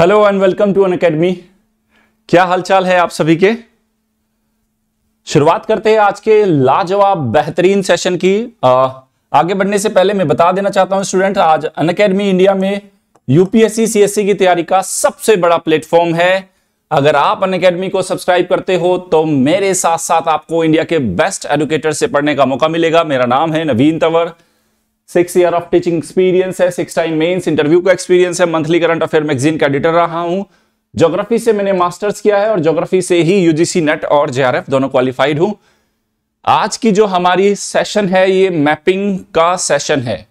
Hello and welcome to Unacademy क्या हालचाल है आप सभी के शुरुआत करते हैं आज के लाजवाब बेहतरीन सेशन की आ, आगे बढ़ने से पहले मैं बता देना चाहता हूं स्टूडेंट आज अन अकेडमी इंडिया में यूपीएससी सीएससी की तैयारी का सबसे बड़ा प्लेटफॉर्म है अगर आप अन अकेडमी को सब्सक्राइब करते हो तो मेरे साथ साथ आपको इंडिया के बेस्ट एडुकेटर से पढ़ने का मौका मिलेगा मेरा नाम है Naveen Tanwar six year of teaching experience है सिक्स टाइम मेन्स इंटरव्यू का एक्सपीरियंस है मंथली करंट अफेयर मैगजीन का एडिटर रहा हूं ज्योग्राफी से मैंने मास्टर्स किया है और ज्योग्राफी से ही यूजीसी नेट और जे दोनों क्वालिफाइड हूं आज की जो हमारी सेशन है ये मैपिंग का सेशन है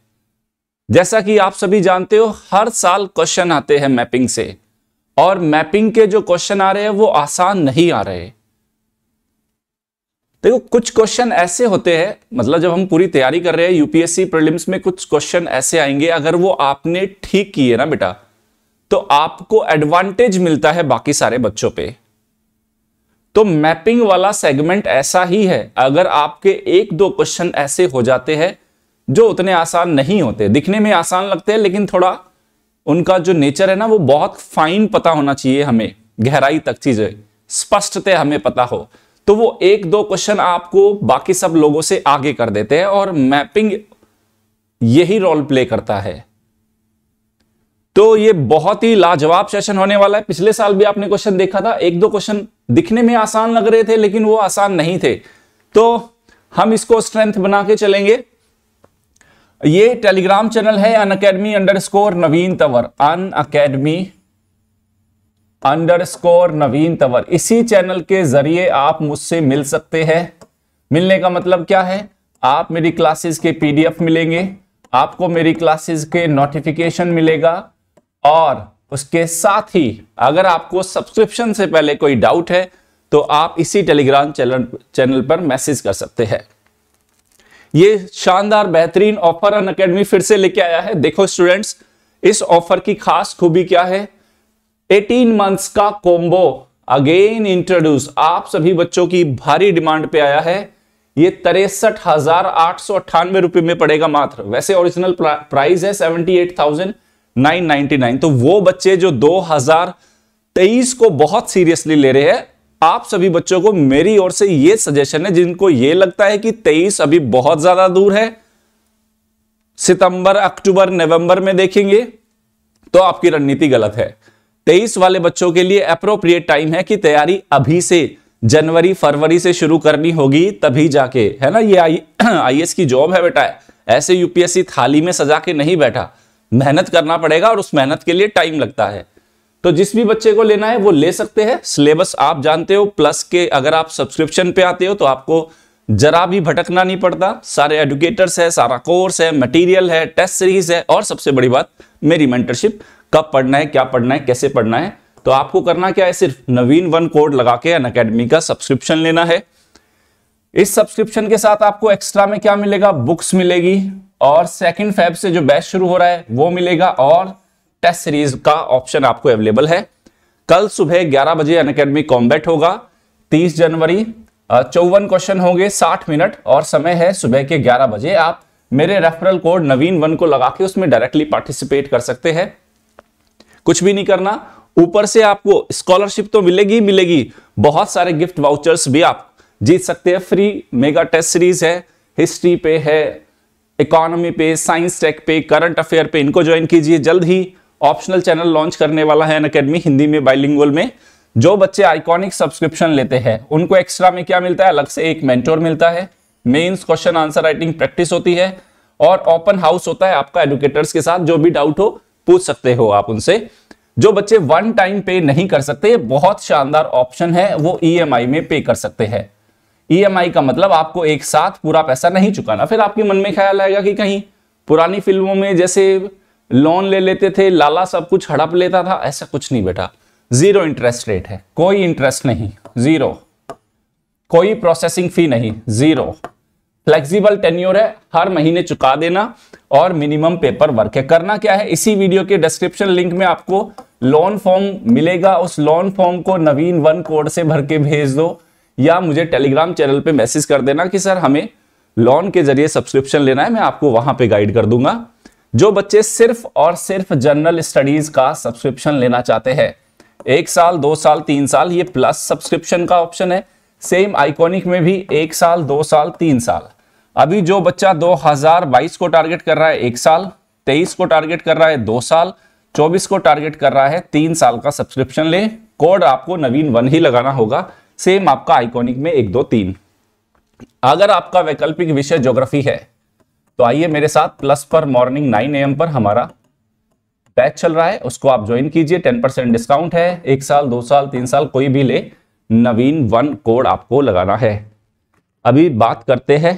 जैसा कि आप सभी जानते हो हर साल क्वेश्चन आते हैं मैपिंग से और मैपिंग के जो क्वेश्चन आ रहे हैं वो आसान नहीं आ रहे देखो कुछ क्वेश्चन ऐसे होते हैं मतलब जब हम पूरी तैयारी कर रहे हैं यूपीएससी प्रीलिम्स में कुछ क्वेश्चन ऐसे आएंगे अगर वो आपने ठीक किए ना बेटा तो आपको एडवांटेज मिलता है बाकी सारे बच्चों पे तो मैपिंग वाला सेगमेंट ऐसा ही है अगर आपके एक दो क्वेश्चन ऐसे हो जाते हैं जो उतने आसान नहीं होते दिखने में आसान लगते हैं लेकिन थोड़ा उनका जो नेचर है ना वो बहुत फाइन पता होना चाहिए हमें गहराई तक चीजें स्पष्टते हमें पता हो तो वो एक दो क्वेश्चन आपको बाकी सब लोगों से आगे कर देते हैं और मैपिंग यही रोल प्ले करता है तो ये बहुत ही लाजवाब सेशन होने वाला है पिछले साल भी आपने क्वेश्चन देखा था एक दो क्वेश्चन दिखने में आसान लग रहे थे लेकिन वो आसान नहीं थे तो हम इसको स्ट्रेंथ बना के चलेंगे ये टेलीग्राम चैनल है अन academy underscore Naveen Tanwar Unacademy underscore Naveen Tanwar इसी चैनल के जरिए आप मुझसे मिल सकते हैं मिलने का मतलब क्या है आप मेरी क्लासेस के पीडीएफ मिलेंगे आपको मेरी क्लासेस के नोटिफिकेशन मिलेगा और उसके साथ ही अगर आपको सब्सक्रिप्शन से पहले कोई डाउट है तो आप इसी टेलीग्राम चैनल चैनल पर मैसेज कर सकते हैं ये शानदार बेहतरीन ऑफर अन अकेडमी फिर से लेके आया है देखो स्टूडेंट्स इस ऑफर की खास खूबी क्या है 18 मंथ्स का कॉम्बो अगेन इंट्रोड्यूस आप सभी बच्चों की भारी डिमांड पे आया है ये तिरसठ हजार आठ सौ अट्ठानवे रुपए में पड़ेगा मात्र वैसे ओरिजिनल प्राइस है seventy eight thousand nine ninety nine तो वो बच्चे जो दो हजार तेईस को बहुत सीरियसली ले रहे हैं आप सभी बच्चों को मेरी ओर से ये सजेशन है जिनको ये लगता है कि तेईस अभी बहुत ज्यादा दूर है सितंबर अक्टूबर नवंबर में देखेंगे तो आपकी रणनीति गलत है तेईस वाले बच्चों के लिए अप्रोप्रिएट टाइम है कि तैयारी अभी से जनवरी फरवरी से शुरू करनी होगी तभी जाके है ना ये आई एस e की जॉब है बेटा ऐसे यूपीएससी थाली में सजा के नहीं बैठा मेहनत करना पड़ेगा और उस मेहनत के लिए टाइम लगता है तो जिस भी बच्चे को लेना है वो ले सकते हैं सिलेबस आप जानते हो प्लस के अगर आप सब्सक्रिप्शन पे आते हो तो आपको जरा भी भटकना नहीं पड़ता सारे एडुकेटर्स है सारा कोर्स है मटेरियल है टेस्ट सीरीज है और सबसे बड़ी बात मेरी मेंटरशिप कब पढ़ना है क्या पढ़ना है कैसे पढ़ना है तो आपको करना क्या है सिर्फ नवीन वन कोड लगा के अन अकेडमी का सब्सक्रिप्शन लेना है इस सब्सक्रिप्शन के साथ आपको एक्स्ट्रा में क्या मिलेगा बुक्स मिलेगी और सेकंड फैब से जो बैच शुरू हो रहा है वो मिलेगा और टेस्ट सीरीज का ऑप्शन आपको अवेलेबल है कल सुबह 11 बजे अन अकेडमी कॉम्बैट होगा 30 जनवरी चौवन क्वेश्चन होंगे 60 मिनट और समय है सुबह के 11 बजे आप मेरे रेफरल कोड नवीन वन को लगा के उसमें डायरेक्टली पार्टिसिपेट कर सकते हैं कुछ भी नहीं करना ऊपर से आपको स्कॉलरशिप तो मिलेगी मिलेगी बहुत सारे गिफ्ट वाउचर्स भी आप जीत सकते हैं फ्री मेगा टेस्ट सीरीज है हिस्ट्री पे है इकोनॉमी पे साइंस टेक पे करंट अफेयर पे इनको ज्वाइन कीजिए जल्द ही ऑप्शनल चैनल लॉन्च करने वाला है अकेडमी हिंदी में बाइलिंग में जो बच्चे आइकॉनिक सब्सक्रिप्शन लेते हैं उनको एक्स्ट्रा में क्या मिलता है अलग से एक मेंटोर मिलता है mains question answer writing practice होती है और ओपन हाउस होता है आपका एडुकेटर्स के साथ जो भी डाउट हो पूछ सकते हो आप उनसे जो बच्चे वन टाइम पे नहीं कर सकते बहुत शानदार ऑप्शन है वो ईएमआई e में पे कर सकते हैं ईएमआई e का मतलब आपको एक साथ पूरा पैसा नहीं चुकाना फिर आपके मन में ख्याल आएगा कि कहीं पुरानी फिल्मों में जैसे लोन ले लेते थे लाला सब कुछ हड़प लेता था ऐसा कुछ नहीं बेटा जीरो इंटरेस्ट रेट है कोई इंटरेस्ट नहीं जीरो कोई प्रोसेसिंग फी नहीं जीरो फ्लेक्सिबल टेन्योर है हर महीने चुका देना और मिनिमम पेपर वर्क है करना क्या है इसी वीडियो के डिस्क्रिप्शन लिंक में आपको लोन फॉर्म मिलेगा उस लोन फॉर्म को नवीन वन कोड से भर के भेज दो या मुझे टेलीग्राम चैनल पे मैसेज कर देना कि सर हमें लोन के जरिए सब्सक्रिप्शन लेना है मैं आपको वहां पे गाइड कर दूंगा जो बच्चे सिर्फ और सिर्फ जनरल स्टडीज का सब्सक्रिप्शन लेना चाहते हैं एक साल दो साल तीन साल ये प्लस सब्सक्रिप्शन का ऑप्शन है सेम आइकॉनिक में भी एक साल दो साल तीन साल अभी जो बच्चा 2022 को टारगेट कर रहा है एक साल 23 को टारगेट कर रहा है दो साल 24 को टारगेट कर रहा है तीन साल का सब्सक्रिप्शन ले कोड आपको नवीन वन ही लगाना होगा सेम आपका आइकॉनिक में एक दो तीन अगर आपका वैकल्पिक विषय ज्योग्राफी है तो आइए मेरे साथ प्लस पर मॉर्निंग नाइन एम पर हमारा बैच चल रहा है उसको आप ज्वाइन कीजिए टेन परसेंट डिस्काउंट है एक साल दो साल तीन साल कोई भी ले नवीन वन कोड आपको लगाना है अभी बात करते हैं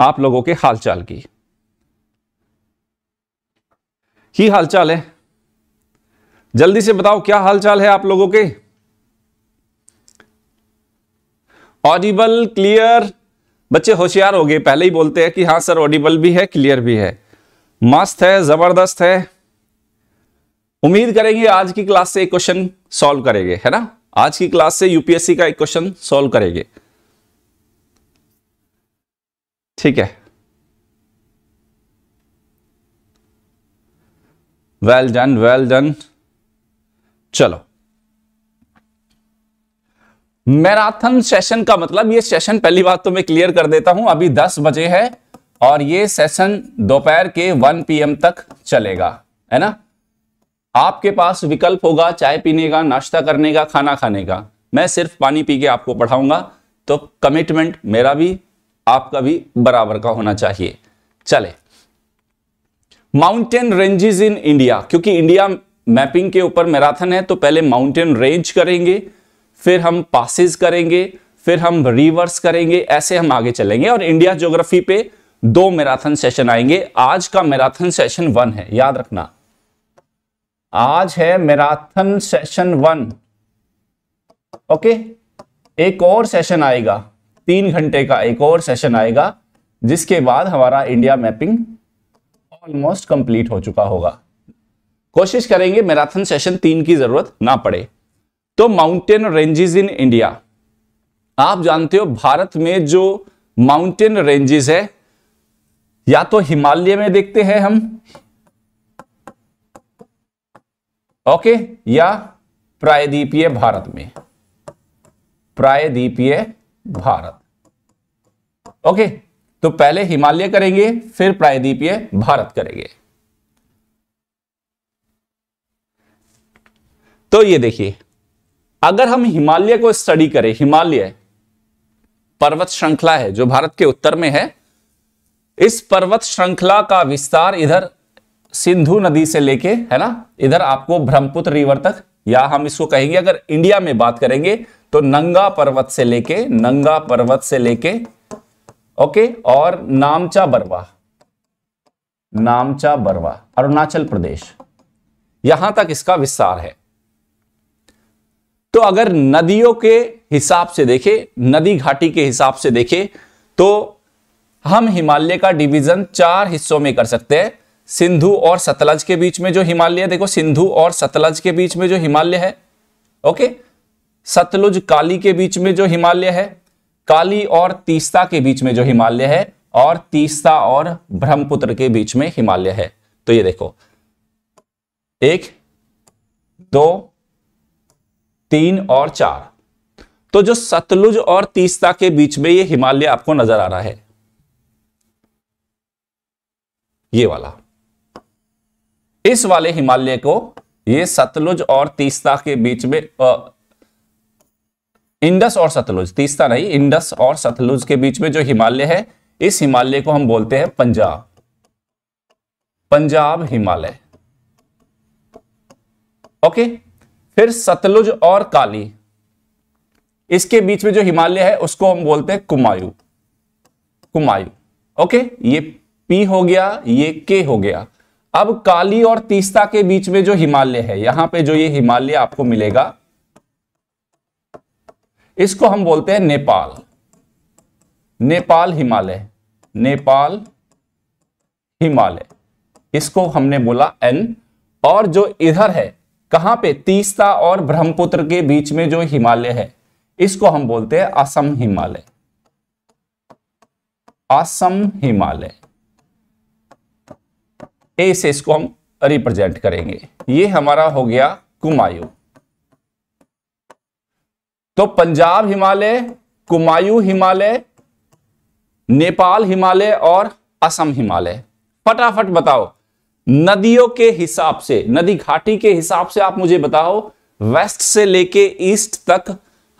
आप लोगों के हालचाल की ही हालचाल है जल्दी से बताओ क्या हालचाल है आप लोगों के ऑडिबल क्लियर बच्चे होशियार हो गए पहले ही बोलते हैं कि हाँ सर ऑडिबल भी है क्लियर भी है मस्त है जबरदस्त है उम्मीद करेंगे आज की क्लास से एक क्वेश्चन सॉल्व करेंगे है ना आज की क्लास से यूपीएससी का एक क्वेश्चन सॉल्व करेंगे ठीक है वेल डन वेल डन चलो मैराथन सेशन का मतलब ये सेशन पहली बात तो मैं क्लियर कर देता हूं अभी 10 बजे है और ये सेशन दोपहर के 1 पीएम तक चलेगा है ना आपके पास विकल्प होगा चाय पीने का नाश्ता करने का खाना खाने का मैं सिर्फ पानी पी के आपको पढ़ाऊंगा तो कमिटमेंट मेरा भी आपका भी बराबर का होना चाहिए चले माउंटेन रेंजेस इन इंडिया क्योंकि इंडिया मैपिंग के ऊपर मैराथन है तो पहले माउंटेन रेंज करेंगे फिर हम पासिस करेंगे फिर हम रिवर्स करेंगे ऐसे हम आगे चलेंगे और इंडिया ज्योग्राफी पे दो मैराथन सेशन आएंगे आज का मैराथन सेशन वन है याद रखना आज है मैराथन सेशन वन ओके एक और सेशन आएगा तीन घंटे का एक और सेशन आएगा जिसके बाद हमारा इंडिया मैपिंग ऑलमोस्ट कंप्लीट हो चुका होगा कोशिश करेंगे मैराथन सेशन तीन की जरूरत ना पड़े तो माउंटेन रेंजेस इन इंडिया आप जानते हो भारत में जो माउंटेन रेंजेस है या तो हिमालय में देखते हैं हम ओके या प्रायद्वीपीय भारत में प्रायद्वीपीय भारत ओके तो पहले हिमालय करेंगे फिर प्रायद्वीपीय भारत करेंगे तो ये देखिए अगर हम हिमालय को स्टडी करें हिमालय पर्वत श्रृंखला है जो भारत के उत्तर में है इस पर्वत श्रृंखला का विस्तार इधर सिंधु नदी से लेके है ना इधर आपको ब्रह्मपुत्र रिवर तक या हम इसको कहेंगे अगर इंडिया में बात करेंगे तो नंगा पर्वत से लेके नंगा पर्वत से लेके ओके और नामचा बरवा नामचा बरवा अरुणाचल प्रदेश यहां तक इसका विस्तार है तो अगर नदियों के हिसाब से देखें नदी घाटी के हिसाब से देखें तो हम हिमालय का डिवीजन चार हिस्सों में कर सकते हैं सिंधु और सतलज के बीच में जो हिमालय देखो सिंधु और सतलज के बीच में जो हिमालय है ओके सतलुज काली के बीच में जो हिमालय है काली और तीस्ता के बीच में जो हिमालय है और तीस्ता और ब्रह्मपुत्र के बीच में हिमालय है तो ये देखो एक दो तीन और चार तो जो सतलुज और तीस्ता के बीच में ये हिमालय आपको नजर आ रहा है ये वाला इस वाले हिमालय को ये सतलुज और तीस्ता के बीच में आ, इंडस और सतलुज तीसरा नहीं इंडस और सतलुज के बीच में जो हिमालय है इस हिमालय को हम बोलते हैं पंजाब पंजाब हिमालय ओके फिर सतलुज और काली इसके बीच में जो हिमालय है उसको हम बोलते हैं कुमायु कुमायू ओके ये पी हो गया ये के हो गया अब काली और तीस्ता के बीच में जो हिमालय है यहां पे जो ये हिमालय आपको मिलेगा इसको हम बोलते हैं नेपाल नेपाल हिमालय नेपाल हिमालय इसको हमने बोला एन और जो इधर है कहां पे तीस्ता और ब्रह्मपुत्र के बीच में जो हिमालय है इसको हम बोलते हैं असम हिमालय असम हिमालय ए से इसको हम रिप्रेजेंट करेंगे ये हमारा हो गया कुमायूं तो पंजाब हिमालय कुमायू हिमालय नेपाल हिमालय और असम हिमालय फटाफट बताओ नदियों के हिसाब से नदी घाटी के हिसाब से आप मुझे बताओ वेस्ट से लेके ईस्ट तक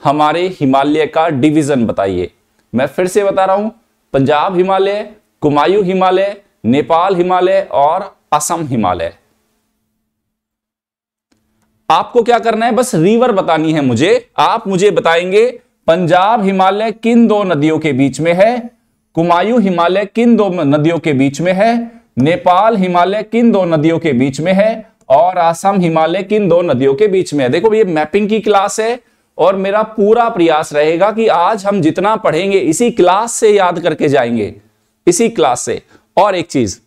हमारे हिमालय का डिवीजन बताइए मैं फिर से बता रहा हूं पंजाब हिमालय कुमायू हिमालय नेपाल हिमालय और असम हिमालय आपको क्या करना है बस रिवर बतानी है मुझे आप मुझे बताएंगे पंजाब हिमालय किन दो नदियों के बीच में है कुमायूं हिमालय किन दो नदियों के बीच में है नेपाल हिमालय किन दो नदियों के बीच में है और आसाम हिमालय किन दो नदियों के बीच में है देखो ये मैपिंग की क्लास है और मेरा पूरा प्रयास रहेगा कि आज हम जितना पढ़ेंगे इसी क्लास से याद करके जाएंगे इसी क्लास से और एक चीज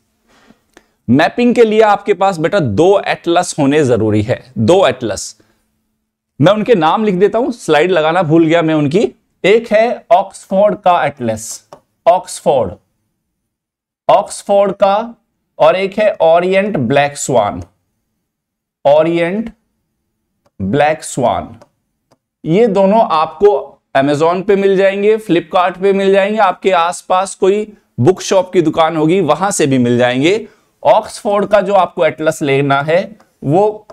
मैपिंग के लिए आपके पास बेटा दो एटलस होने जरूरी है दो एटलस मैं उनके नाम लिख देता हूं स्लाइड लगाना भूल गया मैं उनकी एक है ऑक्सफोर्ड का एटलस ऑक्सफोर्ड ऑक्सफोर्ड का और एक है Orient Black Swan Orient Black Swan ये दोनों आपको अमेजोन पे मिल जाएंगे फ्लिपकार्ट पे मिल जाएंगे आपके आसपास कोई बुक शॉप की दुकान होगी वहां से भी मिल जाएंगे ऑक्सफोर्ड का जो आपको एटलस लेना है वो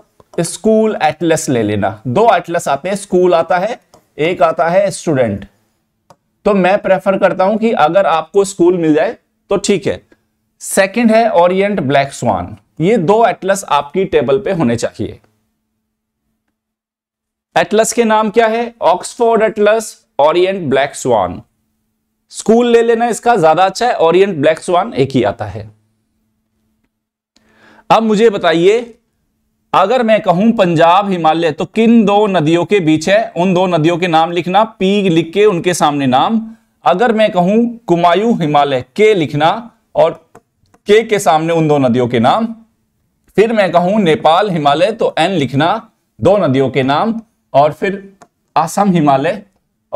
स्कूल एटलस ले लेना दो एटलस आते हैं स्कूल आता है एक आता है स्टूडेंट तो मैं प्रेफर करता हूं कि अगर आपको स्कूल मिल जाए तो ठीक है सेकंड है ओरिएंट ब्लैक स्वान ये दो एटलस आपकी टेबल पे होने चाहिए एटलस के नाम क्या है Oxford Atlas Orient Black Swan school ले लेना इसका ज्यादा अच्छा है ओरिएंट ब्लैक स्वान एक ही आता है अब मुझे बताइए अगर मैं कहूं पंजाब हिमालय तो किन दो नदियों के बीच है उन दो नदियों के नाम लिखना पी लिख के उनके सामने नाम अगर मैं कहूं कुमायूं हिमालय के लिखना और के के सामने उन दो नदियों के नाम फिर मैं कहूं नेपाल हिमालय तो एन लिखना दो नदियों के नाम और फिर आसम हिमालय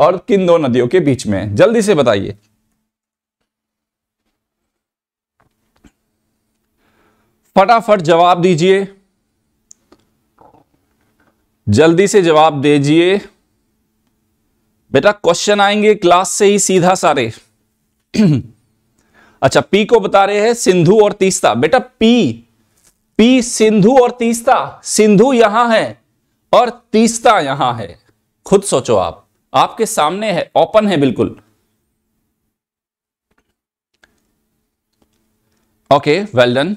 और किन दो नदियों के बीच में जल्दी से बताइए फटाफट जवाब दीजिए जल्दी से जवाब दीजिए बेटा क्वेश्चन आएंगे क्लास से ही सीधा सारे अच्छा पी को बता रहे हैं सिंधु और तीस्ता बेटा पी पी सिंधु और तीस्ता सिंधु यहां है और तीस्ता यहां है खुद सोचो आप आपके सामने है ओपन है बिल्कुल okay well done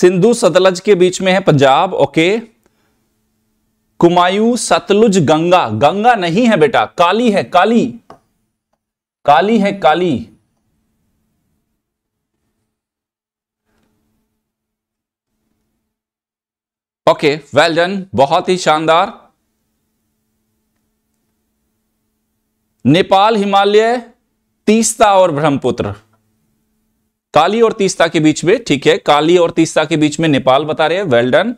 Sindhu Sutlej के बीच में है पंजाब ओके कुमायूं सतलुज गंगा गंगा नहीं है बेटा काली है काली काली है काली ओके वेल डन बहुत ही शानदार नेपाल हिमालय तीस्ता और ब्रह्मपुत्र काली और तीस्ता के बीच में ठीक है काली और तीस्ता के बीच में नेपाल बता रहे हैं वेल डन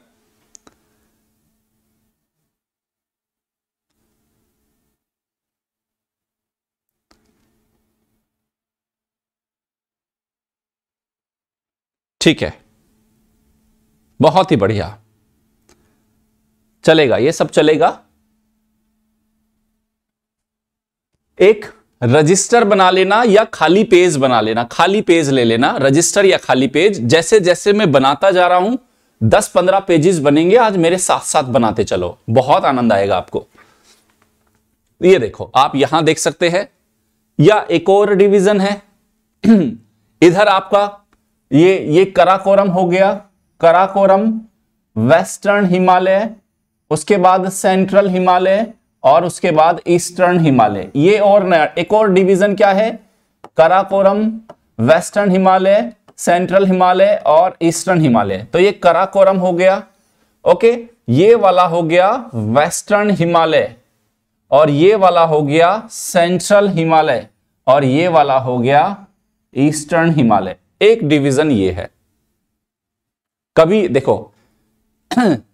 ठीक है बहुत ही बढ़िया चलेगा ये सब चलेगा एक रजिस्टर बना लेना या खाली पेज बना लेना खाली पेज ले लेना रजिस्टर या खाली पेज जैसे जैसे मैं बनाता जा रहा हूं दस पंद्रह पेजेस बनेंगे आज मेरे साथ साथ बनाते चलो बहुत आनंद आएगा आपको ये देखो आप यहां देख सकते हैं या एक और डिवीजन है इधर आपका ये ये कराकोरम हो गया कराकोरम वेस्टर्न हिमालय उसके बाद सेंट्रल हिमालय और उसके बाद ईस्टर्न हिमालय ये और नया एक और डिवीजन क्या है कराकोरम वेस्टर्न हिमालय सेंट्रल हिमालय और ईस्टर्न हिमालय तो ये कराकोरम हो गया ओके ये वाला हो गया वेस्टर्न हिमालय और ये वाला हो गया सेंट्रल हिमालय और ये वाला हो गया ईस्टर्न हिमालय एक डिवीजन ये है कभी देखो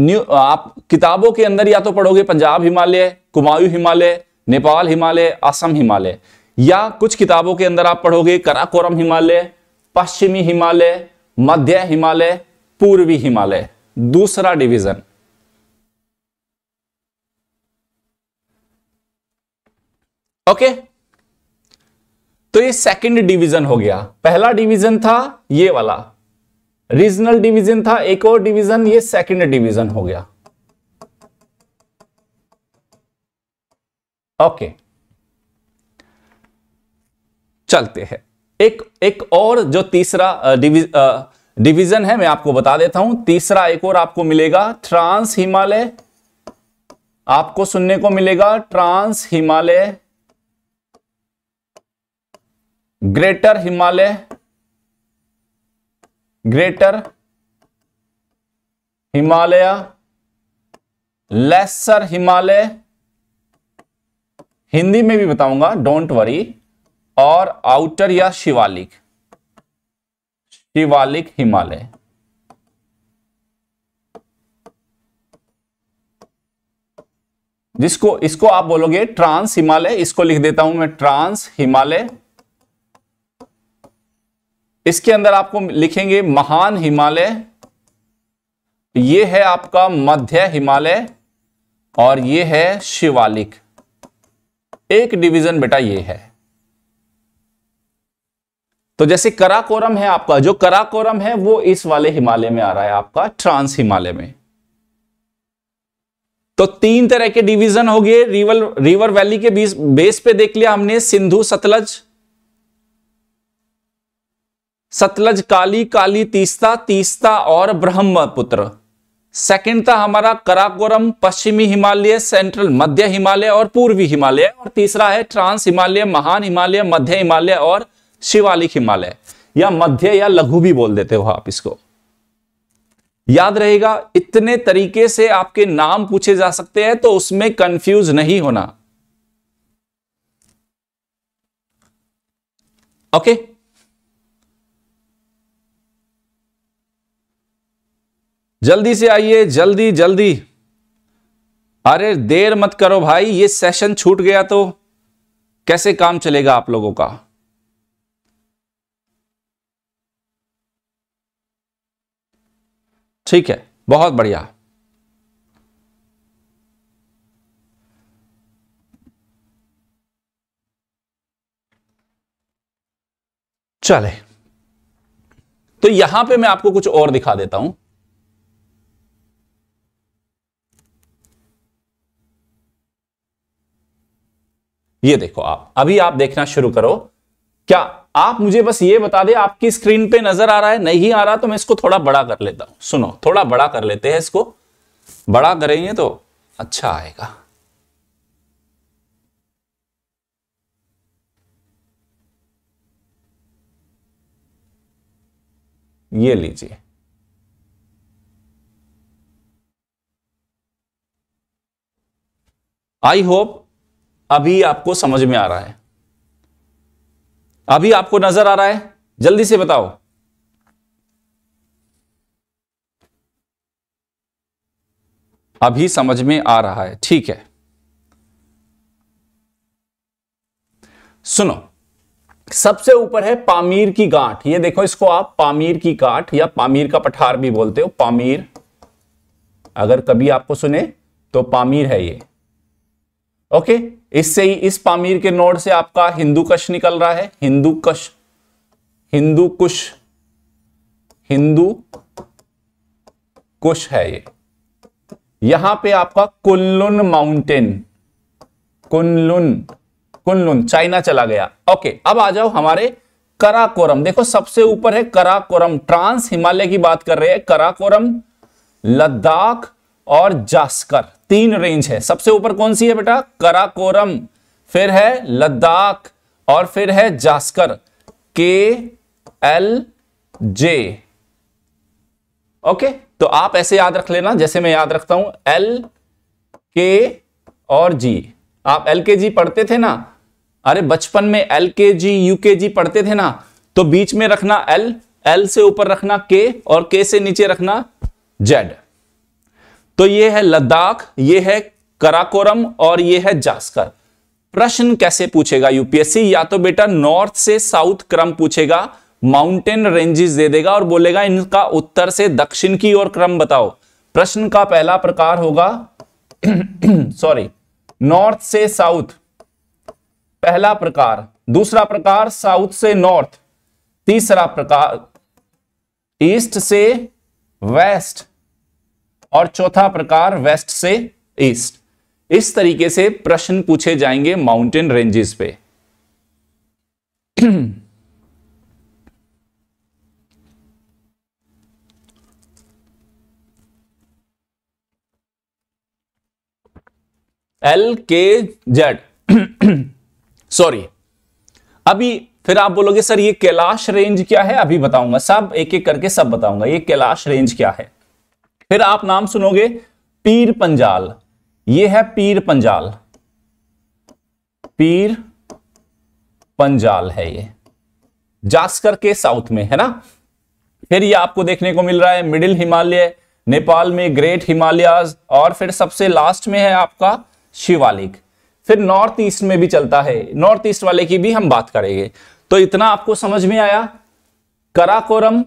न्यू आप किताबों के अंदर या तो पढ़ोगे पंजाब हिमालय कुमायूं हिमालय नेपाल हिमालय असम हिमालय या कुछ किताबों के अंदर आप पढ़ोगे कराकोरम हिमालय पश्चिमी हिमालय मध्य हिमालय पूर्वी हिमालय दूसरा डिवीजन ओके तो ये सेकंड डिवीजन हो गया पहला डिवीजन था ये वाला रीजनल डिवीजन था एक और डिवीजन ये सेकंड डिवीजन हो गया ओके okay. चलते हैं एक एक और जो तीसरा डिवीज डिवीजन है मैं आपको बता देता हूं तीसरा एक और आपको मिलेगा ट्रांस हिमालय आपको सुनने को मिलेगा trans Himalaya greater Himalaya greater Himalaya lesser Himalaya Hindi में भी बताऊंगा डोंट वरी और आउटर या शिवालिक शिवालिक हिमालय जिसको इसको आप बोलोगे ट्रांस हिमालय इसको लिख देता हूं मैं ट्रांस हिमालय इसके अंदर आपको लिखेंगे महान हिमालय ये है आपका मध्य हिमालय और ये है शिवालिक एक डिवीजन बेटा ये है तो जैसे कराकोरम है आपका जो कराकोरम है वो इस वाले हिमालय में आ रहा है आपका ट्रांस हिमालय में तो तीन तरह के डिवीजन हो गए रिवर रिवर वैली के बीच बेस पे देख लिया हमने सिंधु सतलज सतलज काली काली तीस्ता तीस्ता और ब्रह्मपुत्र सेकंड था हमारा कराकोरम पश्चिमी हिमालय सेंट्रल मध्य हिमालय और पूर्वी हिमालय और तीसरा है ट्रांस हिमालय महान हिमालय मध्य हिमालय और शिवालिक हिमालय या मध्य या लघु भी बोल देते हो आप इसको याद रहेगा इतने तरीके से आपके नाम पूछे जा सकते हैं तो उसमें कंफ्यूज नहीं होना ओके okay? जल्दी से आइए जल्दी जल्दी अरे देर मत करो भाई ये सेशन छूट गया तो कैसे काम चलेगा आप लोगों का ठीक है बहुत बढ़िया चले तो यहां पे मैं आपको कुछ और दिखा देता हूं ये देखो आप अभी आप देखना शुरू करो क्या आप मुझे बस ये बता दे आपकी स्क्रीन पे नजर आ रहा है नहीं आ रहा तो मैं इसको थोड़ा बड़ा कर लेता हूं सुनो थोड़ा बड़ा कर लेते हैं इसको बड़ा करेंगे तो अच्छा आएगा ये लीजिए आई होप अभी आपको समझ में आ रहा है अभी आपको नजर आ रहा है जल्दी से बताओ अभी समझ में आ रहा है ठीक है सुनो सबसे ऊपर है पामीर की गांठ ये देखो इसको आप पामीर की गांठ या पामीर का पठार भी बोलते हो पामीर अगर कभी आपको सुने तो पामीर है ये ओके इससे ही इस पामीर के नोड से आपका हिंदू कश निकल रहा है हिंदू कश हिंदू कुश हिंदू कुश है ये यहां पे आपका कुल्लुन माउंटेन कुल्लुन कुल्लुन चाइना चला गया ओके अब आ जाओ हमारे कराकोरम देखो सबसे ऊपर है कराकोरम ट्रांस हिमालय की बात कर रहे हैं कराकोरम लद्दाख और जास्कर तीन रेंज है सबसे ऊपर कौन सी है बेटा कराकोरम फिर है लद्दाख और फिर है जास्कर के एल जे ओके तो आप ऐसे याद रख लेना जैसे मैं याद रखता हूं एल के और जी आप एल के जी पढ़ते थे ना अरे बचपन में एल के जी यू के जी पढ़ते थे ना तो बीच में रखना एल एल से ऊपर रखना के और के से नीचे रखना जेड तो ये है लद्दाख ये है कराकोरम और ये है जास्कर प्रश्न कैसे पूछेगा यूपीएससी या तो बेटा नॉर्थ से साउथ क्रम पूछेगा माउंटेन रेंजेस दे देगा और बोलेगा इनका उत्तर से दक्षिण की ओर क्रम बताओ प्रश्न का पहला प्रकार होगा सॉरी नॉर्थ से साउथ पहला प्रकार दूसरा प्रकार साउथ से नॉर्थ तीसरा प्रकार ईस्ट से वेस्ट और चौथा प्रकार वेस्ट से ईस्ट इस तरीके से प्रश्न पूछे जाएंगे माउंटेन रेंजेस पे एल के जेड सॉरी अभी फिर आप बोलोगे सर ये कैलाश रेंज क्या है अभी बताऊंगा सब एक एक करके सब बताऊंगा ये कैलाश रेंज क्या है फिर आप नाम सुनोगे पीर पंजाल ये है पीर पंजाल पीर पंजाल है ये जास्कर के साउथ में है ना फिर ये आपको देखने को मिल रहा है मिडिल हिमालय नेपाल में ग्रेट हिमालयाज और फिर सबसे लास्ट में है आपका शिवालिक फिर नॉर्थ ईस्ट में भी चलता है नॉर्थ ईस्ट वाले की भी हम बात करेंगे तो इतना आपको समझ में आया कराकोरम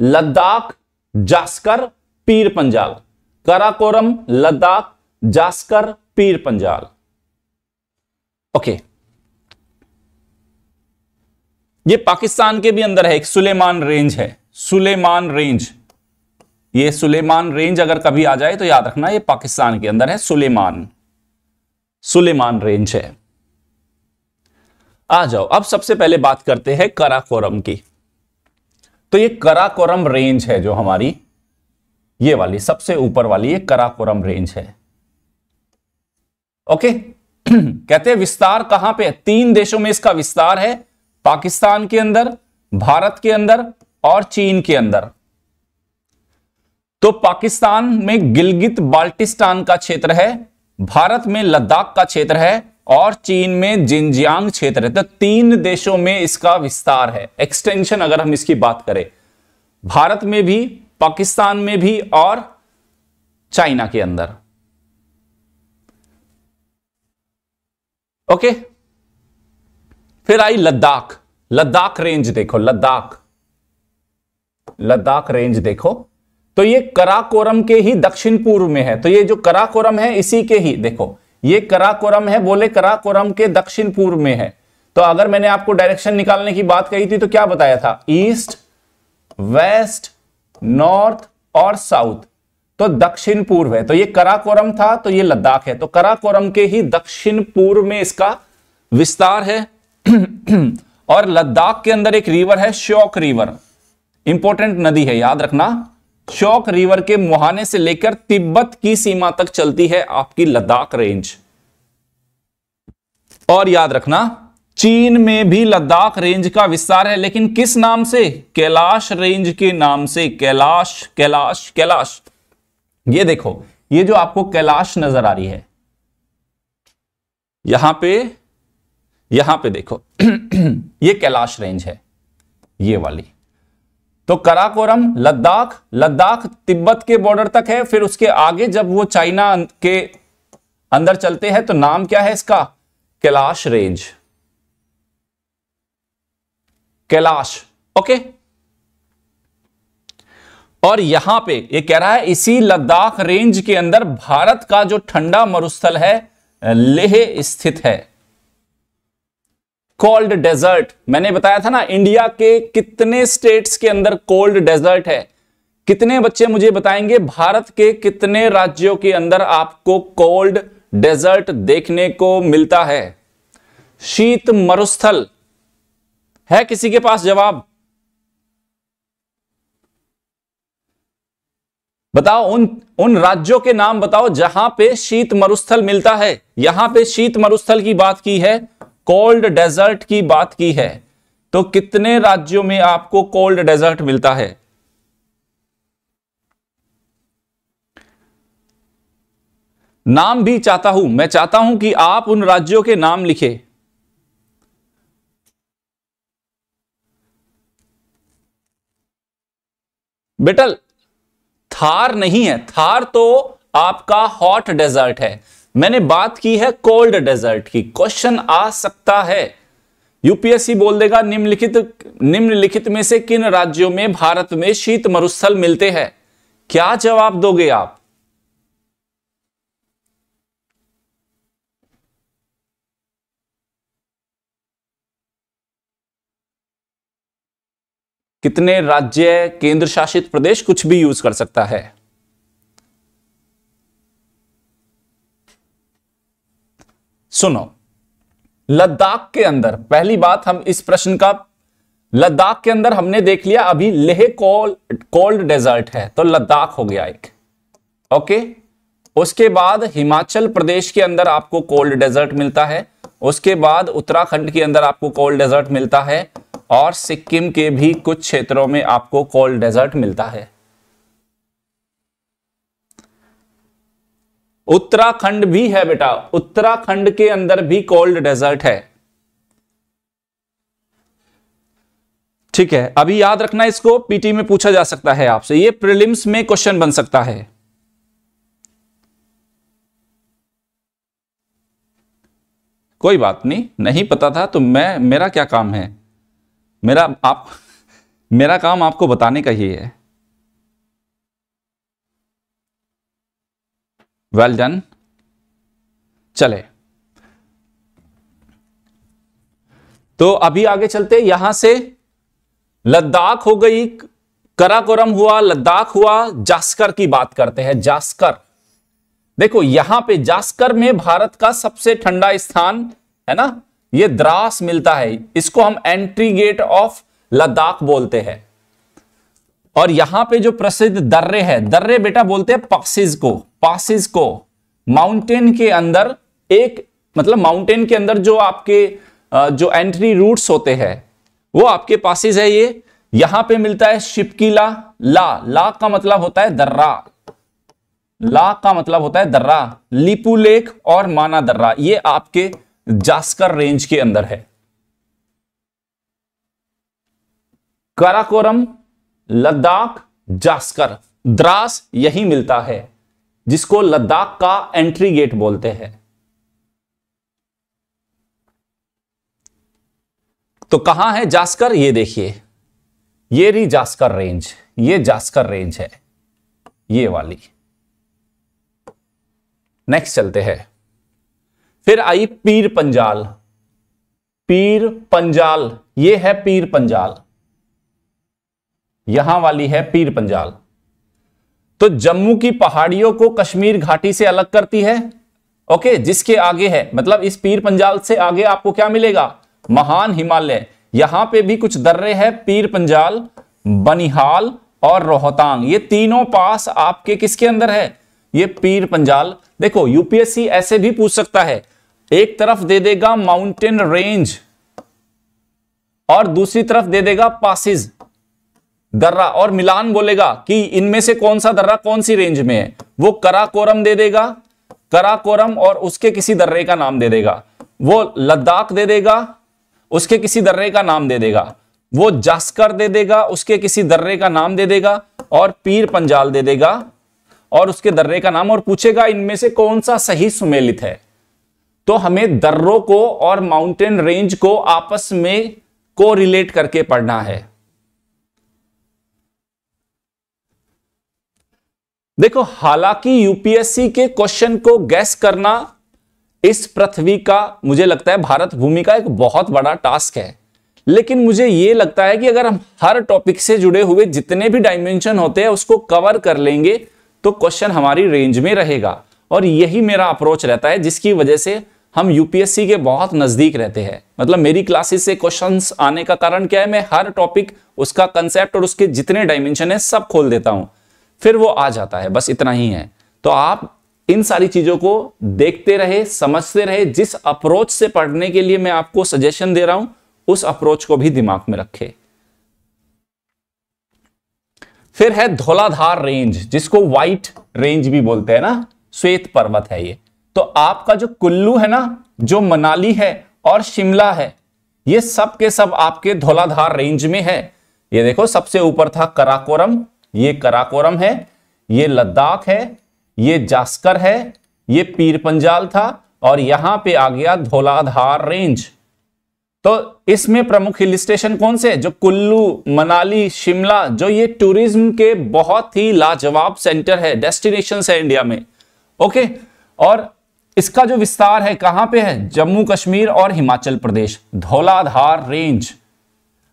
लद्दाख जास्कर पीर पंजाल कराकोरम लद्दाख जास्कर पीर पंजाल ओके ये पाकिस्तान के भी अंदर है एक सुलेमान रेंज है सुलेमान रेंज ये सुलेमान रेंज अगर कभी आ जाए तो याद रखना ये पाकिस्तान के अंदर है सुलेमान सुलेमान रेंज है आ जाओ अब सबसे पहले बात करते हैं कराकोरम की तो ये कराकोरम रेंज है जो हमारी ये वाली सबसे ऊपर वाली ये कराकोरम रेंज है ओके कहते हैं विस्तार कहां पे तीन देशों में इसका विस्तार है पाकिस्तान के अंदर भारत के अंदर और चीन के अंदर तो पाकिस्तान में गिलगित बाल्टिस्तान का क्षेत्र है भारत में लद्दाख का क्षेत्र है और चीन में जिनजियांग क्षेत्र है तो तीन देशों में इसका विस्तार है एक्सटेंशन अगर हम इसकी बात करें भारत में भी पाकिस्तान में भी और चाइना के अंदर ओके फिर आई लद्दाख लद्दाख रेंज देखो लद्दाख लद्दाख रेंज देखो तो ये कराकोरम के ही दक्षिण पूर्व में है तो ये जो कराकोरम है इसी के ही देखो ये कराकोरम है बोले कराकोरम के दक्षिण पूर्व में है तो अगर मैंने आपको डायरेक्शन निकालने की बात कही थी तो क्या बताया था ईस्ट वेस्ट नॉर्थ और साउथ तो दक्षिण पूर्व है तो ये कराकोरम था तो ये लद्दाख है तो कराकोरम के ही दक्षिण पूर्व में इसका विस्तार है और लद्दाख के अंदर एक रिवर है श्योक रिवर इंपॉर्टेंट नदी है याद रखना चौक रिवर के मुहाने से लेकर तिब्बत की सीमा तक चलती है आपकी लद्दाख रेंज और याद रखना चीन में भी लद्दाख रेंज का विस्तार है लेकिन किस नाम से कैलाश रेंज के नाम से कैलाश कैलाश कैलाश ये देखो ये जो आपको कैलाश नजर आ रही है यहां पे यहां पे देखो ये कैलाश रेंज है ये वाली तो कराकोरम लद्दाख लद्दाख तिब्बत के बॉर्डर तक है फिर उसके आगे जब वो चाइना के अंदर चलते हैं तो नाम क्या है इसका कैलाश रेंज कैलाश ओके और यहां पे ये कह रहा है इसी लद्दाख रेंज के अंदर भारत का जो ठंडा मरुस्थल है लेह स्थित है कोल्ड डेजर्ट मैंने बताया था ना इंडिया के कितने स्टेट्स के अंदर कोल्ड डेजर्ट है कितने बच्चे मुझे बताएंगे भारत के कितने राज्यों के अंदर आपको कोल्ड डेजर्ट देखने को मिलता है शीत मरुस्थल है किसी के पास जवाब बताओ उन उन राज्यों के नाम बताओ जहां पे शीत मरुस्थल मिलता है यहां पे शीत मरुस्थल की बात की है कोल्ड डेजर्ट की बात की है तो कितने राज्यों में आपको कोल्ड डेजर्ट मिलता है नाम भी चाहता हूं मैं चाहता हूं कि आप उन राज्यों के नाम लिखे बेटल थार नहीं है थार तो आपका हॉट डेजर्ट है मैंने बात की है कोल्ड डेजर्ट की क्वेश्चन आ सकता है यूपीएससी बोल देगा निम्नलिखित निम्नलिखित में से किन राज्यों में भारत में शीत मरुस्थल मिलते हैं क्या जवाब दोगे आप कितने राज्य केंद्र शासित प्रदेश कुछ भी यूज कर सकता है सुनो लद्दाख के अंदर पहली बात हम इस प्रश्न का लद्दाख के अंदर हमने देख लिया अभी लेह कोल्ड डेजर्ट है तो लद्दाख हो गया एक ओके उसके बाद हिमाचल प्रदेश के अंदर आपको कोल्ड डेजर्ट मिलता है उसके बाद उत्तराखंड के अंदर आपको कोल्ड डेजर्ट मिलता है और सिक्किम के भी कुछ क्षेत्रों में आपको कोल्ड डेजर्ट मिलता है उत्तराखंड भी है बेटा उत्तराखंड के अंदर भी कोल्ड डेजर्ट है ठीक है अभी याद रखना इसको पीटी में पूछा जा सकता है आपसे ये प्रीलिम्स में क्वेश्चन बन सकता है कोई बात नहीं नहीं पता था तो मैं मेरा क्या काम है मेरा आप मेरा काम आपको बताने का ही है वेल डन चले तो अभी आगे चलते यहां से लद्दाख हो गई कराकोरम हुआ लद्दाख हुआ जास्कर की बात करते हैं जास्कर देखो यहां पे जास्कर में भारत का सबसे ठंडा स्थान है ना ये द्रास मिलता है इसको हम एंट्री गेट ऑफ लद्दाख बोलते हैं और यहां पे जो प्रसिद्ध दर्रे है दर्रे बेटा बोलते हैं पक्सिस को पासिस को माउंटेन के अंदर एक मतलब माउंटेन के अंदर जो आपके जो एंट्री रूट्स होते हैं वो आपके पासिस है ये यहां पे मिलता है शिपकीला ला ला का मतलब होता है दर्रा ला का मतलब होता है दर्रा लिपू लेक और माना दर्रा ये आपके जास्कर रेंज के अंदर है कराकोरम लद्दाख जास्कर द्रास यही मिलता है जिसको लद्दाख का एंट्री गेट बोलते हैं तो कहां है जास्कर ये देखिए ये री जास्कर रेंज ये जास्कर रेंज है ये वाली नेक्स्ट चलते हैं फिर आई पीर पंजाल पीर पंजाल ये है पीर पंजाल यहां वाली है पीर पंजाल तो जम्मू की पहाड़ियों को कश्मीर घाटी से अलग करती है ओके जिसके आगे है मतलब इस पीर पंजाल से आगे आपको क्या मिलेगा महान हिमालय यहां पे भी कुछ दर्रे हैं पीर पंजाल बनिहाल और रोहतांग ये तीनों पास आपके किसके अंदर है ये पीर पंजाल देखो यूपीएससी ऐसे भी पूछ सकता है एक तरफ दे देगा माउंटेन रेंज और दूसरी तरफ दे देगा पासिस दर्रा और मिलान बोलेगा कि इनमें से कौन सा दर्रा कौन सी रेंज में है वो कराकोरम दे देगा कराकोरम और उसके किसी दर्रे का नाम दे देगा वो लद्दाख दे देगा उसके किसी दर्रे का नाम दे देगा वो जास्कर दे देगा उसके किसी दर्रे का नाम दे देगा और पीर पंजाल दे देगा और उसके दर्रे का नाम और पूछेगा इनमें से कौन सा सही सुमेलित है तो हमें दर्रों को और माउंटेन रेंज को आपस में को रिलेट करके पढ़ना है देखो हालांकि यूपीएससी के क्वेश्चन को गैस करना इस पृथ्वी का मुझे लगता है भारत भूमि का एक बहुत बड़ा टास्क है लेकिन मुझे ये लगता है कि अगर हम हर टॉपिक से जुड़े हुए जितने भी डायमेंशन होते हैं उसको कवर कर लेंगे तो क्वेश्चन हमारी रेंज में रहेगा और यही मेरा अप्रोच रहता है जिसकी वजह से हम यूपीएससी के बहुत नजदीक रहते हैं मतलब मेरी क्लासेस से क्वेश्चंस आने का कारण क्या है मैं हर टॉपिक उसका कंसेप्ट और उसके जितने डायमेंशन है सब खोल देता हूं फिर वो आ जाता है बस इतना ही है तो आप इन सारी चीजों को देखते रहे समझते रहे जिस अप्रोच से पढ़ने के लिए मैं आपको सजेशन दे रहा हूं उस अप्रोच को भी दिमाग में रखे फिर है धौलाधार रेंज जिसको व्हाइट रेंज भी बोलते हैं ना श्वेत पर्वत है ये तो आपका जो कुल्लू है ना जो मनाली है और शिमला है ये सब के सब आपके धौलाधार रेंज में है ये देखो सबसे ऊपर था कराकोरम ये कराकोरम है ये लद्दाख है ये जास्कर है ये पीर पंजाल था और यहां पे आ गया धोलाधार रेंज तो इसमें प्रमुख हिल स्टेशन कौन से जो कुल्लू मनाली शिमला जो ये टूरिज्म के बहुत ही लाजवाब सेंटर है डेस्टिनेशन है इंडिया में ओके और इसका जो विस्तार है कहां पे है जम्मू कश्मीर और हिमाचल प्रदेश धौलाधार रेंज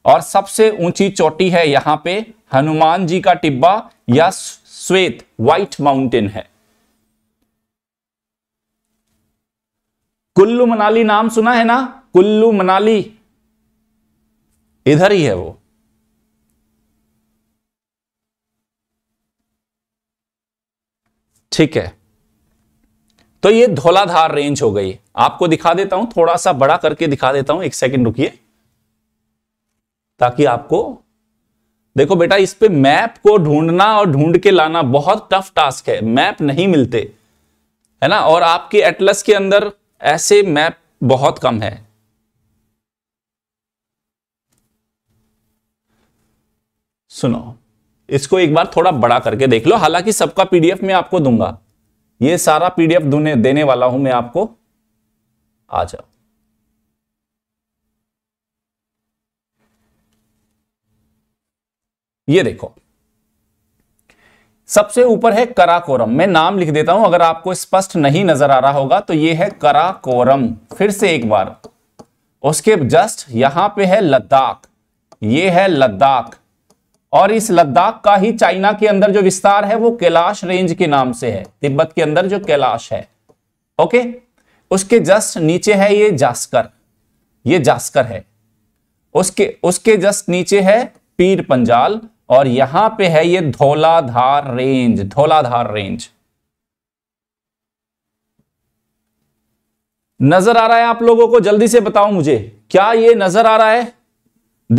और सबसे ऊंची चोटी है यहां पे हनुमान जी का टिब्बा या श्वेत व्हाइट माउंटेन है कुल्लू मनाली नाम सुना है ना कुल्लू मनाली इधर ही है वो ठीक है तो ये धोलाधार रेंज हो गई आपको दिखा देता हूं थोड़ा सा बड़ा करके दिखा देता हूं एक सेकंड रुकिए ताकि आपको देखो बेटा इस पे मैप को ढूंढना और ढूंढ के लाना बहुत टफ टास्क है मैप नहीं मिलते है ना और आपके एटलस के अंदर ऐसे मैप बहुत कम है सुनो इसको एक बार थोड़ा बड़ा करके देख लो हालांकि सबका पीडीएफ मैं आपको दूंगा ये सारा पीडीएफ देने वाला हूं मैं आपको आ जाओ ये देखो सबसे ऊपर है कराकोरम मैं नाम लिख देता हूं अगर आपको स्पष्ट नहीं नजर आ रहा होगा तो ये है कराकोरम फिर से एक बार उसके जस्ट यहां पे है लद्दाख ये है लद्दाख और इस लद्दाख का ही चाइना के अंदर जो विस्तार है वो कैलाश रेंज के नाम से है तिब्बत के अंदर जो कैलाश है ओके उसके जस्ट नीचे है ये जास्कर ये जास्कर है उसके उसके जस्ट नीचे है पीर पंजाल और यहां पे है ये धौलाधार रेंज धौलाधार रेंज नजर आ रहा है आप लोगों को जल्दी से बताओ मुझे क्या ये नजर आ रहा है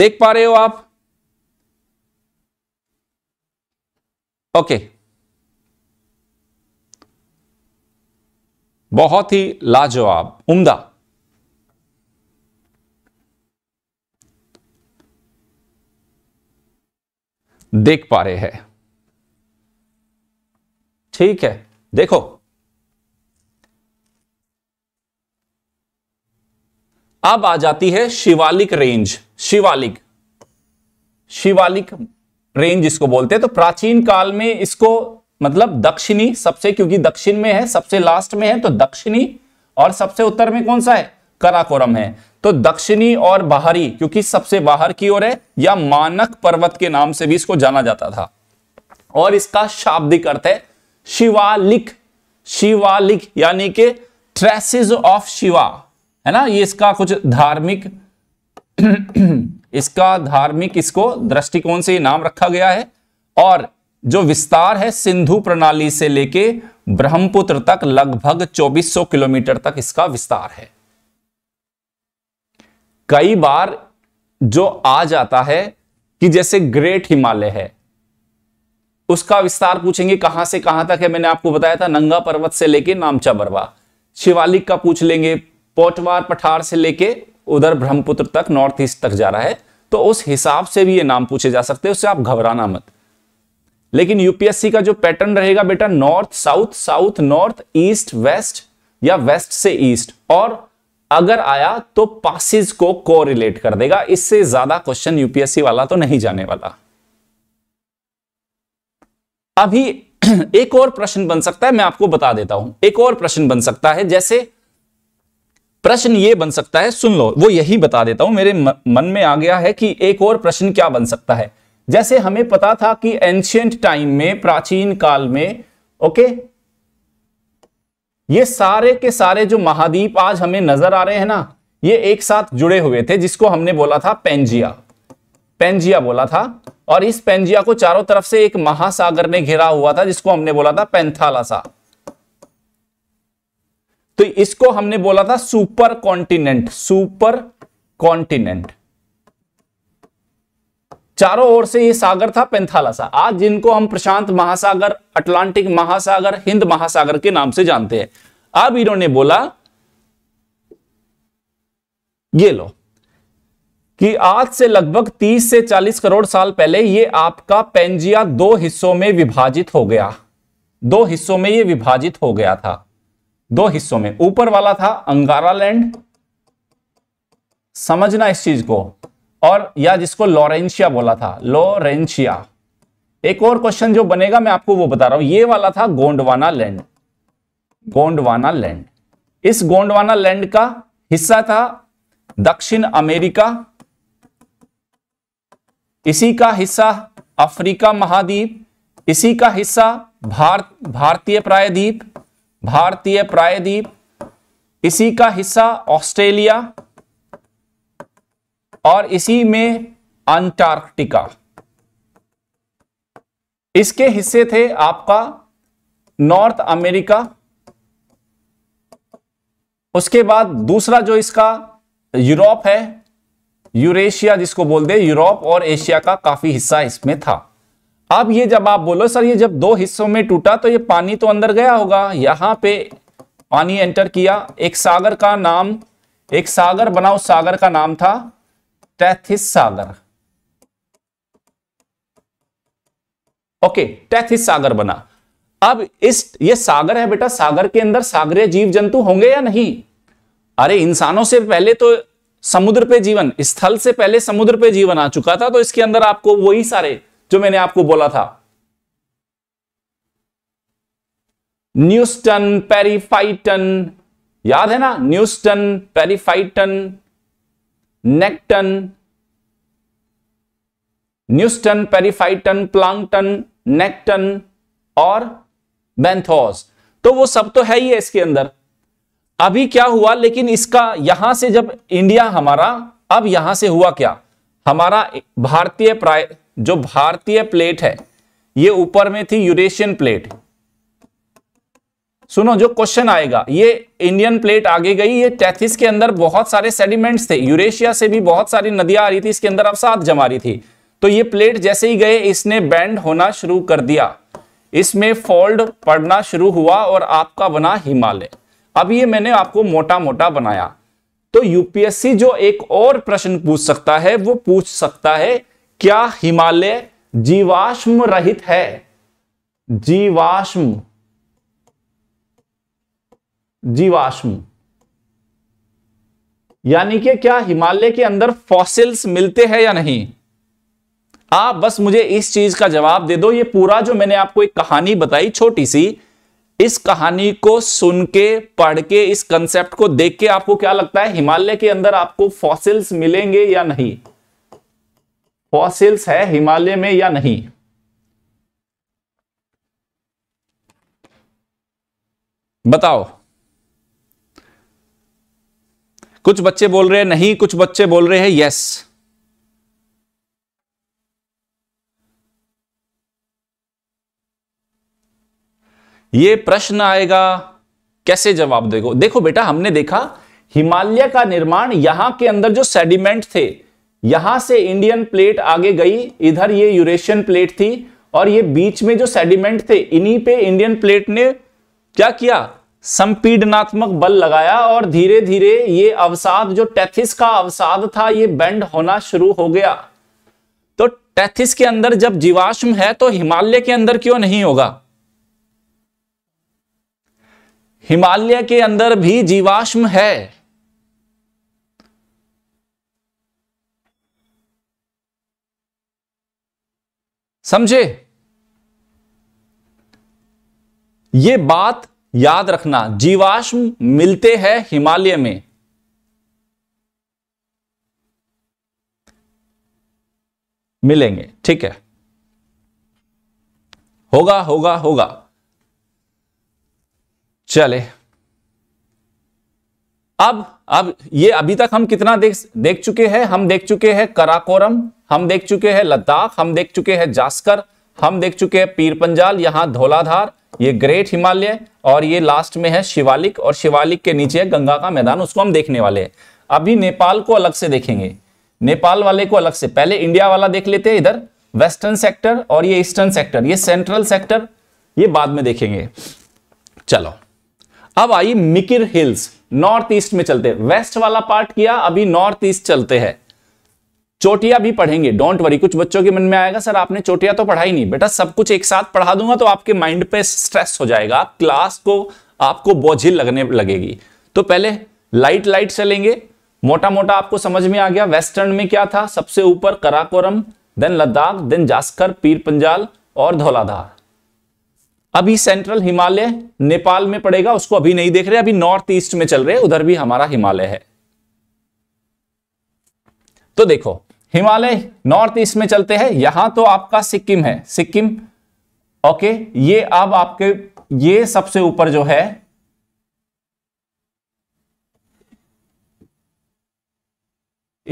देख पा रहे हो आप ओके बहुत ही लाजवाब उम्दा देख पा रहे हैं ठीक है देखो अब आ जाती है शिवालिक रेंज शिवालिक शिवालिक रेंज इसको बोलते हैं तो प्राचीन काल में इसको मतलब दक्षिणी सबसे क्योंकि दक्षिण में है सबसे लास्ट में है तो दक्षिणी और सबसे उत्तर में कौन सा है कराकोरम है तो दक्षिणी और बाहरी क्योंकि सबसे बाहर की ओर है या मानक पर्वत के नाम से भी इसको जाना जाता था और इसका शाब्दिक अर्थ है शिवालिक शिवालिक यानी के ट्रेसिस ऑफ शिवा है ना ये इसका कुछ धार्मिक इसका धार्मिक इसको दृष्टिकोण से नाम रखा गया है और जो विस्तार है सिंधु प्रणाली से लेके ब्रह्मपुत्र तक लगभग 2400 किलोमीटर तक इसका विस्तार है कई बार जो आ जाता है कि जैसे ग्रेट हिमालय है उसका विस्तार पूछेंगे कहां से कहां तक है मैंने आपको बताया था नंगा पर्वत से लेके नामचा बरवा शिवालिक का पूछ लेंगे पोटवार पठार से लेके उधर ब्रह्मपुत्र तक नॉर्थ ईस्ट तक जा रहा है तो उस हिसाब से भी ये नाम पूछे जा सकते हैं उससे आप घबराना मत लेकिन यूपीएससी का जो पैटर्न रहेगा बेटा north south south north east west या वेस्ट से ईस्ट और अगर आया तो पासिस को कोरिलेट कर देगा इससे ज्यादा क्वेश्चन यूपीएससी वाला तो नहीं जाने वाला अभी एक और प्रश्न बन सकता है मैं आपको बता देता हूं एक और प्रश्न बन सकता है जैसे प्रश्न ये बन सकता है सुन लो वो यही बता देता हूं मेरे मन में आ गया है कि एक और प्रश्न क्या बन सकता है जैसे हमें पता था कि एंशियंट टाइम में प्राचीन काल में ओके ये सारे के सारे जो महाद्वीप आज हमें नजर आ रहे हैं ना ये एक साथ जुड़े हुए थे जिसको हमने बोला था पेंजिया पेंजिया बोला था और इस पेंजिया को चारों तरफ से एक महासागर ने घिरा हुआ था जिसको हमने बोला था पेंथालासा तो इसको हमने बोला था सुपर कॉन्टिनेंट सुपर कॉन्टिनेंट चारों ओर से ये सागर था पेंथालासा आज जिनको हम प्रशांत महासागर अटलांटिक महासागर हिंद महासागर के नाम से जानते हैं अब इन्होंने बोला ये लो कि आज से लगभग 30 से 40 करोड़ साल पहले ये आपका पेंजिया दो हिस्सों में विभाजित हो गया दो हिस्सों में ये विभाजित हो गया था दो हिस्सों में ऊपर वाला था अंगारा लैंड समझना इस चीज को और या जिसको लॉरेंशिया बोला था लॉरेंशिया एक और क्वेश्चन जो बनेगा मैं आपको वो बता रहा हूं ये वाला था गोंडवाना लैंड गोंडवाना लैंड इस गोंडवाना लैंड का हिस्सा था दक्षिण अमेरिका इसी का हिस्सा अफ्रीका महाद्वीप इसी का हिस्सा भारत भारतीय प्रायद्वीप भारतीय प्रायद्वीप इसी का हिस्सा ऑस्ट्रेलिया और इसी में अंटार्कटिका इसके हिस्से थे आपका नॉर्थ अमेरिका उसके बाद दूसरा जो इसका यूरोप है यूरेशिया जिसको बोल दे यूरोप और एशिया का काफी हिस्सा इसमें था अब ये जब आप बोलो सर ये जब दो हिस्सों में टूटा तो ये पानी तो अंदर गया होगा यहां पे पानी एंटर किया एक सागर का नाम एक सागर बना उस सागर का नाम था सागर ओके टेथिस सागर बना अब इस ये सागर है बेटा सागर के अंदर सागरीय जीव जंतु होंगे या नहीं अरे इंसानों से पहले तो समुद्र पे जीवन स्थल से पहले समुद्र पे जीवन आ चुका था तो इसके अंदर आपको वही सारे जो मैंने आपको बोला था न्यूस्टन पेरीफाइटन याद है ना neuston periphyton nekton neuston periphyton plankton nekton और बेंथोस तो वो सब तो है ही है इसके अंदर अभी क्या हुआ लेकिन इसका यहां से जब इंडिया हमारा अब यहां से हुआ क्या हमारा भारतीय प्राय जो भारतीय प्लेट है ये ऊपर में थी यूरेशियन प्लेट सुनो जो क्वेश्चन आएगा ये इंडियन प्लेट आगे गई ये तैतीस के अंदर बहुत सारे सेडिमेंट्स थे यूरेशिया से भी बहुत सारी नदियां आ रही थी इसके अंदर अब सात जमा रही थी तो ये प्लेट जैसे ही गए इसने बैंड होना शुरू कर दिया इसमें फोल्ड पड़ना शुरू हुआ और आपका बना हिमालय अब ये मैंने आपको मोटा मोटा बनाया तो यूपीएससी जो एक और प्रश्न पूछ सकता है वो पूछ सकता है क्या हिमालय जीवाश्म रहित है जीवाश्म जीवाश्म यानी कि क्या हिमालय के अंदर फॉसिल्स मिलते हैं या नहीं आप बस मुझे इस चीज का जवाब दे दो ये पूरा जो मैंने आपको एक कहानी बताई छोटी सी इस कहानी को सुन के पढ़ के इस कंसेप्ट को देख के आपको क्या लगता है हिमालय के अंदर आपको फॉसिल्स मिलेंगे या नहीं फॉसिल्स है हिमालय में या नहीं बताओ कुछ बच्चे बोल रहे हैं नहीं कुछ बच्चे बोल रहे हैं यस ये प्रश्न आएगा कैसे जवाब देखो देखो बेटा हमने देखा हिमालय का निर्माण यहां के अंदर जो सेडिमेंट थे यहां से इंडियन प्लेट आगे गई इधर ये यूरेशियन प्लेट थी और ये बीच में जो सेडिमेंट थे इन्हीं पे इंडियन प्लेट ने क्या किया संपीडनात्मक बल लगाया और धीरे धीरे ये अवसाद जो टेथिस का अवसाद था ये बेंड होना शुरू हो गया तो टेथिस के अंदर जब जीवाश्म है तो हिमालय के अंदर क्यों नहीं होगा हिमालय के अंदर भी जीवाश्म है समझे ये बात याद रखना जीवाश्म मिलते हैं हिमालय में मिलेंगे ठीक है होगा होगा होगा चले अब अब ये अभी तक हम कितना देख देख चुके हैं हम देख चुके हैं कराकोरम हम देख चुके हैं लद्दाख हम देख चुके हैं जास्कर हम देख चुके हैं पीर पंजाल यहां धौलाधार ये ग्रेट हिमालय और ये लास्ट में है शिवालिक और शिवालिक के नीचे है गंगा का मैदान उसको हम देखने वाले हैं अभी नेपाल को अलग से देखेंगे नेपाल वाले को अलग से पहले इंडिया वाला देख लेते हैं इधर वेस्टर्न सेक्टर और ये ईस्टर्न सेक्टर ये सेंट्रल सेक्टर ये बाद में देखेंगे चलो अब आई मिकिर हिल्स नॉर्थ ईस्ट में चलते वेस्ट वाला पार्ट किया अभी नॉर्थ ईस्ट चलते हैं चोटिया भी पढ़ेंगे डोंट वरी कुछ बच्चों के मन में आएगा सर आपने चोटिया तो पढ़ाई नहीं बेटा सब कुछ एक साथ पढ़ा दूंगा तो आपके माइंड पे स्ट्रेस हो जाएगा क्लास को आपको बोझिल लगने लगेगी तो पहले लाइट लाइट चलेंगे मोटा मोटा आपको समझ में आ गया वेस्टर्न में क्या था सबसे ऊपर कराकोरम देन लद्दाख देन जास्कर पीर पंजाल और धौलाधार अभी सेंट्रल हिमालय नेपाल में पड़ेगा उसको अभी नहीं देख रहे अभी नॉर्थ ईस्ट में चल रहे उधर भी हमारा हिमालय है तो देखो हिमालय नॉर्थ ईस्ट में चलते हैं यहां तो आपका सिक्किम है सिक्किम ओके ये अब आपके ये सबसे ऊपर जो है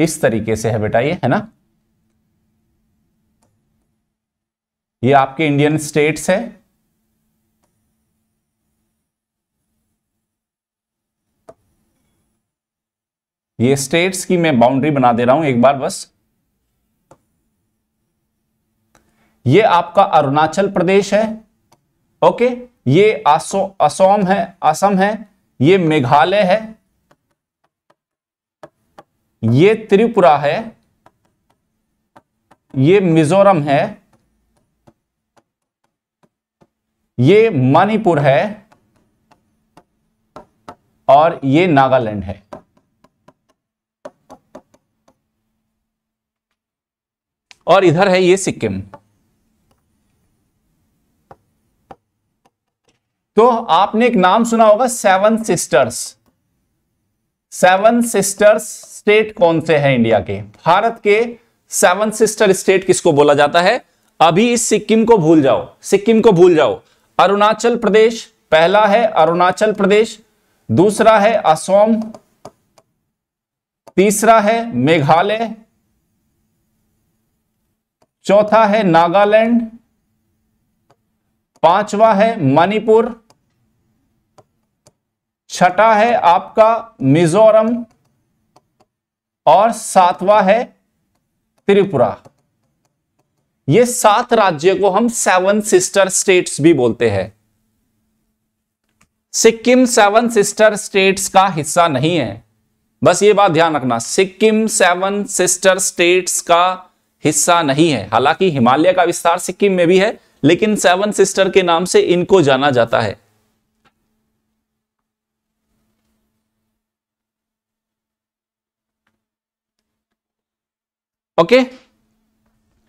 इस तरीके से है बेटा ये है ना ये आपके इंडियन स्टेट्स है ये स्टेट्स की मैं बाउंड्री बना दे रहा हूं एक बार बस ये आपका अरुणाचल प्रदेश है ओके ये आसो असोम है असम है ये मेघालय है ये त्रिपुरा है ये मिजोरम है ये मणिपुर है और ये नागालैंड है और इधर है ये सिक्किम तो आपने एक नाम सुना होगा seven sisters seven sisters state कौन से हैं इंडिया के भारत के सेवन सिस्टर स्टेट किसको बोला जाता है अभी इस सिक्किम को भूल जाओ सिक्किम को भूल जाओ अरुणाचल प्रदेश पहला है अरुणाचल प्रदेश दूसरा है असोम तीसरा है मेघालय चौथा है नागालैंड पांचवा है मणिपुर छठा है आपका मिजोरम और सातवां है त्रिपुरा ये सात राज्य को हम सेवन सिस्टर स्टेट्स भी बोलते हैं सिक्किम सेवन सिस्टर स्टेट्स का हिस्सा नहीं है बस ये बात ध्यान रखना सिक्किम सेवन सिस्टर स्टेट्स का हिस्सा नहीं है हालांकि हिमालय का विस्तार सिक्किम में भी है लेकिन सेवन सिस्टर के नाम से इनको जाना जाता है ओके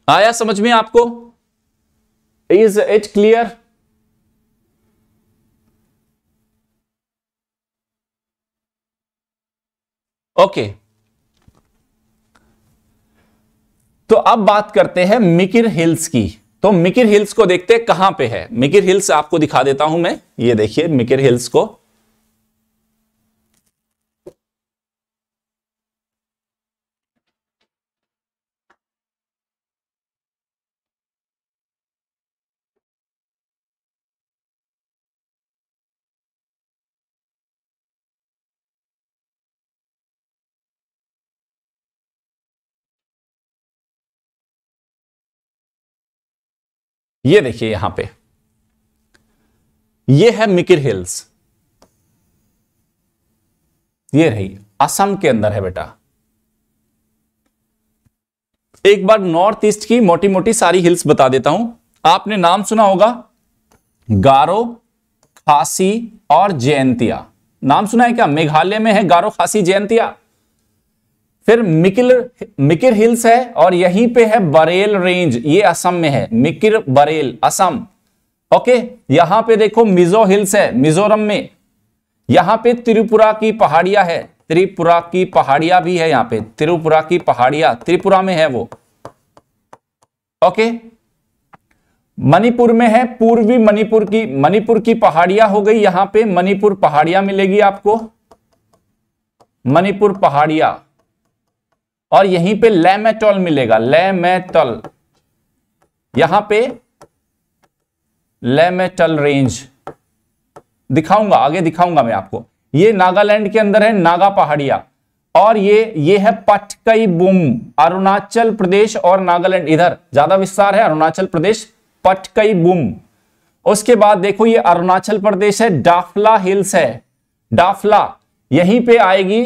आया समझ में आपको इज इट क्लियर ओके तो अब बात करते हैं मिकिर हिल्स की तो मिकिर हिल्स को देखते हैं कहां पे है मिकिर हिल्स आपको दिखा देता हूं मैं ये देखिए मिकिर हिल्स को ये देखिए यहां पे ये है मिकिर हिल्स ये रही असम के अंदर है बेटा एक बार नॉर्थ ईस्ट की मोटी मोटी सारी हिल्स बता देता हूं आपने नाम सुना होगा गारो खासी और जयंतिया नाम सुना है क्या मेघालय में है गारो खासी जयंतिया फिर मिकिल मिकिर हिल्स है और यहीं पे है बरेल रेंज ये असम में है मिकिर बरेल असम ओके यहां पे देखो मिजो हिल्स है मिजोरम में यहां पे त्रिपुरा की पहाड़िया है त्रिपुरा की पहाड़िया भी है यहां पे त्रिपुरा की पहाड़िया त्रिपुरा में है वो ओके मणिपुर में है पूर्वी मणिपुर की मणिपुर की पहाड़िया हो गई यहां पे मणिपुर पहाड़िया मिलेगी आपको मणिपुर पहाड़िया और यहीं पे लेमेटॉल मिलेगा लेमेटल यहां पे लेमेटल रेंज दिखाऊंगा आगे दिखाऊंगा मैं आपको ये नागालैंड के अंदर है नागा पहाड़िया और ये ये है पटकई बुम अरुणाचल प्रदेश और नागालैंड इधर ज्यादा विस्तार है अरुणाचल प्रदेश पटकई बुम उसके बाद देखो ये अरुणाचल प्रदेश है डाफला हिल्स है डाफला यहीं पे आएगी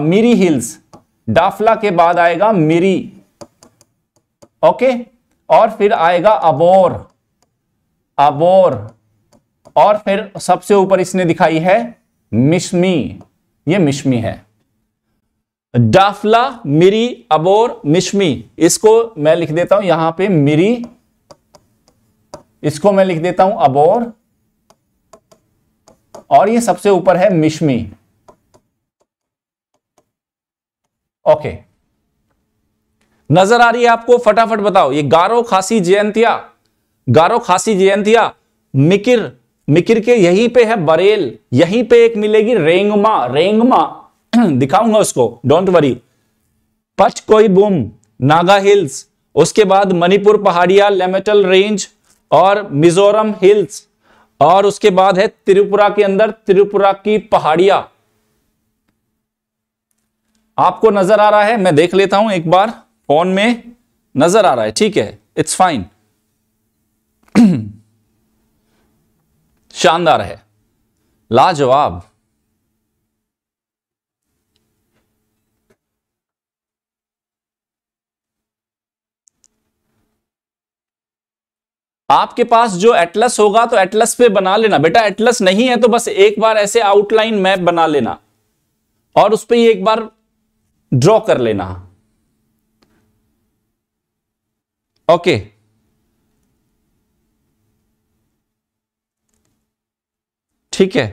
मिरी हिल्स डाफला के बाद आएगा मिरी ओके और फिर आएगा अबोर अबोर और फिर सबसे ऊपर इसने दिखाई है मिशमी ये मिशमी है डाफला मिरी अबोर मिशमी इसको मैं लिख देता हूं यहां पे मिरी इसको मैं लिख देता हूं अबोर और ये सबसे ऊपर है मिशमी ओके नजर आ रही है आपको फटाफट बताओ ये गारो खासी जयंतिया गारो खासी जयंतिया मिकिर मिकिर के यहीं पे है बरेल यहीं पे एक मिलेगी रेंगमा रेंगमा दिखाऊंगा उसको डोंट वरी पच कोई बुम नागा हिल्स उसके बाद मणिपुर पहाड़िया लेमेटल रेंज और मिजोरम हिल्स और उसके बाद है त्रिपुरा के अंदर त्रिपुरा की पहाड़िया आपको नजर आ रहा है मैं देख लेता हूं एक बार फोन में नजर आ रहा है ठीक है इट्स फाइन शानदार है लाजवाब आपके पास जो एटलस होगा तो एटलस पे बना लेना बेटा एटलस नहीं है तो बस एक बार ऐसे आउटलाइन मैप बना लेना और उस पर एक बार ड्रॉ कर लेना ओके ठीक है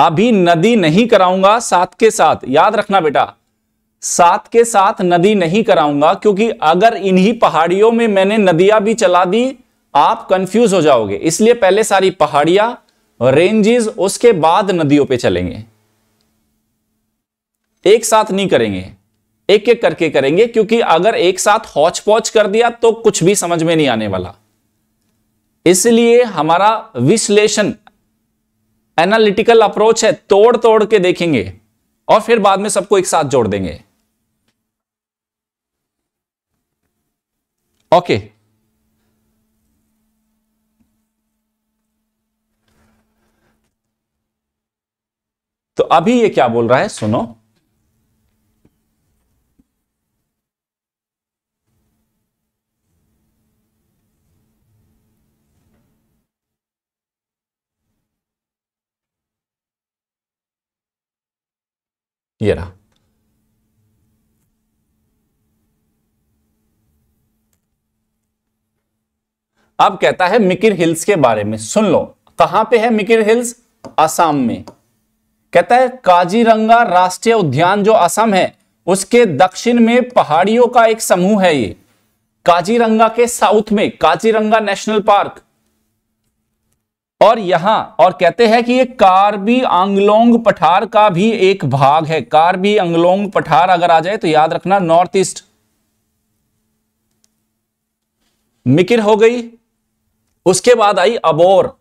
अभी नदी नहीं कराऊंगा साथ के साथ याद रखना बेटा साथ के साथ नदी नहीं कराऊंगा क्योंकि अगर इन्हीं पहाड़ियों में मैंने नदियां भी चला दी आप कंफ्यूज हो जाओगे इसलिए पहले सारी पहाड़ियां रेंजेस उसके बाद नदियों पे चलेंगे एक साथ नहीं करेंगे एक एक करके करेंगे क्योंकि अगर एक साथ हौच पौच कर दिया तो कुछ भी समझ में नहीं आने वाला इसलिए हमारा विश्लेषण एनालिटिकल अप्रोच है तोड़ तोड़ के देखेंगे और फिर बाद में सबको एक साथ जोड़ देंगे ओके तो अभी ये क्या बोल रहा है सुनो ये रहा अब कहता है मिकिर हिल्स के बारे में सुन लो कहां पे है मिकिर हिल्स असम में कहता है काजीरंगा राष्ट्रीय उद्यान जो असम है उसके दक्षिण में पहाड़ियों का एक समूह है ये काजीरंगा के साउथ में काजीरंगा नेशनल पार्क और यहां और कहते हैं कि ये कार्बी आंगलोंग पठार का भी एक भाग है कार्बी अंगलोंग पठार अगर आ जाए तो याद रखना नॉर्थ ईस्ट मिकिर हो गई उसके बाद आई अबोर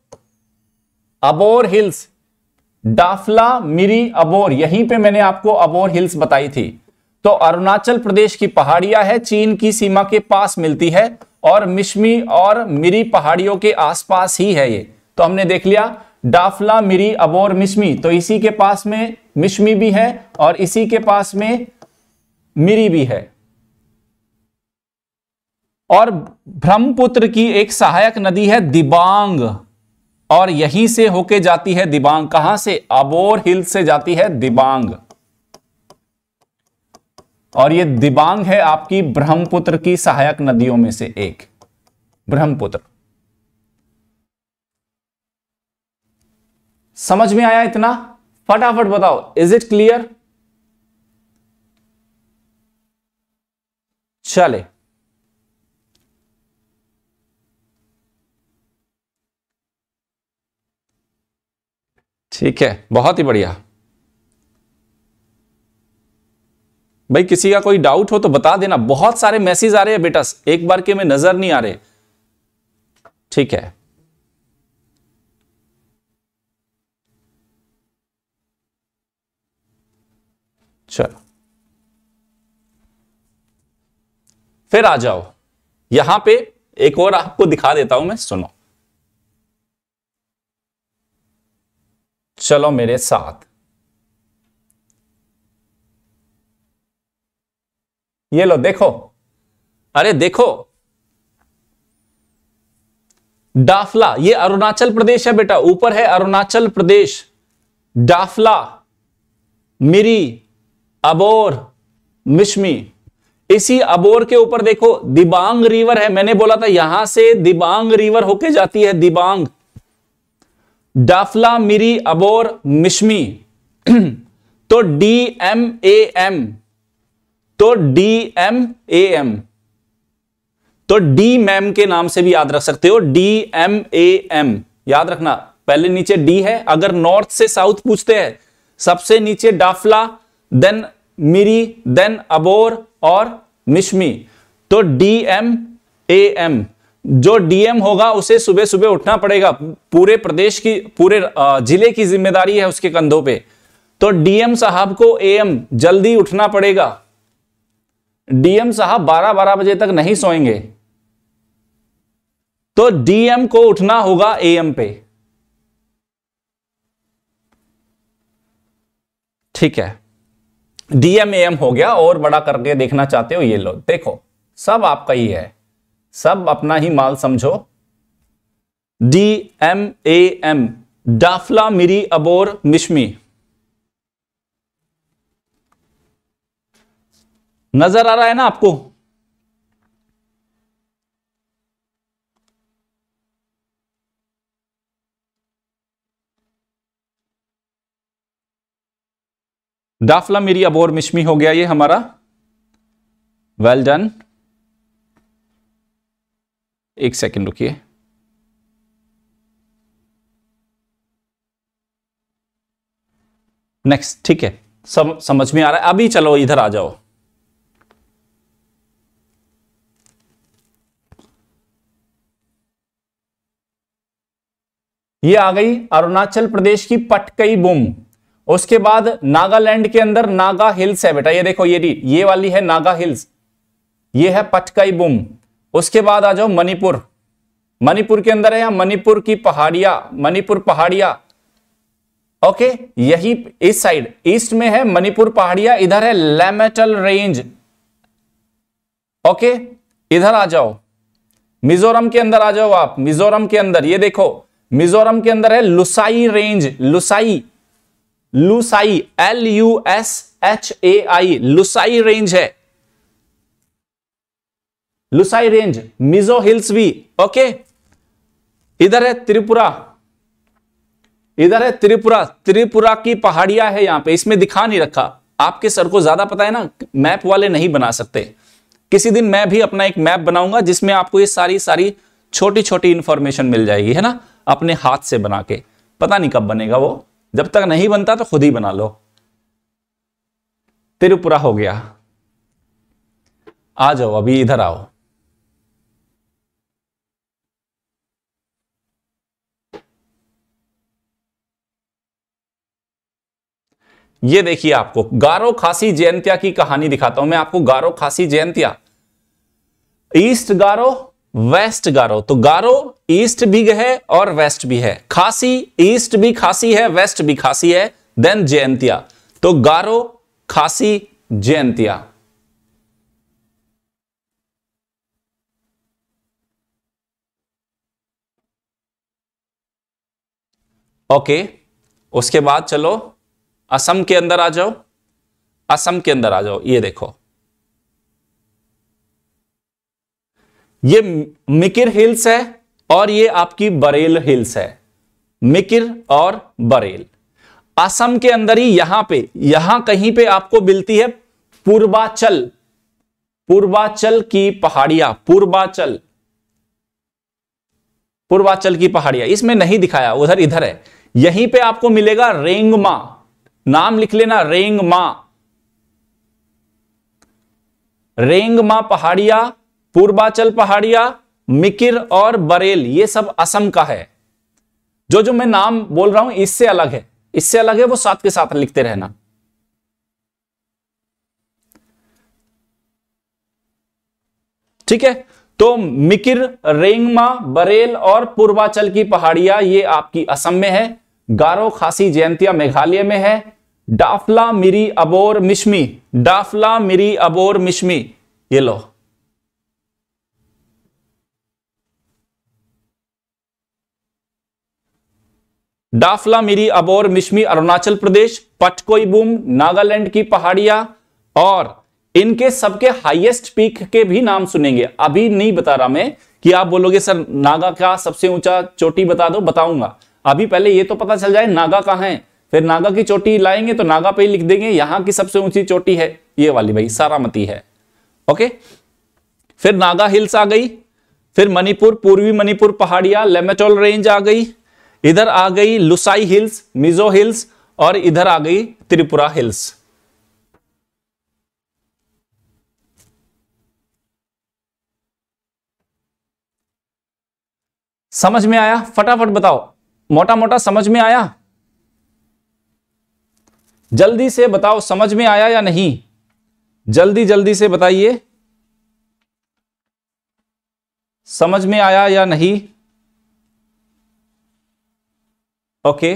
अबोर हिल्स डाफला मिरी अबोर यहीं पे मैंने आपको अबोर हिल्स बताई थी तो अरुणाचल प्रदेश की पहाड़ियां है चीन की सीमा के पास मिलती है और मिश्मी और मिरी पहाड़ियों के आसपास ही है ये तो हमने देख लिया डाफला मिरी अबोर मिश्मी तो इसी के पास में मिश्मी भी है और इसी के पास में मिरी भी है और ब्रह्मपुत्र की एक सहायक नदी है दिबांग और यहीं से होके जाती है दिबांग कहां से अबोर हिल से जाती है दिबांग और ये दिबांग है आपकी ब्रह्मपुत्र की सहायक नदियों में से एक ब्रह्मपुत्र समझ में आया इतना फटाफट बताओ इज इट क्लियर चले ठीक है बहुत ही बढ़िया भाई किसी का कोई डाउट हो तो बता देना बहुत सारे मैसेज आ रहे हैं बेटा एक बार के में नजर नहीं आ रहे ठीक है चलो फिर आ जाओ यहां पे एक और आपको दिखा देता हूं मैं सुनो चलो मेरे साथ ये लो देखो अरे देखो डाफला ये अरुणाचल प्रदेश है बेटा ऊपर है अरुणाचल प्रदेश डाफला मिरी अबोर मिशमी इसी अबोर के ऊपर देखो दिबांग रिवर है मैंने बोला था यहां से दिबांग रिवर होके जाती है दिबांग डाफला मिरी अबोर मिशमी तो डी एम ए एम तो डी एम ए एम तो डी मैम के नाम से भी याद रख सकते हो डी एम ए एम याद रखना पहले नीचे डी है अगर नॉर्थ से साउथ पूछते हैं सबसे नीचे डाफला देन मिरी देन अबोर और मिशमी तो डी एम ए एम जो डीएम होगा उसे सुबह सुबह उठना पड़ेगा पूरे प्रदेश की पूरे जिले की जिम्मेदारी है उसके कंधों पे तो डीएम साहब को एएम जल्दी उठना पड़ेगा डीएम साहब 12 12 बजे तक नहीं सोएंगे तो डीएम को उठना होगा एएम पे ठीक है डीएमएम हो गया और बड़ा करके देखना चाहते हो ये लो देखो सब आपका ही है सब अपना ही माल समझो D M A M Dafla Miri Abor Mishmi नजर आ रहा है ना आपको दाफला मेरी अबोर मिशमी हो गया ये हमारा वेल डन एक सेकंड रुकिए नेक्स्ट ठीक है सब समझ में आ रहा है अभी चलो इधर आ जाओ ये आ गई अरुणाचल प्रदेश की पटकई बुम उसके बाद नागालैंड के अंदर नागा हिल्स है बेटा ये देखो ये डी ये वाली है नागा हिल्स ये है पटकाई बुम उसके बाद आ जाओ मणिपुर मणिपुर के अंदर है यहां मणिपुर की पहाड़िया मणिपुर पहाड़िया ओके यही इस साइड ईस्ट में है मणिपुर पहाड़िया इधर है लेमेटल रेंज ओके इधर आ जाओ मिजोरम के अंदर आ जाओ आप मिजोरम के अंदर ये देखो मिजोरम के अंदर है Lushai range Lushai Lushai L U S H A I Lushai range है लुसाई रेंज मिजो हिल्स भी ओके इधर है त्रिपुरा इधर है त्रिपुरा त्रिपुरा की पहाड़ियां है यहां पे इसमें दिखा नहीं रखा आपके सर को ज्यादा पता है ना मैप वाले नहीं बना सकते किसी दिन मैं भी अपना एक मैप बनाऊंगा जिसमें आपको ये सारी सारी छोटी छोटी इंफॉर्मेशन मिल जाएगी है ना अपने हाथ से बना के पता नहीं कब बनेगा वो जब तक नहीं बनता तो खुद ही बना लो त्रिपुरा हो गया आ जाओ अभी इधर आओ ये देखिए आपको गारो खासी जयंतिया की कहानी दिखाता हूं मैं आपको गारो खासी जयंतिया ईस्ट गारो वेस्ट गारो तो गारो ईस्ट भी है और वेस्ट भी है खासी ईस्ट भी खासी है वेस्ट भी खासी है देन जयंतिया तो गारो खासी जयंतिया ओके उसके बाद चलो असम के अंदर आ जाओ असम के अंदर आ जाओ ये देखो ये मिकिर हिल्स है और ये आपकी बरेल हिल्स है मिकिर और बरेल असम के अंदर ही यहां पे यहां कहीं पे आपको मिलती है पूर्वाचल पूर्वाचल की पहाड़ियां पूर्वाचल पूर्वाचल की पहाड़ियां इसमें नहीं दिखाया उधर इधर है यहीं पे आपको मिलेगा रेंगमा नाम लिख लेना रेंगमा रेंगमा पहाड़िया पूर्वाचल पहाड़िया मिकिर और बरेल ये सब असम का है जो जो मैं नाम बोल रहा हूं इससे अलग है इससे अलग है वो साथ के साथ लिखते रहना ठीक है तो मिकिर रेंगमा बरेल और पूर्वाचल की पहाड़िया ये आपकी असम में है गारो खासी जयंतिया मेघालय में है डाफला मिरी अबोर मिश्मी डाफला मिरी अबोर मिश्मी ये लो डाफला मिरी अबोर मिश्मी अरुणाचल प्रदेश पटकोई बूम नागालैंड की पहाड़िया और इनके सबके हाईएस्ट पीक के भी नाम सुनेंगे अभी नहीं बता रहा मैं कि आप बोलोगे सर नागा का सबसे ऊंचा चोटी बता दो बताऊंगा अभी पहले ये तो पता चल जाए नागा कहा है फिर नागा की चोटी लाएंगे तो नागा पे ही लिख देंगे यहां की सबसे ऊंची चोटी है ये वाली भाई सारामती है ओके फिर नागा हिल्स आ गई फिर मणिपुर पूर्वी मणिपुर पहाड़िया लेमेटोल रेंज आ गई इधर आ गई लुसाई हिल्स मिजो हिल्स और इधर आ गई त्रिपुरा हिल्स समझ में आया फटाफट बताओ मोटा मोटा समझ में आया जल्दी से बताओ समझ में आया या नहीं जल्दी जल्दी से बताइए समझ में आया या नहीं okay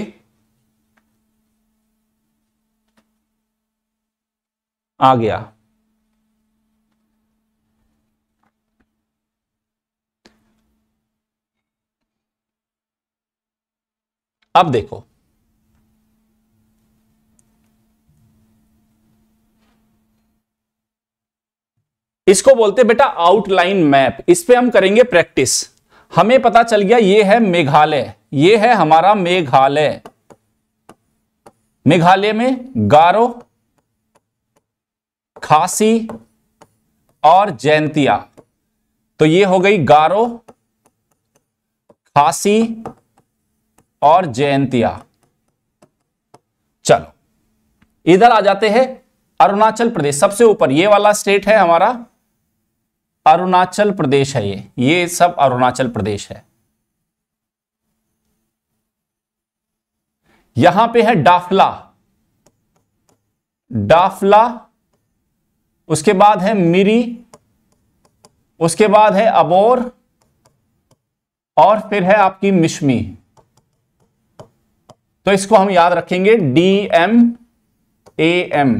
आ गया अब देखो इसको बोलते बेटा आउटलाइन मैप इस पे हम करेंगे प्रैक्टिस हमें पता चल गया ये है मेघालय ये है हमारा मेघालय मेघालय में गारो खासी और जयंतिया तो ये हो गई गारो खासी और जयंतिया चलो इधर आ जाते हैं अरुणाचल प्रदेश सबसे ऊपर ये वाला स्टेट है हमारा अरुणाचल प्रदेश है ये ये सब अरुणाचल प्रदेश है यहां पे है डाफला डाफला उसके बाद है मिरी उसके बाद है अबोर और फिर है आपकी मिशमी तो इसको हम याद रखेंगे D M A M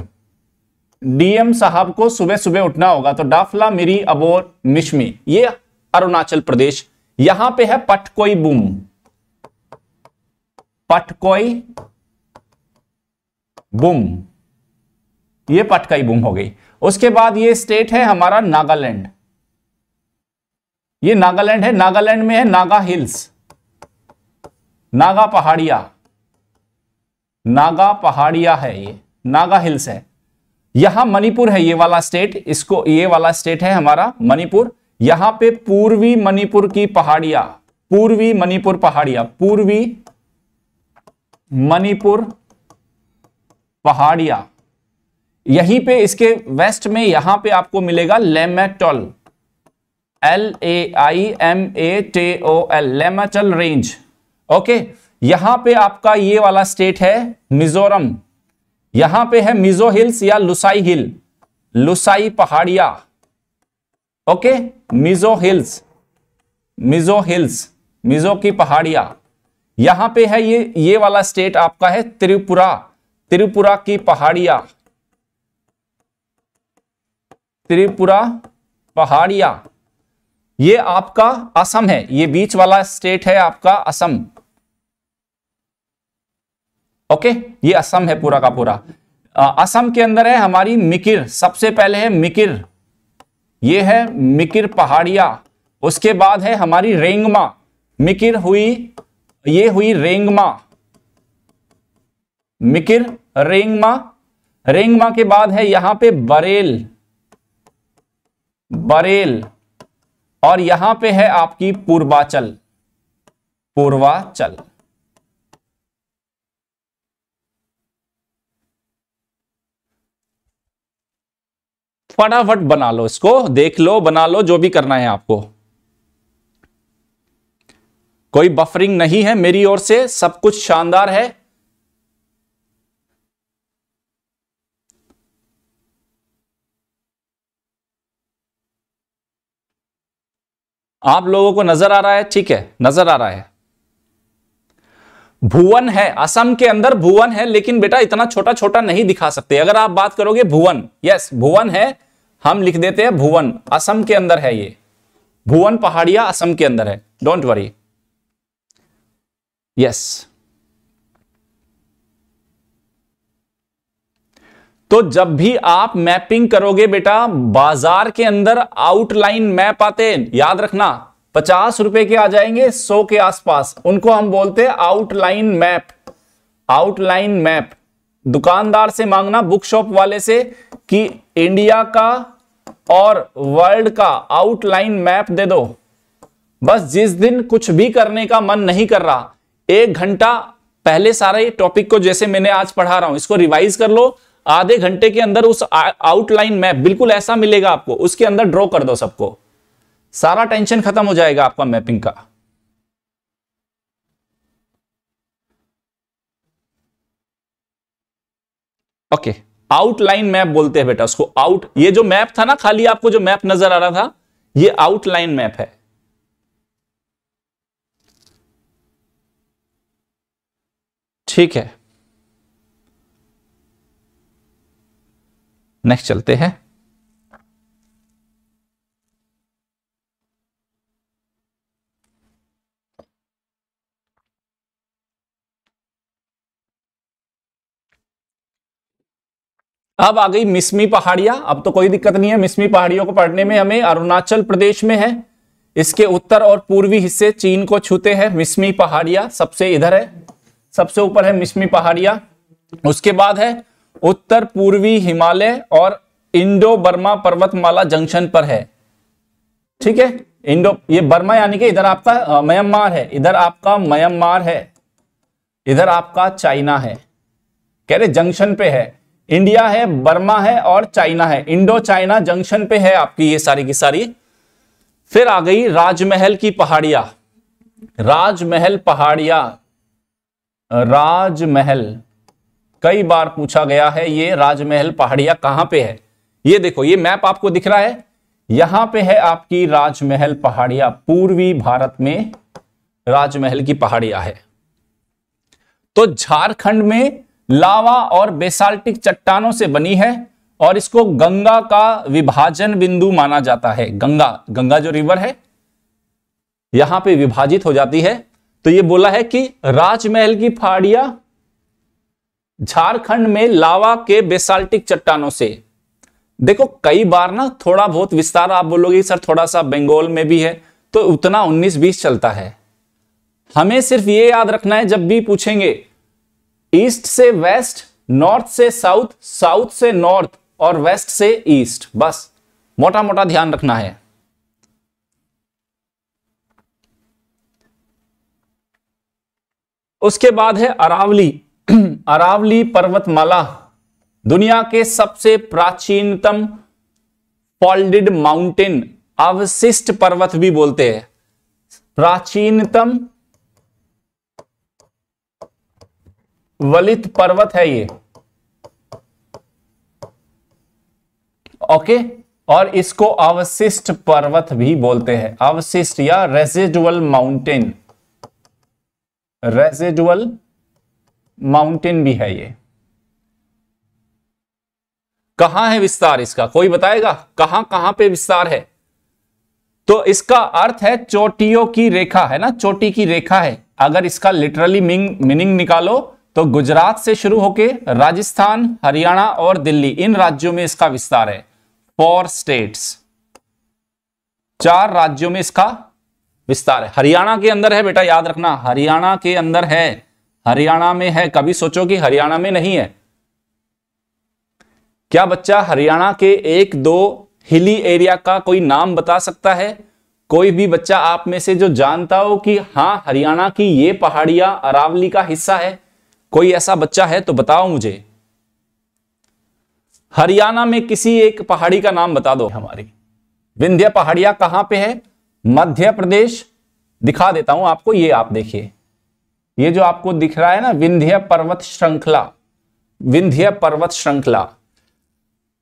DM साहब को सुबह सुबह उठना होगा तो डाफला मिरी अबोर मिशमी ये अरुणाचल प्रदेश यहां पे है पटकोई बूम पटकोई बुंग ये पटकाई बुंग हो गई उसके बाद ये स्टेट है हमारा नागालैंड ये नागालैंड है नागालैंड में है नागा हिल्स नागा पहाड़िया नागा पहाड़िया है ये नागा हिल्स है यहां मणिपुर है ये वाला स्टेट इसको ये वाला स्टेट है हमारा मणिपुर यहां पे पूर्वी मणिपुर की पहाड़िया पूर्वी मणिपुर पहाड़िया पूर्वी मणिपुर पहाड़िया यहीं पे इसके वेस्ट में यहां पे आपको मिलेगा लेमेटोल L A I M A T O L Lemetol range okay यहां पे आपका ये वाला स्टेट है मिजोरम यहां पे है मिजो हिल्स या लुसाई हिल लुसाई पहाड़िया okay Mizo hills Mizo hills Mizo की पहाड़िया यहां पे है ये ये वाला स्टेट आपका है त्रिपुरा त्रिपुरा की पहाड़िया त्रिपुरा पहाड़िया ये आपका असम है ये बीच वाला स्टेट है आपका असम ओके ये असम है पूरा का पूरा असम के अंदर है हमारी मिकिर सबसे पहले है मिकिर ये है मिकिर पहाड़िया उसके बाद है हमारी रेंगमा मिकिर हुई ये हुई रेंगमा मिकिर रेंगमा रेंगमा के बाद है यहां पे बरेल बरेल और यहां पे है आपकी पूर्वाचल पूर्वाचल फटाफट बना लो इसको देख लो बना लो जो भी करना है आपको कोई बफरिंग नहीं है मेरी ओर से सब कुछ शानदार है आप लोगों को नजर आ रहा है ठीक है नजर आ रहा है भुवन है असम के अंदर भुवन है लेकिन बेटा इतना छोटा छोटा नहीं दिखा सकते अगर आप बात करोगे भुवन यस भुवन है हम लिख देते हैं भुवन असम के अंदर है ये भुवन पहाड़िया असम के अंदर है डोंट वरी यस तो जब भी आप मैपिंग करोगे बेटा बाजार के अंदर आउटलाइन मैप आते हैं याद रखना पचास रुपए के आ जाएंगे सौ के आसपास उनको हम बोलते हैं आउटलाइन मैप आउटलाइन मैप दुकानदार से मांगना बुक शॉप वाले से कि इंडिया का और वर्ल्ड का आउटलाइन मैप दे दो बस जिस दिन कुछ भी करने का मन नहीं कर रहा एक घंटा पहले सारा ये टॉपिक को जैसे मैंने आज पढ़ा रहा हूं इसको रिवाइज कर लो आधे घंटे के अंदर उस आउटलाइन मैप बिल्कुल ऐसा मिलेगा आपको उसके अंदर ड्रॉ कर दो सबको सारा टेंशन खत्म हो जाएगा आपका मैपिंग का ओके आउटलाइन मैप बोलते हैं बेटा उसको आउट ये जो मैप था ना खाली आपको जो मैप नजर आ रहा था ये आउटलाइन मैप है ठीक है नेक्स्ट चलते हैं अब आ गई मिसमी पहाड़िया अब तो कोई दिक्कत नहीं है मिसमी पहाड़ियों को पढ़ने में हमें अरुणाचल प्रदेश में है इसके उत्तर और पूर्वी हिस्से चीन को छूते हैं मिसमी पहाड़िया सबसे इधर है सबसे ऊपर है मिश्मी पहाड़िया उसके बाद है उत्तर पूर्वी हिमालय और इंडो बर्मा पर्वतमाला जंक्शन पर है ठीक है इंडो ये बर्मा यानी कि इधर आपका म्यांमार है इधर आपका म्यांमार है इधर आपका चाइना है कह रहे जंक्शन पे है इंडिया है बर्मा है और चाइना है इंडो चाइना जंक्शन पे है आपकी ये सारी की सारी फिर आ गई राजमहल की पहाड़िया राजमहल पहाड़िया राजमहल कई बार पूछा गया है ये राजमहल पहाड़िया कहां पे है ये देखो ये मैप आपको दिख रहा है यहां पे है आपकी राजमहल पहाड़िया पूर्वी भारत में राजमहल की पहाड़िया है तो झारखंड में लावा और बेसाल्टिक चट्टानों से बनी है और इसको गंगा का विभाजन बिंदु माना जाता है गंगा गंगा जो रिवर है यहां पे विभाजित हो जाती है तो ये बोला है कि राजमहल की फाड़िया झारखंड में लावा के बेसाल्टिक चट्टानों से देखो कई बार ना थोड़ा बहुत विस्तार आप बोलोगे सर थोड़ा सा बंगाल में भी है तो उतना 19-20 चलता है हमें सिर्फ ये याद रखना है जब भी पूछेंगे ईस्ट से वेस्ट नॉर्थ से साउथ साउथ से नॉर्थ और वेस्ट से ईस्ट बस मोटा मोटा ध्यान रखना है उसके बाद है अरावली अरावली पर्वतमाला दुनिया के सबसे प्राचीनतम फॉल्डेड माउंटेन अवशिष्ट पर्वत भी बोलते हैं प्राचीनतम वलित पर्वत है ये ओके और इसको अवशिष्ट पर्वत भी बोलते हैं अवशिष्ट या रेजिडुअल माउंटेन रेजिडुअल माउंटेन भी है ये कहां है विस्तार इसका कोई बताएगा कहां कहां पे विस्तार है तो इसका अर्थ है चोटियों की रेखा है ना चोटी की रेखा है अगर इसका लिटरली मीनिंग निकालो तो गुजरात से शुरू होके राजस्थान हरियाणा और दिल्ली इन राज्यों में इसका विस्तार है फोर स्टेट्स चार राज्यों में इसका विस्तार है हरियाणा के अंदर है बेटा याद रखना हरियाणा के अंदर है हरियाणा में है कभी सोचो कि हरियाणा में नहीं है क्या बच्चा हरियाणा के एक दो हिली एरिया का कोई नाम बता सकता है कोई भी बच्चा आप में से जो जानता हो कि हाँ हरियाणा की ये पहाड़ियां अरावली का हिस्सा है कोई ऐसा बच्चा है तो बताओ मुझे हरियाणा में किसी एक पहाड़ी का नाम बता दो हमारी विंध्य पहाड़िया कहां पे है मध्य प्रदेश दिखा देता हूं आपको ये आप देखिए ये जो आपको दिख रहा है ना विंध्य पर्वत श्रृंखला विंध्य पर्वत श्रृंखला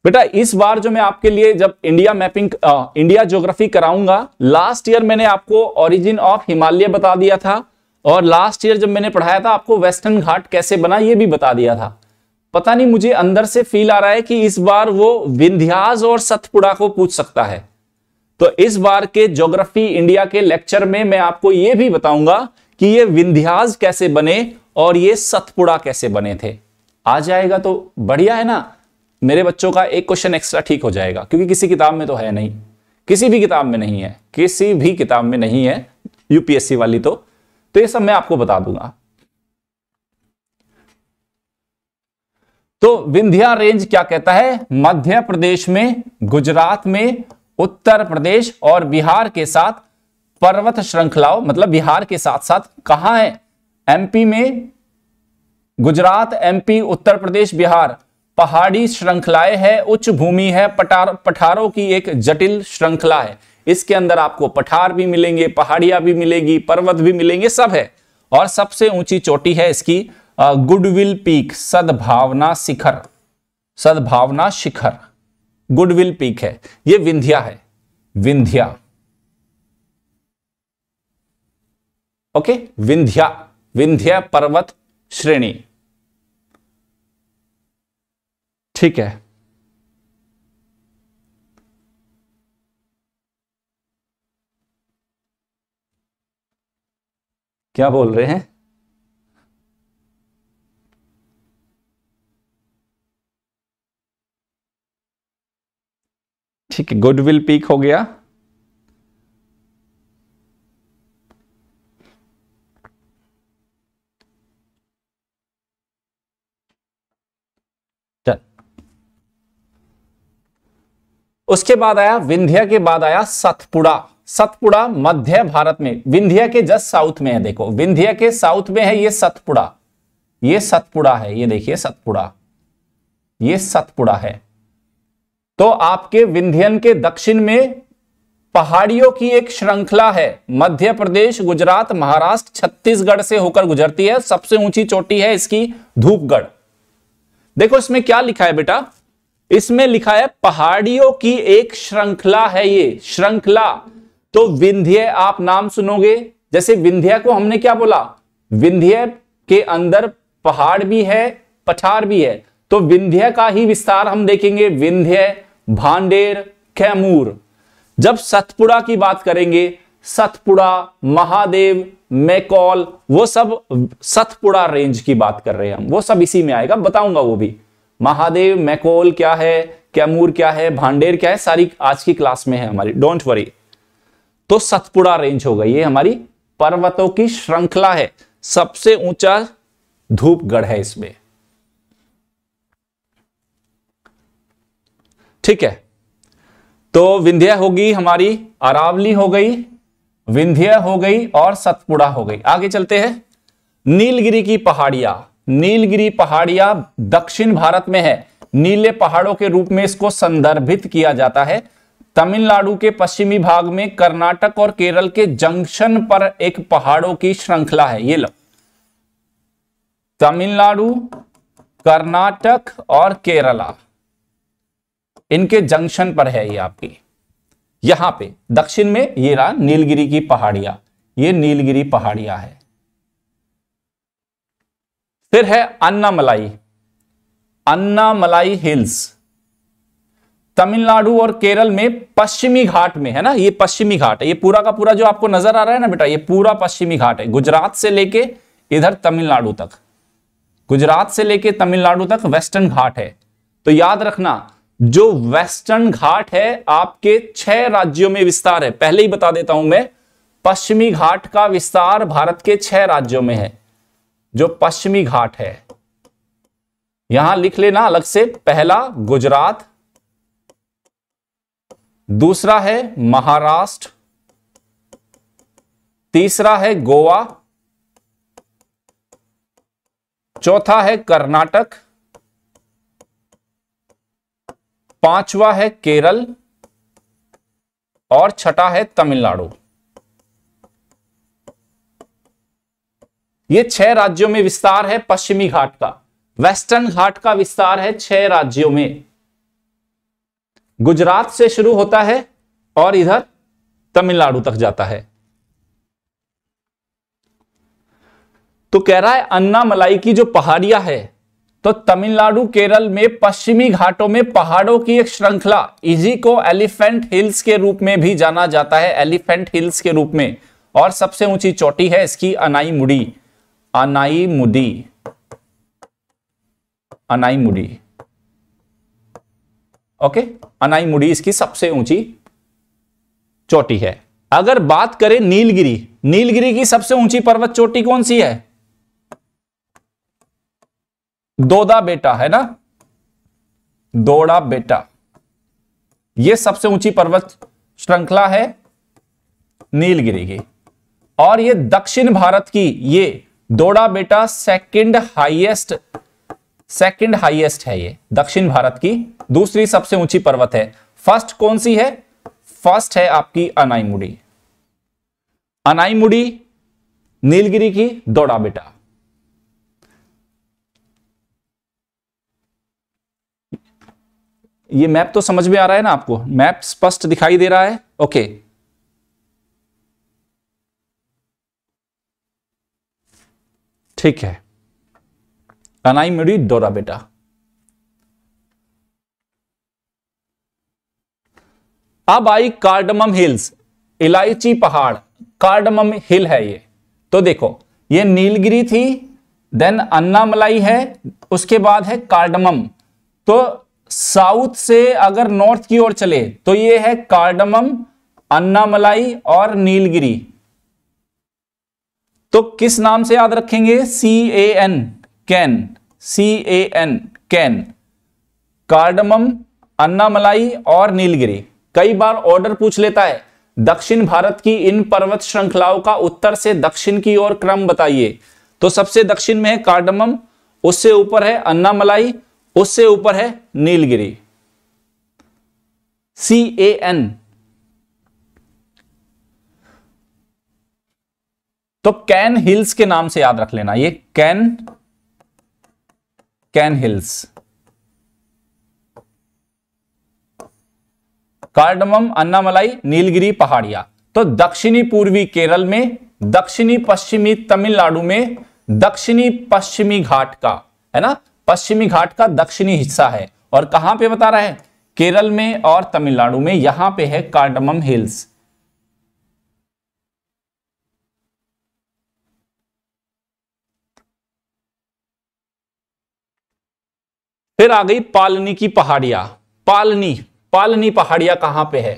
बेटा इस बार जो मैं आपके लिए जब इंडिया मैपिंग आ, इंडिया ज्योग्राफी कराऊंगा लास्ट ईयर मैंने आपको ओरिजिन ऑफ हिमालय बता दिया था और लास्ट ईयर जब मैंने पढ़ाया था आपको वेस्टर्न घाट कैसे बना ये भी बता दिया था पता नहीं मुझे अंदर से फील आ रहा है कि इस बार वो विंध्याज और सतपुड़ा को पूछ सकता है तो इस बार के ज्योग्राफी इंडिया के लेक्चर में मैं आपको यह भी बताऊंगा कि ये विंध्याज कैसे बने और ये सतपुड़ा कैसे बने थे आ जाएगा तो बढ़िया है ना मेरे बच्चों का एक क्वेश्चन एक्स्ट्रा ठीक हो जाएगा क्योंकि किसी किताब में तो है नहीं किसी भी किताब में नहीं है किसी भी किताब में नहीं है यूपीएससी वाली तो तो ये सब मैं आपको बता दूंगा तो विंध्या रेंज क्या कहता है मध्य प्रदेश में गुजरात में उत्तर प्रदेश और बिहार के साथ पर्वत श्रृंखलाओं मतलब बिहार के साथ साथ कहां है एमपी में गुजरात एमपी उत्तर प्रदेश बिहार पहाड़ी श्रृंखलाएं है उच्च भूमि है पठार पठारों की एक जटिल श्रृंखला है इसके अंदर आपको पठार भी मिलेंगे पहाड़ियां भी मिलेगी पर्वत भी मिलेंगे सब है और सबसे ऊंची चोटी है इसकी गुडविल पीक सद्भावना शिखर सद्भावना शिखर गुडविल पीक है ये विंध्या है विंध्या ओके विंध्या विंध्या पर्वत श्रेणी ठीक है क्या बोल रहे हैं ठीक है गुडविल पीक हो गया उसके बाद आया विंध्या के बाद आया सतपुड़ा सतपुड़ा मध्य भारत में विंध्या के जस्ट साउथ में है देखो विंध्या के साउथ में है ये सतपुड़ा ये सतपुड़ा है ये देखिए सतपुड़ा ये सतपुड़ा है तो आपके विंध्यन के दक्षिण में पहाड़ियों की एक श्रृंखला है मध्य प्रदेश गुजरात महाराष्ट्र छत्तीसगढ़ से होकर गुजरती है सबसे ऊंची चोटी है इसकी धूपगढ़ देखो इसमें क्या लिखा है बेटा इसमें लिखा है पहाड़ियों की एक श्रृंखला है ये श्रृंखला तो विंध्य आप नाम सुनोगे जैसे विंध्य को हमने क्या बोला विंध्य के अंदर पहाड़ भी है पठार भी है तो विंध्य का ही विस्तार हम देखेंगे विंध्य भांडेर कैमूर जब सतपुड़ा की बात करेंगे सतपुड़ा महादेव मैकॉल वो सब सतपुड़ा रेंज की बात कर रहे हैं हम वो सब इसी में आएगा बताऊंगा वो भी महादेव मैकॉल क्या है कैमूर क्या है भांडेर क्या है सारी आज की क्लास में है हमारी डोंट वरी तो सतपुड़ा रेंज हो गई ये हमारी पर्वतों की श्रृंखला है सबसे ऊंचा धूपगढ़ है इसमें ठीक है तो विंध्य होगी हमारी अरावली हो गई विंध्य हो गई और सतपुड़ा हो गई आगे चलते हैं नीलगिरी की पहाड़िया नीलगिरी पहाड़िया दक्षिण भारत में है नीले पहाड़ों के रूप में इसको संदर्भित किया जाता है तमिलनाडु के पश्चिमी भाग में कर्नाटक और केरल के जंक्शन पर एक पहाड़ों की श्रृंखला है ये लो तमिलनाडु कर्नाटक और केरला इनके जंक्शन पर है ये आपकी यहां पे दक्षिण में ये रहा नीलगिरी की पहाड़िया ये नीलगिरी पहाड़िया है फिर है अन्नामलाई अन्नामलाई हिल्स तमिलनाडु और केरल में पश्चिमी घाट में है ना ये पश्चिमी घाट है ये पूरा का पूरा जो आपको नजर आ रहा है ना बेटा ये पूरा पश्चिमी घाट है गुजरात से लेके इधर तमिलनाडु तक गुजरात से लेके तमिलनाडु तक वेस्टर्न घाट है तो याद रखना जो वेस्टर्न घाट है आपके छह राज्यों में विस्तार है पहले ही बता देता हूं मैं पश्चिमी घाट का विस्तार भारत के छह राज्यों में है जो पश्चिमी घाट है यहां लिख लेना अलग से पहला गुजरात दूसरा है महाराष्ट्र तीसरा है गोवा चौथा है कर्नाटक पांचवा है केरल और छठा है तमिलनाडु ये छह राज्यों में विस्तार है पश्चिमी घाट का वेस्टर्न घाट का विस्तार है छह राज्यों में गुजरात से शुरू होता है और इधर तमिलनाडु तक जाता है तो कह रहा है अन्ना मलाई की जो पहाड़ियां है तो तमिलनाडु केरल में पश्चिमी घाटों में पहाड़ों की एक श्रृंखला इजी को एलिफेंट हिल्स के रूप में भी जाना जाता है एलिफेंट हिल्स के रूप में और सबसे ऊंची चोटी है इसकी अनाई मुडी अनाई मुडी अनाई मुडी ओके अनाई मुडी इसकी सबसे ऊंची चोटी है अगर बात करें नीलगिरी नीलगिरी की सबसे ऊंची पर्वत चोटी कौन सी है दोदा बेटा है ना दोड़ा बेटा यह सबसे ऊंची पर्वत श्रृंखला है नीलगिरी की और ये दक्षिण भारत की ये दोड़ा बेटा सेकंड हाईएस्ट सेकंड हाईएस्ट है ये दक्षिण भारत की दूसरी सबसे ऊंची पर्वत है फर्स्ट कौन सी है फर्स्ट है आपकी अनाईमुडी अनाईमुडी नीलगिरी की दोड़ा बेटा ये मैप तो समझ में आ रहा है ना आपको मैप स्पष्ट दिखाई दे रहा है ओके ठीक है अनाई मेरी डोरा बेटा अब आई कार्डमम हिल्स इलायची पहाड़ कार्डमम हिल है ये तो देखो ये नीलगिरी थी देन अन्नामलाई है उसके बाद है कार्डमम तो साउथ से अगर नॉर्थ की ओर चले तो ये है कार्डमम अन्नामलाई और नीलगिरी तो किस नाम से याद रखेंगे C A N can C A N can cardamom Annamalai और नीलगिरी कई बार ऑर्डर पूछ लेता है दक्षिण भारत की इन पर्वत श्रृंखलाओं का उत्तर से दक्षिण की ओर क्रम बताइए तो सबसे दक्षिण में है कार्डमम उससे ऊपर है अन्नामलाई उससे ऊपर है नीलगिरी सी ए एन तो कैन हिल्स के नाम से याद रख लेना ये can can hills cardamom Annamalai Nilgiri पहाड़िया तो दक्षिणी पूर्वी केरल में दक्षिणी पश्चिमी तमिलनाडु में दक्षिणी पश्चिमी घाट का है ना पश्चिमी घाट का दक्षिणी हिस्सा है और कहां पे बता रहा है केरल में और तमिलनाडु में यहां पे है कार्डमम हिल्स फिर आ गई पालनी की पहाड़िया पालनी पालनी पहाड़िया कहां पे है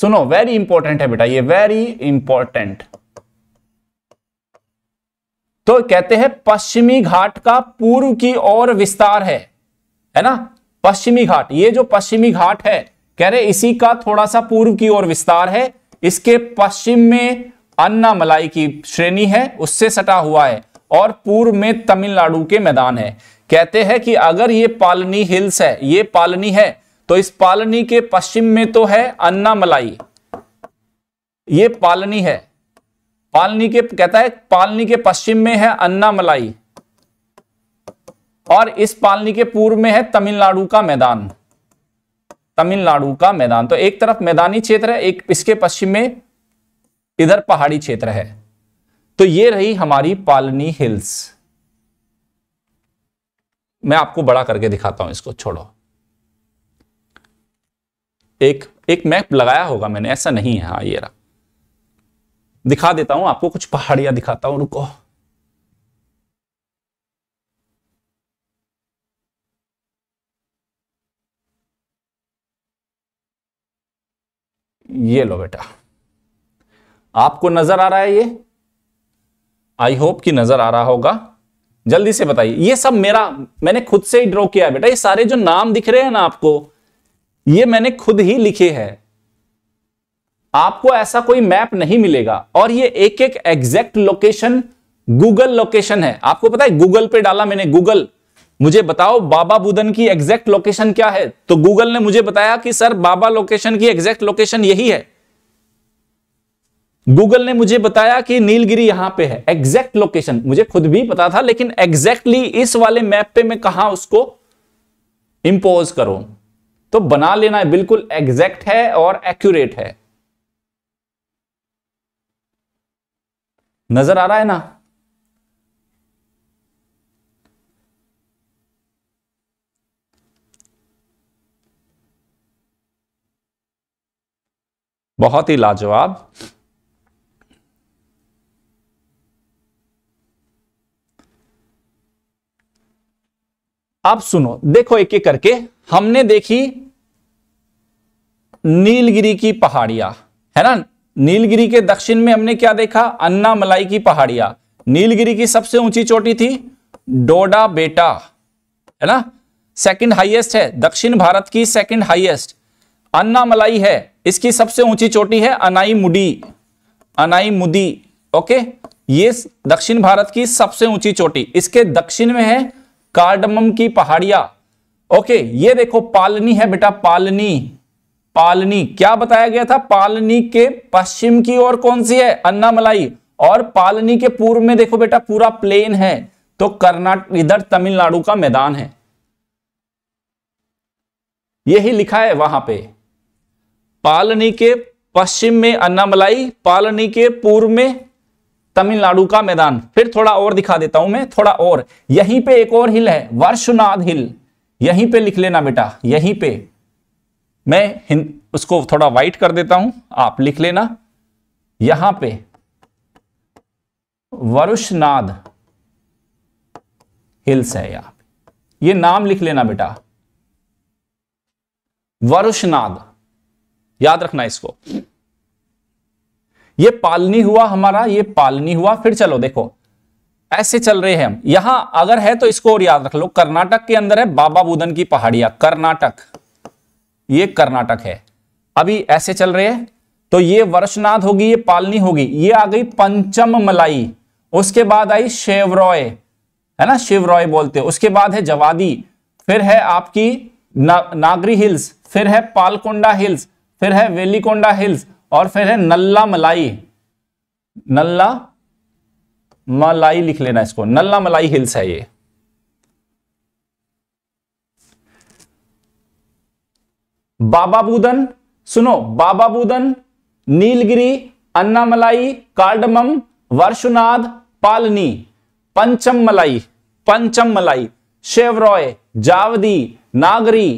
सुनो वेरी इंपॉर्टेंट है बेटा ये वेरी इंपॉर्टेंट तो कहते हैं पश्चिमी घाट का पूर्व की ओर विस्तार है है ना पश्चिमी घाट ये जो पश्चिमी घाट है कह रहे इसी का थोड़ा सा पूर्व की ओर विस्तार है इसके पश्चिम में अन्ना मलाई की श्रेणी है उससे सटा हुआ है और पूर्व में तमिलनाडु के मैदान है कहते हैं कि अगर ये पालनी हिल्स है ये पालनी है तो इस पालनी के पश्चिम में तो है अन्ना मलाई ये पालनी है पालनी के कहता है पालनी के पश्चिम में है अन्नामलाई और इस पालनी के पूर्व में है तमिलनाडु का मैदान तमिलनाडु का मैदान तो एक तरफ मैदानी क्षेत्र है एक इसके पश्चिम में इधर पहाड़ी क्षेत्र है तो ये रही हमारी पालनी हिल्स मैं आपको बड़ा करके दिखाता हूं इसको छोड़ो एक एक मैप लगाया होगा मैंने ऐसा नहीं है हाँ ये रहा दिखा देता हूं आपको कुछ पहाड़ियां दिखाता हूं उनको ये लो बेटा आपको नजर आ रहा है ये आई होप कि नजर आ रहा होगा जल्दी से बताइए ये सब मेरा मैंने खुद से ही ड्रॉ किया है बेटा ये सारे जो नाम दिख रहे हैं ना आपको ये मैंने खुद ही लिखे हैं आपको ऐसा कोई मैप नहीं मिलेगा और ये एक एक एग्जैक्ट लोकेशन गूगल लोकेशन है आपको पता है गूगल पे डाला मैंने गूगल मुझे बताओ बाबा बुदन की एग्जैक्ट लोकेशन क्या है तो गूगल ने मुझे बताया कि सर बाबा लोकेशन की एग्जैक्ट लोकेशन यही है गूगल ने मुझे बताया कि नीलगिरी यहां पे है एग्जैक्ट लोकेशन मुझे खुद भी पता था लेकिन एग्जैक्टली exactly इस वाले मैप पे मैं कहा उसको इंपोज करूं तो बना लेना है बिल्कुल एग्जैक्ट है और एक्यूरेट है नजर आ रहा है ना बहुत ही लाजवाब आप सुनो देखो एक एक करके हमने देखी नीलगिरी की पहाड़ियां है ना नीलगिरी के दक्षिण में हमने क्या देखा अन्ना मलाई की पहाड़िया नीलगिरी की सबसे ऊंची चोटी थी डोडा बेटा है ना सेकंड हाईएस्ट है दक्षिण भारत की सेकंड हाईएस्ट अन्ना मलाई है इसकी सबसे ऊंची चोटी है अनाई मुडी अनाई मुदी ओके ये दक्षिण भारत की सबसे ऊंची चोटी इसके दक्षिण में है कार्डमम की पहाड़िया ओके ये देखो पालनी है बेटा पालनी पालनी क्या बताया गया था पालनी के पश्चिम की ओर कौन सी है अन्नामलाई और पालनी के पूर्व में देखो बेटा पूरा प्लेन है तो कर्नाटक इधर तमिलनाडु का मैदान है यही लिखा है वहां पे पालनी के पश्चिम में अन्नामलाई पालनी के पूर्व में तमिलनाडु का मैदान फिर थोड़ा और दिखा देता हूं मैं थोड़ा और यहीं पे एक और हिल है वर्षनाद हिल यहीं पे लिख लेना बेटा यहीं पे मैं उसको थोड़ा वाइट कर देता हूं आप लिख लेना यहां पे वरुषनाद हिल्स है यहां ये नाम लिख लेना बेटा वरुषनाद याद रखना इसको ये पालनी हुआ हमारा ये पालनी हुआ फिर चलो देखो ऐसे चल रहे हैं हम यहां अगर है तो इसको और याद रख लो कर्नाटक के अंदर है बाबा बुदन की पहाड़ियां कर्नाटक ये कर्नाटक है अभी ऐसे चल रहे हैं तो ये वर्षनाथ होगी ये पालनी होगी ये आ गई पंचम मलाई उसके बाद आई शेवरॉय है ना शिवरॉय बोलते हैं उसके बाद है जवादी फिर है आपकी ना, नागरी हिल्स फिर है पालकोंडा हिल्स फिर है वेलीकोंडा हिल्स और फिर है नल्ला मलाई नल्ला मलाई लिख लेना इसको नल्ला मलाई हिल्स है ये बाबा बूदन सुनो बाबा बूदन नीलगिरी अन्नामलाई कार्डमम वर्षुनाद पालनी पंचम मलाई पंचम मलाई शेवरॉय जावदी नागरी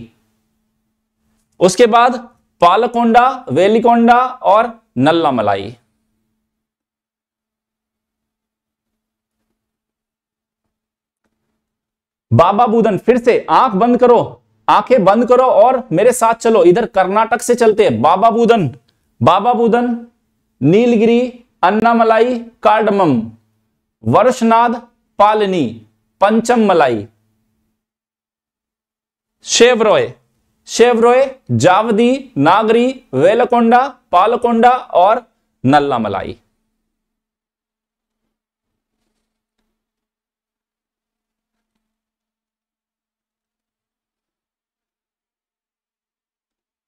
उसके बाद पालकोंडा वेलिकोंडा और नल्ला मलाई बाबा बूदन फिर से आंख बंद करो आंखें बंद करो और मेरे साथ चलो इधर कर्नाटक से चलते हैं बाबा बुदन बाबा बुदन नीलगिरी अन्नामलाई कार्डमम वर्षनाद पालनी पंचम मलाई शेवरोय शेवरोय जावदी नागरी वेलकोंडा पालकोंडा और नल्ला मलाई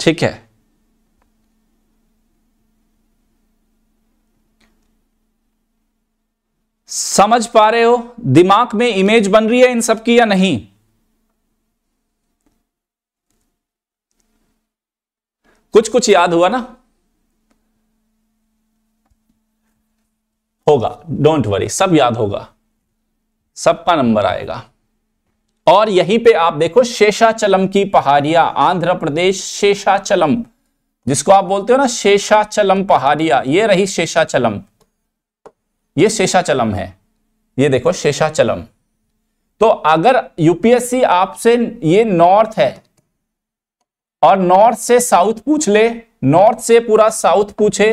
ठीक है समझ पा रहे हो दिमाग में इमेज बन रही है इन सब की या नहीं कुछ कुछ याद हुआ ना होगा डोंट वरी सब याद होगा सबका नंबर आएगा और यहीं पे आप देखो शेषाचलम की पहाड़िया आंध्र प्रदेश शेषाचलम जिसको आप बोलते हो ना शेषाचलम पहाड़िया ये रही शेषाचलम ये शेषाचलम है ये देखो शेषाचलम तो अगर यूपीएससी आपसे ये नॉर्थ है और नॉर्थ से साउथ पूछ ले नॉर्थ से पूरा साउथ पूछे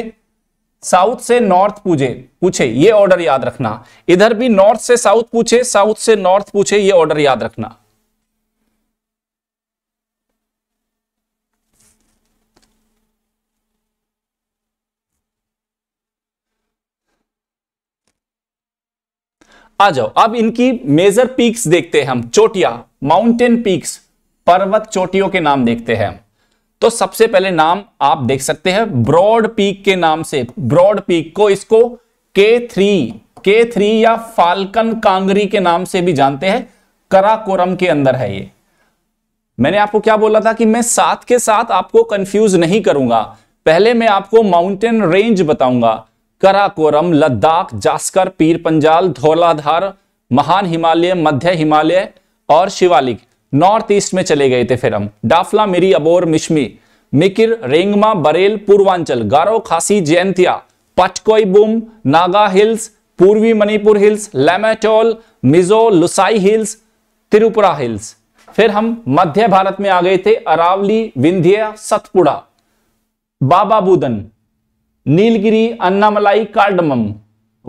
साउथ से नॉर्थ पूछे पूछे ये ऑर्डर याद रखना इधर भी नॉर्थ से साउथ पूछे साउथ से नॉर्थ पूछे ये ऑर्डर याद रखना आ जाओ अब इनकी मेजर पीक्स देखते हैं हम चोटिया माउंटेन पीक्स पर्वत चोटियों के नाम देखते हैं तो सबसे पहले नाम आप देख सकते हैं ब्रॉड पीक के नाम से ब्रॉड पीक को इसको के थ्री के थ्री या फाल्कन कांगरी के नाम से भी जानते हैं कराकोरम के अंदर है ये मैंने आपको क्या बोला था कि मैं साथ के साथ आपको कंफ्यूज नहीं करूंगा पहले मैं आपको माउंटेन रेंज बताऊंगा कराकोरम लद्दाख जास्कर पीर पंजाल धौलाधार महान हिमालय मध्य हिमालय और शिवालिक नॉर्थ ईस्ट में चले गए थे फिर हम डाफला मिरी अबोर मिश्मी मिकिर रेंगमा बरेल पूर्वांचल गारो खासी जयंतिया पटकोई बुम नागा हिल्स पूर्वी Manipur hills Lemetol Mizo Lushai hills Tripura hills फिर हम मध्य भारत में आ गए थे अरावली विंध्य सतपुड़ा बाबा बुदन नीलगिरी अन्नामलाई कार्डमम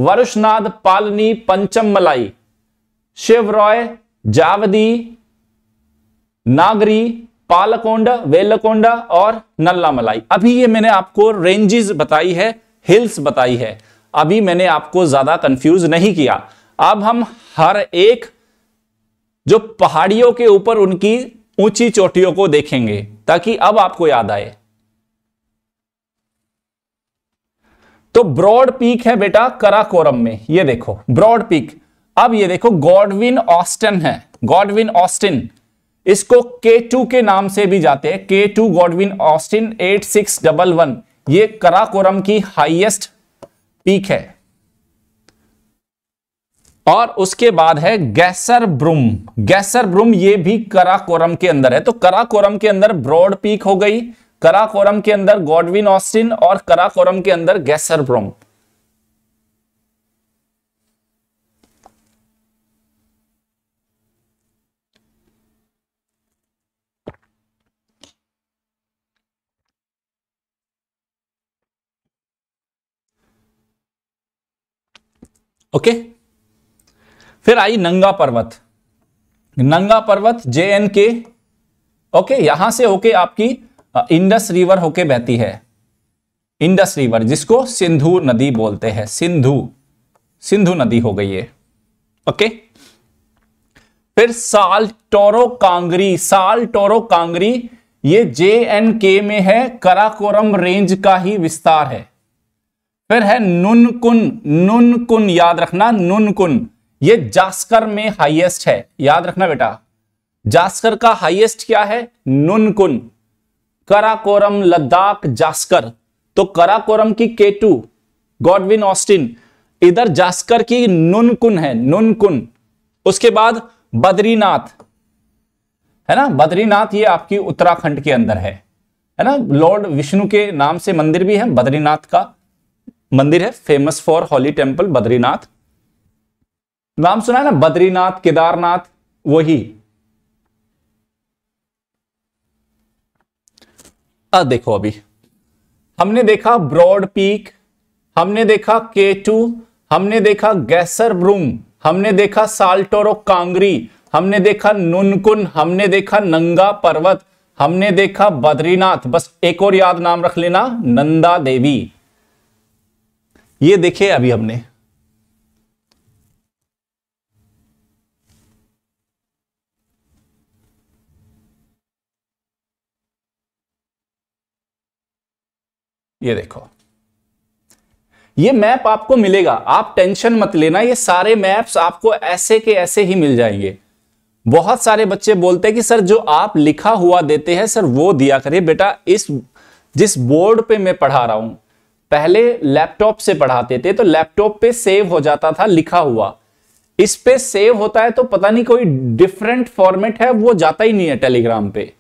वरुषनाद पालनी पंचम मलाई शिवरॉय जावदी नागरी पालकोंडा वेलकोंडा और नल्लामलाई अभी ये मैंने आपको रेंजेस बताई है हिल्स बताई है अभी मैंने आपको ज्यादा कंफ्यूज नहीं किया अब हम हर एक जो पहाड़ियों के ऊपर उनकी ऊंची चोटियों को देखेंगे ताकि अब आपको याद आए तो ब्रॉड पीक है बेटा कराकोरम में ये देखो ब्रॉड पीक अब ये देखो गॉडविन ऑस्टन है गॉडविन ऑस्टिन इसको K2 के नाम से भी जाते हैं के टू गॉडविन ऑस्टिन वन ये कराकोरम की हाईएस्ट पीक है और उसके बाद है गैसर ब्रुम गैसर ब्रुम ये भी कराकोरम के अंदर है तो कराकोरम के अंदर ब्रॉड पीक हो गई कराकोरम के अंदर गॉडविन ऑस्टिन और कराकोरम के अंदर गैसर ब्रुम ओके फिर आई नंगा पर्वत नंगा पर्वत जे एन के ओके यहां से होके आपकी इंडस रिवर होके बहती है इंडस रिवर जिसको सिंधु नदी बोलते हैं सिंधु सिंधु नदी हो गई है ओके फिर साल टोरो कांगरी साल टोरो कांगरी ये जे एन के में है कराकोरम रेंज का ही विस्तार है फिर है नुनकुन नुनकुन याद रखना नुनकुन ये जास्कर में हाईएस्ट है याद रखना बेटा जास्कर का हाईएस्ट क्या है नुनकुन कराकोरम लद्दाख जास्कर तो कराकोरम की केटू गॉडविन ऑस्टिन इधर जास्कर की नुनकुन है नुनकुन उसके बाद बद्रीनाथ है ना बद्रीनाथ ये आपकी उत्तराखंड के अंदर है है ना लॉर्ड विष्णु के नाम से मंदिर भी है बद्रीनाथ का मंदिर है famous for holy temple Badrinath नाम सुना है ना बद्रीनाथ केदारनाथ वही अब देखो अभी हमने देखा ब्रॉड पीक हमने देखा के टू हमने देखा गैसर ब्रूम हमने देखा साल्टोरो कांगरी हमने देखा नुनकुन हमने देखा नंगा पर्वत हमने देखा बद्रीनाथ बस एक और याद नाम रख लेना नंदा देवी ये देखे अभी हमने ये देखो ये मैप आपको मिलेगा आप टेंशन मत लेना ये सारे मैप्स आपको ऐसे के ऐसे ही मिल जाएंगे बहुत सारे बच्चे बोलते हैं कि सर जो आप लिखा हुआ देते हैं सर वो दिया करिए बेटा इस जिस बोर्ड पे मैं पढ़ा रहा हूं पहले लैपटॉप से पढ़ाते थे तो लैपटॉप पे सेव हो जाता था लिखा हुआ इस पे सेव होता है तो पता नहीं कोई डिफरेंट फॉर्मेट है वो जाता ही नहीं है टेलीग्राम पे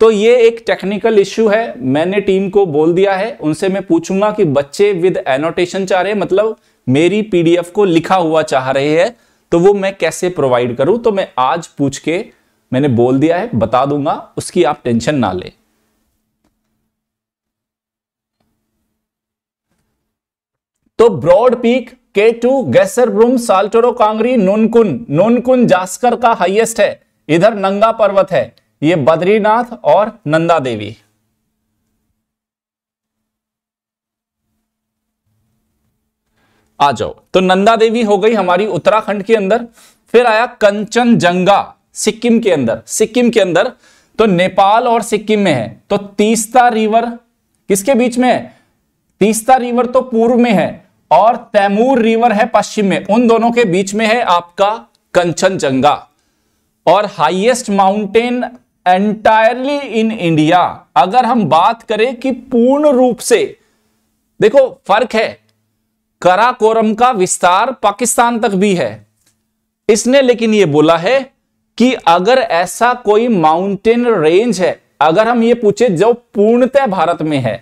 तो ये एक टेक्निकल इश्यू है मैंने टीम को बोल दिया है उनसे मैं पूछूंगा कि बच्चे विद एनोटेशन चाह रहे मतलब मेरी पीडीएफ को लिखा हुआ चाह रहे हैं तो वो मैं कैसे प्रोवाइड करूं तो मैं आज पूछ के मैंने बोल दिया है बता दूंगा उसकी आप टेंशन ना लें तो broad peak K two Gasherbrum Saltoro Kangri Nunkun Nunkun Zanskar का हाईएस्ट है इधर नंगा पर्वत है ये बद्रीनाथ और नंदा देवी आ जाओ तो नंदा देवी हो गई हमारी उत्तराखंड के अंदर फिर आया कंचनजंगा सिक्किम के अंदर सिक्किम के अंदर तो नेपाल और सिक्किम में है तो तीस्ता रिवर किसके बीच में है तीस्ता रिवर तो पूर्व में है और तैमूर रिवर है पश्चिम में उन दोनों के बीच में है आपका कंचनजंगा और highest mountain entirely in India अगर हम बात करें कि पूर्ण रूप से देखो फर्क है कराकोरम का विस्तार पाकिस्तान तक भी है इसने लेकिन यह बोला है कि अगर ऐसा कोई माउंटेन रेंज है अगर हम ये पूछे जो पूर्णतः भारत में है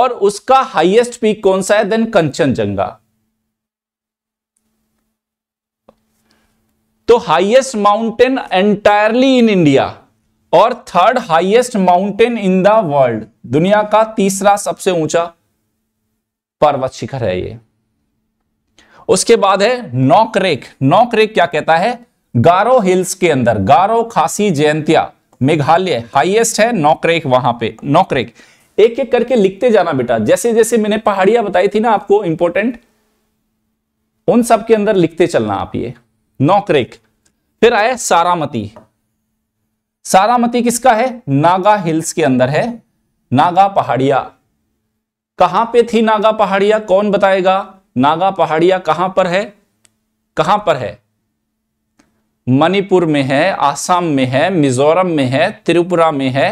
और उसका हाईएस्ट पीक कौन सा है देन कंचनजंगा तो highest mountain entirely in India और third highest mountain in the world दुनिया का तीसरा सबसे ऊंचा पर्वत शिखर है ये उसके बाद है नौकरेक नौकरेक क्या कहता है गारो हिल्स के अंदर गारो खासी जयंतिया मेघालय हाईएस्ट है नौकरेक वहां पे नौकरेक एक एक करके लिखते जाना बेटा जैसे जैसे मैंने पहाड़ियां बताई थी ना आपको इंपॉर्टेंट उन सब के अंदर लिखते चलना आप ये नौकरेक फिर आए सारामती सारामती किसका है नागा हिल्स के अंदर है नागा पहाड़िया कहां पे थी नागा पहाड़िया कौन बताएगा नागा पहाड़िया कहां पर है कहां पर है मणिपुर में है आसाम में है मिजोरम में है त्रिपुरा में है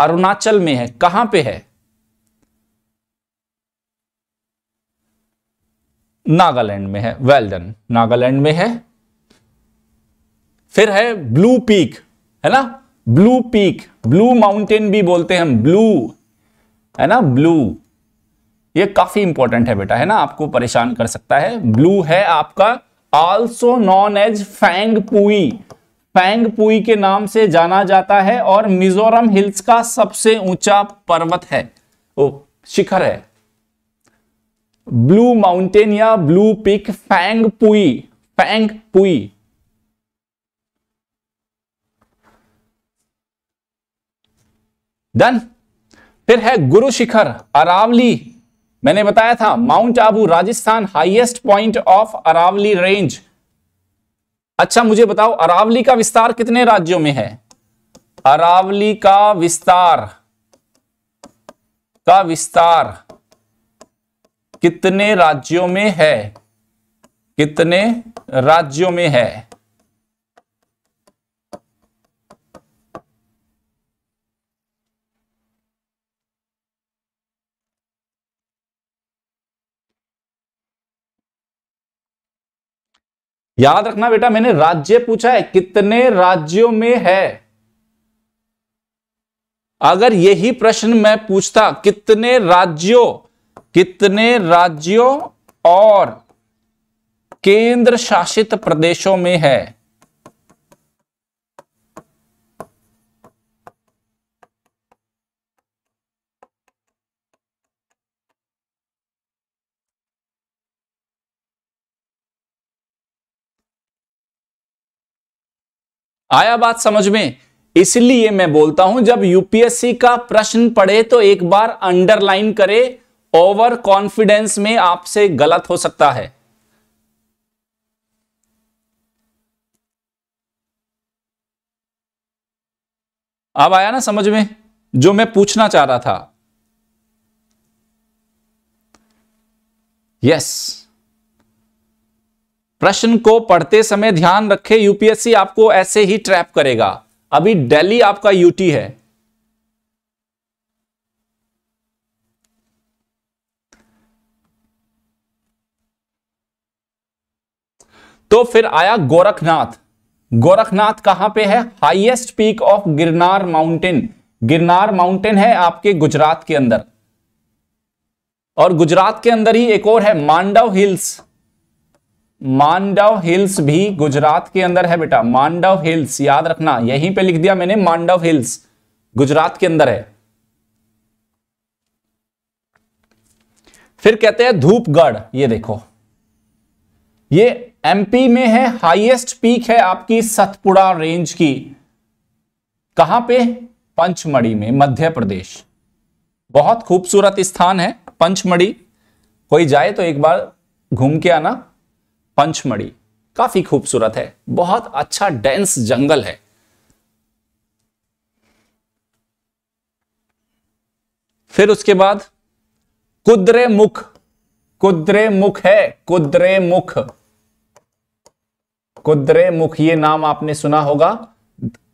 अरुणाचल में है कहां पे है नागालैंड में है वेल डन नागालैंड में है फिर है ब्लू पीक है ना ब्लू पीक ब्लू माउंटेन भी बोलते हैं हम ब्लू है ना ब्लू ये काफी इंपॉर्टेंट है बेटा है ना आपको परेशान कर सकता है ब्लू है आपका also known as Phawngpui के नाम से जाना जाता है और मिजोरम हिल्स का सबसे ऊंचा पर्वत है ओ शिखर है ब्लू माउंटेन या blue peak Phawngpui done फिर है गुरु शिखर अरावली मैंने बताया था mount Abu Rajasthan highest point of Aravali range अच्छा मुझे बताओ अरावली का विस्तार कितने राज्यों में है अरावली का विस्तार का विस्तार कितने राज्यों में है कितने राज्यों में है याद रखना बेटा मैंने राज्य पूछा है कितने राज्यों में है अगर यही प्रश्न मैं पूछता कितने राज्यों कितने राज्यों और केंद्र शासित प्रदेशों में है आया बात समझ में इसलिए मैं बोलता हूं जब यूपीएससी का प्रश्न पढ़े तो एक बार अंडरलाइन करे ओवर कॉन्फिडेंस में आपसे गलत हो सकता है अब आया ना समझ में जो मैं पूछना चाह रहा था यस yes. प्रश्न को पढ़ते समय ध्यान रखें यूपीएससी आपको ऐसे ही ट्रैप करेगा अभी दिल्ली आपका यूटी है तो फिर आया गोरखनाथ गोरखनाथ कहां पे है highest peak of Girnar mountain Girnar mountain है आपके गुजरात के अंदर और गुजरात के अंदर ही एक और है मांडव हिल्स मांडव हिल्स भी गुजरात के अंदर है बेटा मांडव हिल्स याद रखना यहीं पे लिख दिया मैंने मांडव हिल्स गुजरात के अंदर है फिर कहते हैं धूपगढ़ ये देखो ये एमपी में है हाईएस्ट पीक है आपकी सतपुड़ा रेंज की कहां पे पंचमढ़ी में मध्य प्रदेश बहुत खूबसूरत स्थान है पंचमढ़ी कोई जाए तो एक बार घूम के आना पंचमढ़ी काफी खूबसूरत है बहुत अच्छा डेंस जंगल है फिर उसके बाद कुद्रे मुख कुद्रे मुख है कुद्रे मुख कुद्रे मुख ये नाम आपने सुना होगा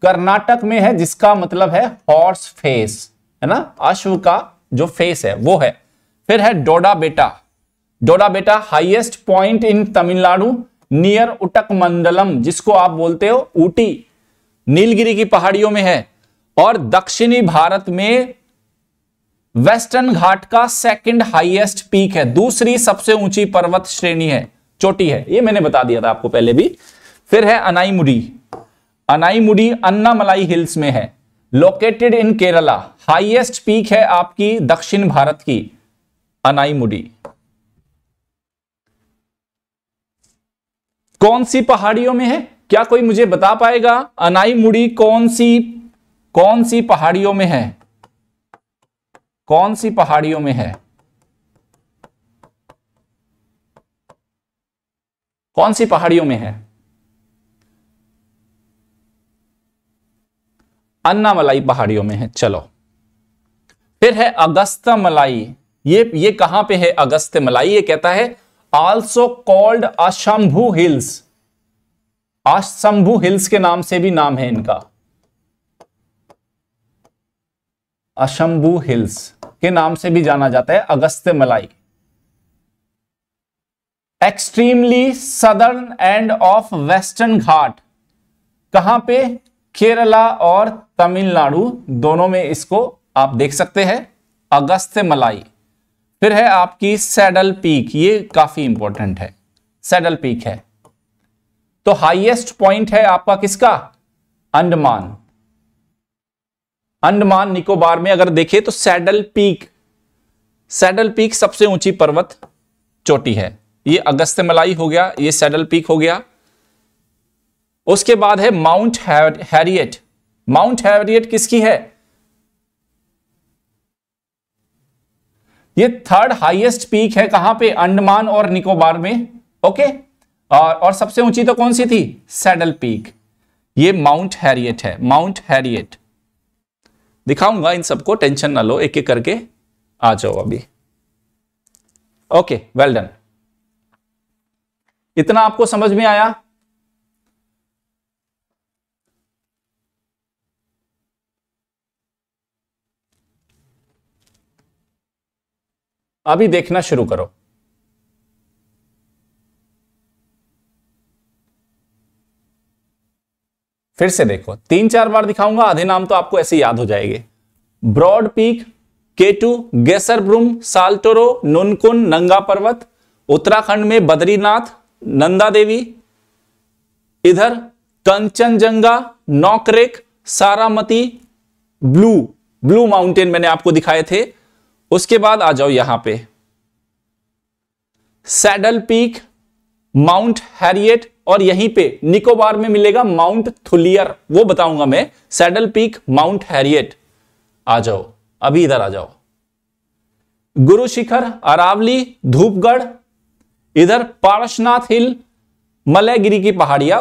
कर्नाटक में है जिसका मतलब है हॉर्स फेस है ना अश्व का जो फेस है वो है फिर है डोडा Betta Doda Betta highest point in Tamil Nadu near Udhagamandalam जिसको आप बोलते हो ऊटी नीलगिरी की पहाड़ियों में है और दक्षिणी भारत में वेस्टर्न घाट का सेकंड हाईएस्ट पीक है दूसरी सबसे ऊंची पर्वत श्रेणी है चोटी है ये मैंने बता दिया था आपको पहले भी फिर है अनाईमुडी अनाईमुडी अन्नामलाई हिल्स में है located in Kerala highest peak है आपकी दक्षिण भारत की अनाईमुडी कौन सी पहाड़ियों में है क्या कोई मुझे बता पाएगा अनाई मुड़ी कौन सी कौन सी पहाड़ियों में है कौन सी पहाड़ियों में है कौन सी पहाड़ियों में है अन्ना मलाई पहाड़ियों में है चलो फिर है अगस्त मलाई ये ये कहां पे है अगस्त मलाई ये कहता है also called Ashambu hills Ashambu hills के नाम से भी नाम है इनका अशंभु हिल्स के नाम से भी जाना जाता है Agastya Malai extremely southern end of western Ghat कहां पे केरला और तमिलनाडु दोनों में इसको आप देख सकते हैं अगस्त्य मलाई फिर है आपकी सैडल पीक ये काफी इंपॉर्टेंट है सैडल पीक है तो हाईएस्ट पॉइंट है आपका किसका अंडमान अंडमान निकोबार में अगर देखें तो सैडल पीक सैडल पीक सबसे ऊंची पर्वत चोटी है ये अगस्त मलाई हो गया ये सैडल पीक हो गया उसके बाद है माउंट हैरियट माउंट हैरियट किसकी है ये थर्ड हाईएस्ट पीक है कहां पे अंडमान और निकोबार में ओके और, और सबसे ऊंची तो कौन सी थी सैडल पीक ये माउंट हैरियट है माउंट हैरियट दिखाऊंगा इन सबको टेंशन ना लो एक एक करके आ जाओ अभी ओके वेल डन इतना आपको समझ में आया अभी देखना शुरू करो फिर से देखो तीन चार बार दिखाऊंगा आधे नाम तो आपको ऐसे याद हो जाएंगे broad peak K two Gasherbrum Saltoro Nunkun Nanga Parbat Uttarakhand में बद्रीनाथ नंदा देवी इधर Kanchenjunga Nokrek Saramati blue blue mountain मैंने आपको दिखाए थे उसके बाद आ जाओ यहां पे सैडल पीक माउंट हैरियट और यहीं पे निकोबार में मिलेगा माउंट थुलियर वो बताऊंगा मैं सैडल पीक माउंट हैरियट आ जाओ अभी इधर आ जाओ गुरु शिखर अरावली धूपगढ़ इधर पारसनाथ हिल मलयगिरी की पहाड़ियां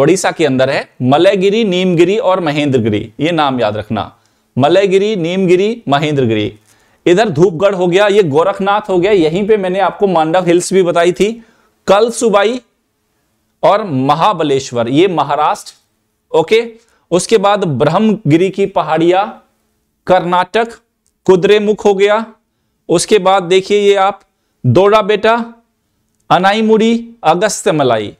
ओडिशा के अंदर है मलयगिरी नीमगिरी और महेंद्रगिरी ये नाम याद रखना मलयगिरी नीमगिरी महेंद्रगिरी इधर धूपगढ़ हो गया ये गोरखनाथ हो गया यहीं पे मैंने आपको मांडव हिल्स भी बताई थी कल सुबाई और महाबलेश्वर ये महाराष्ट्र ओके उसके बाद ब्रह्मगिरी की पहाड़िया कर्नाटक कुद्रेमुख हो गया उसके बाद देखिए ये आप दोड़ा बेटा अनाईमुड़ी मलाई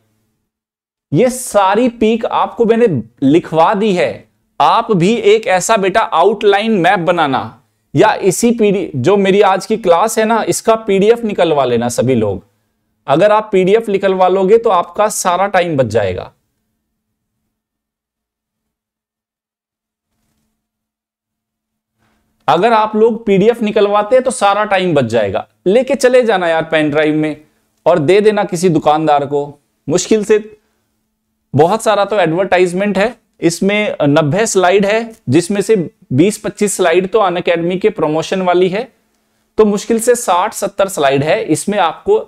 ये सारी पीक आपको मैंने लिखवा दी है आप भी एक ऐसा बेटा आउटलाइन मैप बनाना या इसी पीडी जो मेरी आज की क्लास है ना इसका पीडीएफ निकलवा लेना सभी लोग अगर आप पीडीएफ निकलवा लोगे तो आपका सारा टाइम बच जाएगा अगर आप लोग पीडीएफ निकलवाते हैं तो सारा टाइम बच जाएगा लेके चले जाना यार पेन ड्राइव में और दे देना किसी दुकानदार को मुश्किल से बहुत सारा तो एडवर्टाइजमेंट है इसमें नब्बे स्लाइड है जिसमें से 20-25 स्लाइड तो अन अकेडमी के प्रमोशन वाली है तो मुश्किल से 60-70 स्लाइड है इसमें आपको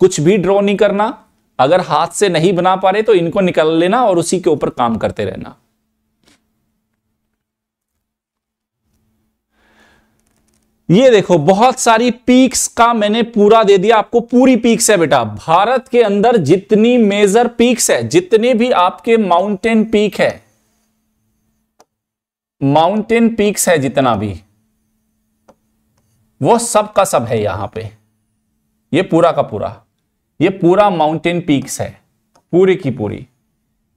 कुछ भी ड्रॉ नहीं करना अगर हाथ से नहीं बना पा रहे तो इनको निकाल लेना और उसी के ऊपर काम करते रहना ये देखो बहुत सारी पीक्स का मैंने पूरा दे दिया आपको पूरी पीक्स है बेटा भारत के अंदर जितनी मेजर पीक्स है जितने भी आपके माउंटेन पीक है माउंटेन पीक्स है जितना भी वो सब का सब है यहां पे ये पूरा का पूरा ये पूरा माउंटेन पीक्स है पूरी की पूरी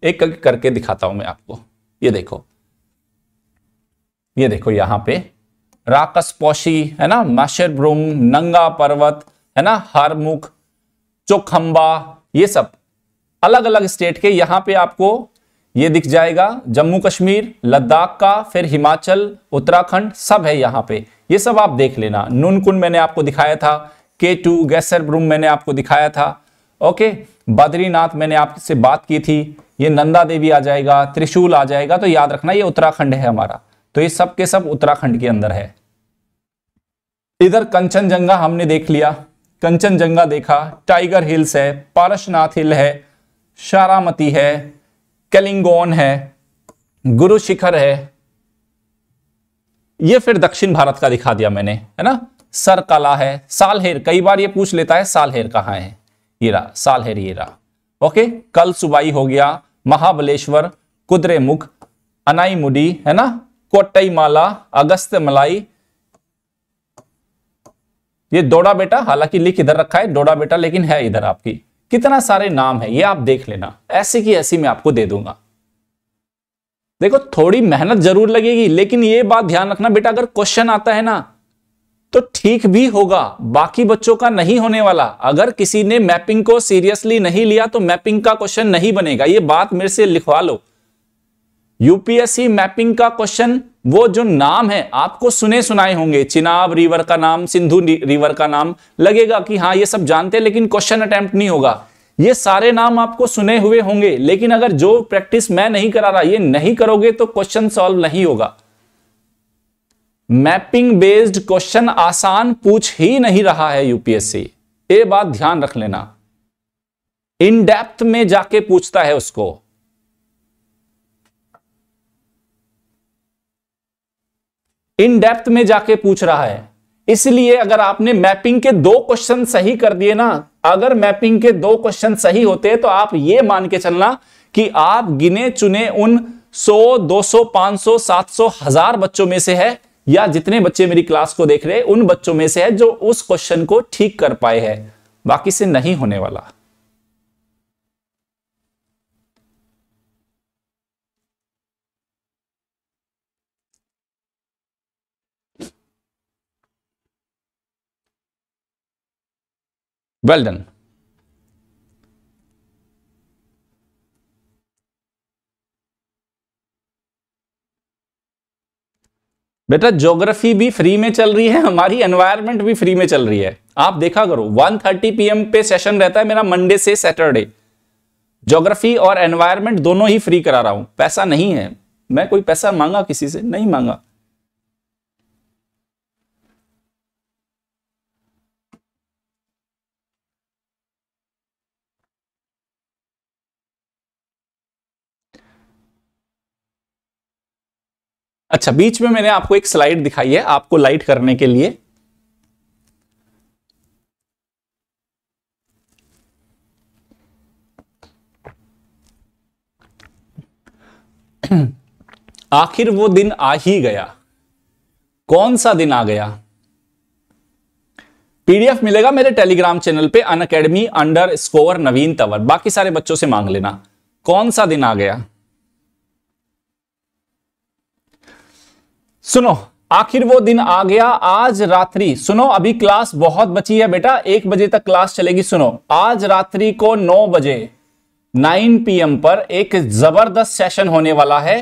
एक करके दिखाता हूं मैं आपको ये देखो ये देखो यहां पे राकसपोशी है ना माशिर नंगा पर्वत है ना हरमुख चोखम्बा ये सब अलग अलग स्टेट के यहाँ पे आपको ये दिख जाएगा जम्मू कश्मीर लद्दाख का फिर हिमाचल उत्तराखंड सब है यहाँ पे ये सब आप देख लेना नूनकुन मैंने आपको दिखाया था के टू गैसर ब्रूम मैंने आपको दिखाया था ओके बद्रीनाथ मैंने आपसे बात की थी ये नंदा देवी आ जाएगा त्रिशूल आ जाएगा तो याद रखना ये उत्तराखंड है हमारा तो ये सब के सब उत्तराखंड के अंदर है इधर कंचनजंगा हमने देख लिया कंचनजंगा देखा टाइगर हिल्स है पारसनाथ हिल है शारामती है कैलिंगोन है गुरु शिखर है ये फिर दक्षिण भारत का दिखा दिया मैंने है ना सरकला है सालहेर कई बार ये पूछ लेता है सालहेर कहाँ है ये रहा सालहेर ये रहा ओके कल सुबाई हो गया महाबलेश्वर अनाई मुडी है ना माला अगस्त मलाई ये डोडा बेटा हालांकि लिख इधर रखा है डोडा बेटा लेकिन है इधर आपकी कितना सारे नाम है ये आप देख लेना ऐसी की ऐसी मैं आपको दे दूंगा देखो थोड़ी मेहनत जरूर लगेगी लेकिन ये बात ध्यान रखना बेटा अगर क्वेश्चन आता है ना तो ठीक भी होगा बाकी बच्चों का नहीं होने वाला अगर किसी ने मैपिंग को सीरियसली नहीं लिया तो मैपिंग का क्वेश्चन नहीं बनेगा ये बात मेरे से लिखवा लो यूपीएससी मैपिंग का क्वेश्चन वो जो नाम है आपको सुने सुनाए होंगे चिनाब रिवर का नाम सिंधु रिवर का नाम लगेगा कि हाँ ये सब जानते हैं लेकिन क्वेश्चन अटेम्प्ट नहीं होगा ये सारे नाम आपको सुने हुए होंगे लेकिन अगर जो प्रैक्टिस मैं नहीं करा रहा ये नहीं करोगे तो क्वेश्चन सॉल्व नहीं होगा मैपिंग बेस्ड क्वेश्चन आसान पूछ ही नहीं रहा है यूपीएससी ये बात ध्यान रख लेना इन डेप्थ में जाके पूछता है उसको इन डेप्थ में जाके पूछ रहा है इसलिए अगर आपने मैपिंग के दो क्वेश्चन सही कर दिए ना अगर मैपिंग के दो क्वेश्चन सही होते तो आप ये मान के चलना कि आप गिने चुने उन 100, 200, 500, 700, हजार बच्चों में से है या जितने बच्चे मेरी क्लास को देख रहे उन बच्चों में से है जो उस क्वेश्चन को ठीक कर पाए हैं बाकी से नहीं होने वाला वेल डन बेटा ज्योग्राफी भी फ्री में चल रही है हमारी एनवायरमेंट भी फ्री में चल रही है आप देखा करो 1:30 थर्टी पीएम पे सेशन रहता है मेरा मंडे से सैटरडे ज्योग्राफी और एनवायरमेंट दोनों ही फ्री करा रहा हूं पैसा नहीं है मैं कोई पैसा मांगा किसी से नहीं मांगा अच्छा बीच में मैंने आपको एक स्लाइड दिखाई है आपको लाइट करने के लिए आखिर वो दिन आ ही गया कौन सा दिन आ गया पीडीएफ मिलेगा मेरे टेलीग्राम चैनल पे अन academy underscore Naveen Tanwar बाकी सारे बच्चों से मांग लेना कौन सा दिन आ गया सुनो आखिर वो दिन आ गया आज रात्रि सुनो अभी क्लास बहुत बची है बेटा एक बजे तक क्लास चलेगी सुनो आज रात्रि को नौ बजे 9 पीएम पर एक जबरदस्त सेशन होने वाला है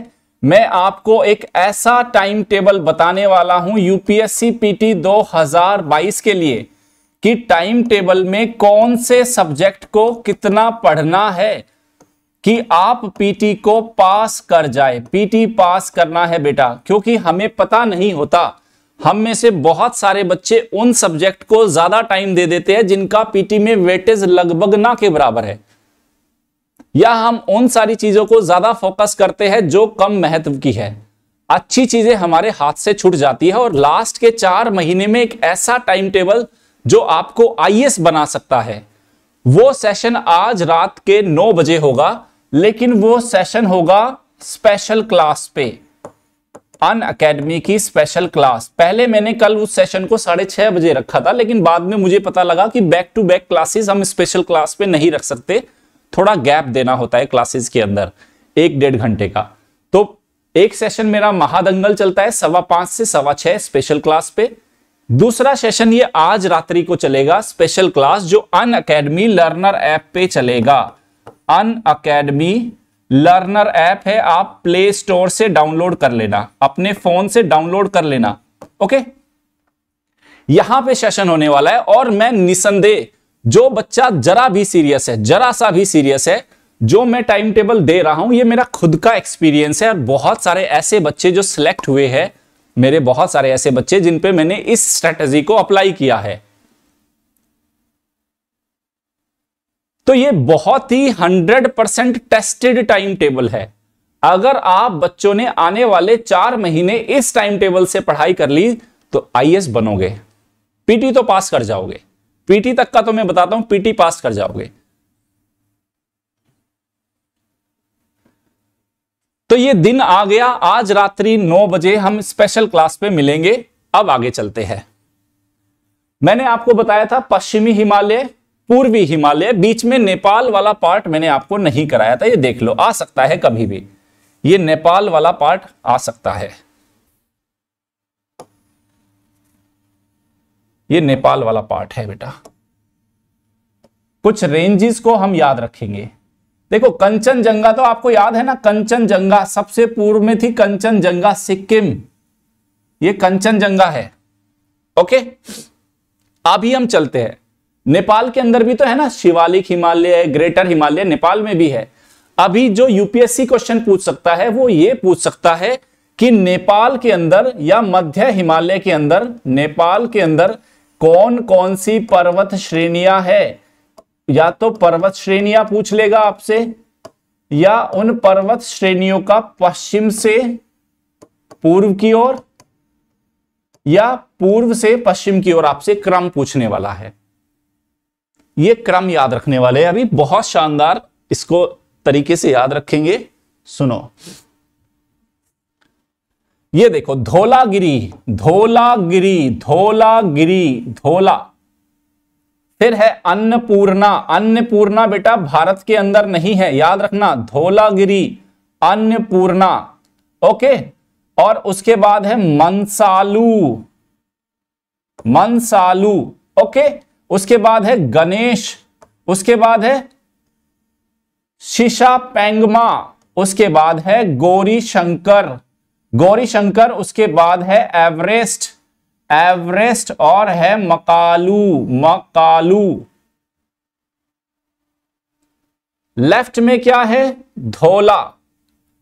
मैं आपको एक ऐसा टाइम टेबल बताने वाला हूं यूपीएससी पीटी 2022 के लिए कि टाइम टेबल में कौन से सब्जेक्ट को कितना पढ़ना है कि आप पीटी को पास कर जाए पीटी पास करना है बेटा क्योंकि हमें पता नहीं होता हम में से बहुत सारे बच्चे उन सब्जेक्ट को ज्यादा टाइम दे देते हैं जिनका पीटी में वेटेज लगभग ना के बराबर है या हम उन सारी चीजों को ज्यादा फोकस करते हैं जो कम महत्व की है अच्छी चीजें हमारे हाथ से छूट जाती है और लास्ट के चार महीने में एक ऐसा टाइम टेबल जो आपको आईएएस बना सकता है वो सेशन आज रात के नौ बजे होगा लेकिन वो सेशन होगा स्पेशल क्लास पे अन अकेडमी की स्पेशल क्लास पहले मैंने कल उस सेशन को साढ़े छह बजे रखा था लेकिन बाद में मुझे पता लगा कि बैक टू बैक क्लासेस हम स्पेशल क्लास पे नहीं रख सकते थोड़ा गैप देना होता है क्लासेस के अंदर एक डेढ़ घंटे का तो एक सेशन मेरा महादंगल चलता है सवा पांच से सवा छह स्पेशल क्लास पे दूसरा सेशन ये आज रात्रि को चलेगा स्पेशल क्लास जो अन अकेडमी लर्नर ऐप पे चलेगा अन अकेडमी लर्नर ऐप है आप प्ले स्टोर से डाउनलोड कर लेना अपने फोन से डाउनलोड कर लेना ओके यहां पे सेशन होने वाला है और मैं निसंदेह जो बच्चा जरा भी सीरियस है जरा सा भी सीरियस है जो मैं टाइम टेबल दे रहा हूं ये मेरा खुद का एक्सपीरियंस है और बहुत सारे ऐसे बच्चे जो सिलेक्ट हुए हैं मेरे बहुत सारे ऐसे बच्चे जिन पे मैंने इस स्ट्रेटजी को अप्लाई किया है तो ये बहुत ही 100 परसेंट टेस्टेड टाइम टेबल है अगर आप बच्चों ने आने वाले चार महीने इस टाइम टेबल से पढ़ाई कर ली तो आईएएस बनोगे पीटी तो पास कर जाओगे पीटी तक का तो मैं बताता हूं पीटी पास कर जाओगे तो ये दिन आ गया आज रात्रि नौ बजे हम स्पेशल क्लास पे मिलेंगे अब आगे चलते हैं मैंने आपको बताया था पश्चिमी हिमालय पूर्वी हिमालय बीच में नेपाल वाला पार्ट मैंने आपको नहीं कराया था ये देख लो आ सकता है कभी भी ये नेपाल वाला पार्ट आ सकता है ये नेपाल वाला पार्ट है बेटा कुछ रेंजेस को हम याद रखेंगे देखो कंचनजंगा तो आपको याद है ना कंचनजंगा सबसे पूर्व में थी कंचनजंगा सिक्किम ये कंचनजंगा है ओके अभी हम चलते हैं नेपाल के अंदर भी तो है ना शिवालिक हिमालय ग्रेटर हिमालय नेपाल में भी है अभी जो यूपीएससी क्वेश्चन पूछ सकता है वो ये पूछ सकता है कि नेपाल के अंदर या मध्य हिमालय के अंदर नेपाल के अंदर कौन कौन सी पर्वत श्रेणिया है या तो पर्वत श्रेणिया पूछ लेगा आपसे या उन पर्वत श्रेणियों का पश्चिम से पूर्व की ओर या पूर्व से पश्चिम की ओर आपसे क्रम पूछने वाला है ये क्रम याद रखने वाले हैं अभी बहुत शानदार इसको तरीके से याद रखेंगे सुनो ये देखो धोलागिरी धोलागिरी धोलागिरी धोला फिर है अन्नपूर्णा अन्नपूर्णा बेटा भारत के अंदर नहीं है याद रखना धोलागिरी अन्नपूर्णा ओके और उसके बाद है मनसालू मनसालू ओके उसके बाद है गणेश उसके बाद है शिशा पेंगमा उसके बाद है गौरी शंकर गौरी शंकर उसके बाद है एवरेस्ट एवरेस्ट और है मकालू मकालू लेफ्ट में क्या है धोला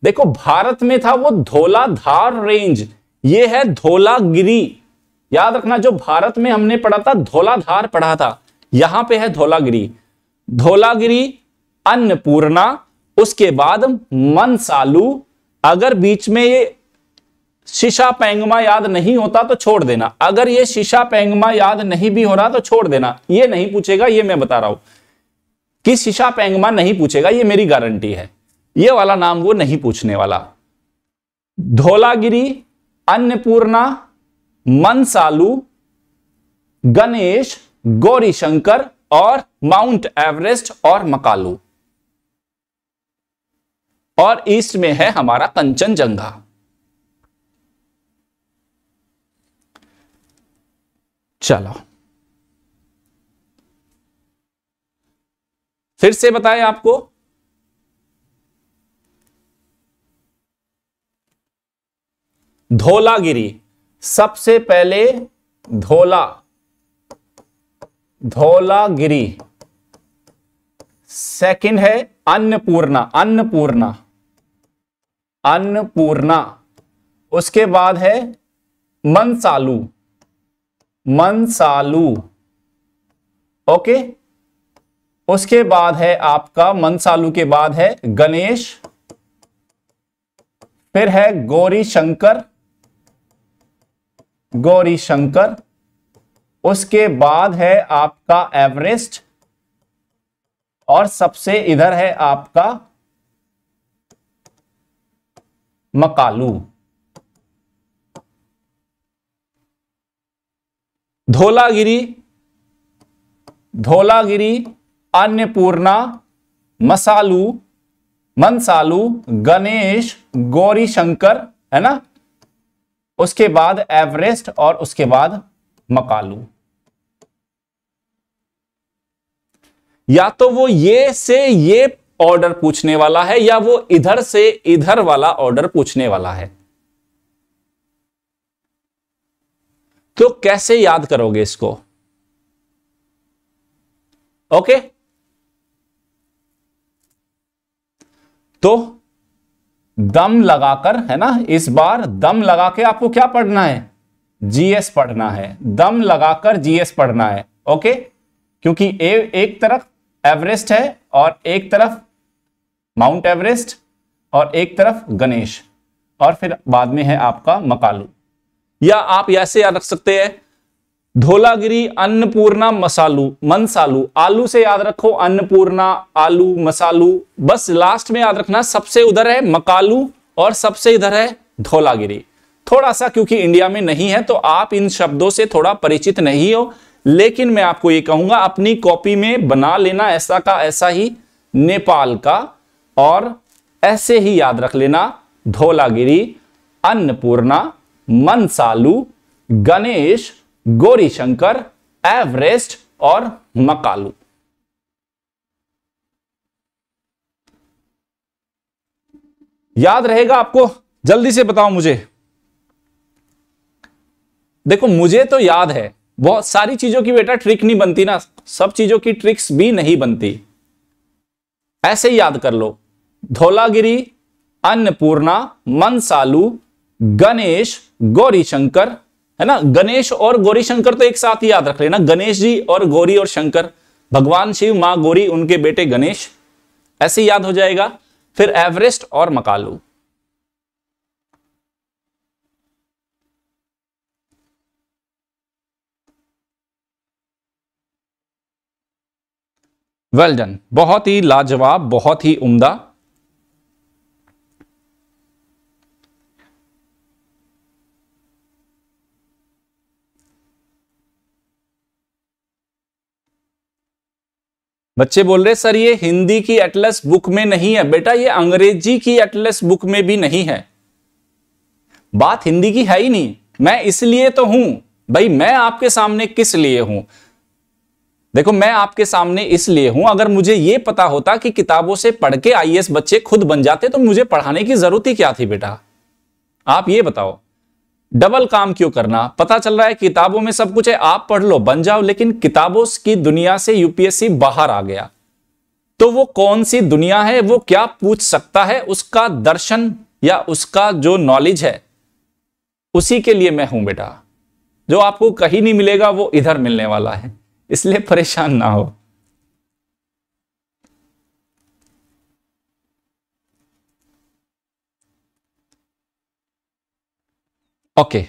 देखो भारत में था वो धोलाधार रेंज ये है धोलागिरी याद रखना जो भारत में हमने पढ़ा था धोलाधार पढ़ा था यहां पे है धोलागिरी धोलागिरी अन्नपूर्णा उसके बाद मनसालू अगर बीच में ये शीशा पैंगमा याद नहीं होता तो छोड़ देना अगर ये शीशा पैंगमा याद नहीं भी हो रहा तो छोड़ देना ये नहीं पूछेगा ये मैं बता रहा हूं कि शीशा पैंगमा नहीं पूछेगा ये मेरी गारंटी है ये वाला नाम वो नहीं पूछने वाला धोलागिरी अन्नपूर्णा मनसालू गणेश गौरीशंकर और माउंट एवरेस्ट और मकालू और ईस्ट में है हमारा कंचनजंगा चलो फिर से बताएं आपको धोलागिरी सबसे पहले धोला धोलागिरी सेकंड है अन्नपूर्णा अन्नपूर्णा अन्नपूर्णा उसके बाद है मनसालू मनसालू ओके उसके बाद है आपका मनसालू के बाद है गणेश फिर है गौरी शंकर गौरी शंकर उसके बाद है आपका एवरेस्ट और सबसे इधर है आपका मकालू धोलागिरी धोलागिरी अन्नपूर्णा मसालू मनसालू गणेश गौरी शंकर है ना उसके बाद एवरेस्ट और उसके बाद मकालू या तो वो ये से ये ऑर्डर पूछने वाला है या वो इधर से इधर वाला ऑर्डर पूछने वाला है तो कैसे याद करोगे इसको ओके तो दम लगाकर है ना इस बार दम लगा के आपको क्या पढ़ना है जीएस पढ़ना है दम लगाकर जीएस पढ़ना है ओके क्योंकि ए, एक तरफ एवरेस्ट है और एक तरफ माउंट एवरेस्ट और एक तरफ गणेश और फिर बाद में है आपका मकालू या आप ऐसे याद रख सकते हैं धोलागिरी अन्नपूर्णा मसालू मनसालू आलू से याद रखो अन्नपूर्णा आलू मसालू बस लास्ट में याद रखना सबसे उधर है मकालू और सबसे इधर है धोलागिरी थोड़ा सा क्योंकि इंडिया में नहीं है तो आप इन शब्दों से थोड़ा परिचित नहीं हो लेकिन मैं आपको ये कहूंगा अपनी कॉपी में बना लेना ऐसा का ऐसा ही नेपाल का और ऐसे ही याद रख लेना धोलागिरी अन्नपूर्णा मनसालू गणेश गौरीशंकर एवरेस्ट और मकालू याद रहेगा आपको जल्दी से बताओ मुझे देखो मुझे तो याद है बहुत सारी चीजों की बेटा ट्रिक नहीं बनती ना सब चीजों की ट्रिक्स भी नहीं बनती ऐसे ही याद कर लो धोलागिरी अन्नपूर्णा मनसालू गणेश गौरीशंकर है ना गणेश और गौरी शंकर तो एक साथ ही याद रख लेना गणेश जी और गौरी और शंकर भगवान शिव माँ गौरी उनके बेटे गणेश ऐसे याद हो जाएगा फिर एवरेस्ट और मकालू वेल well डन बहुत ही लाजवाब बहुत ही उम्दा बच्चे बोल रहे सर ये हिंदी की एटलस बुक में नहीं है बेटा ये अंग्रेजी की एटलस बुक में भी नहीं है बात हिंदी की है ही नहीं मैं इसलिए तो हूं भाई मैं आपके सामने किस लिए हूं देखो मैं आपके सामने इसलिए हूं अगर मुझे ये पता होता कि किताबों से पढ़ के आई बच्चे खुद बन जाते तो मुझे पढ़ाने की जरूरत ही क्या थी बेटा आप ये बताओ डबल काम क्यों करना पता चल रहा है किताबों में सब कुछ है आप पढ़ लो बन जाओ लेकिन किताबों की दुनिया से यूपीएससी बाहर आ गया तो वो कौन सी दुनिया है वो क्या पूछ सकता है उसका दर्शन या उसका जो नॉलेज है उसी के लिए मैं हूं बेटा जो आपको कहीं नहीं मिलेगा वो इधर मिलने वाला है इसलिए परेशान ना हो ओके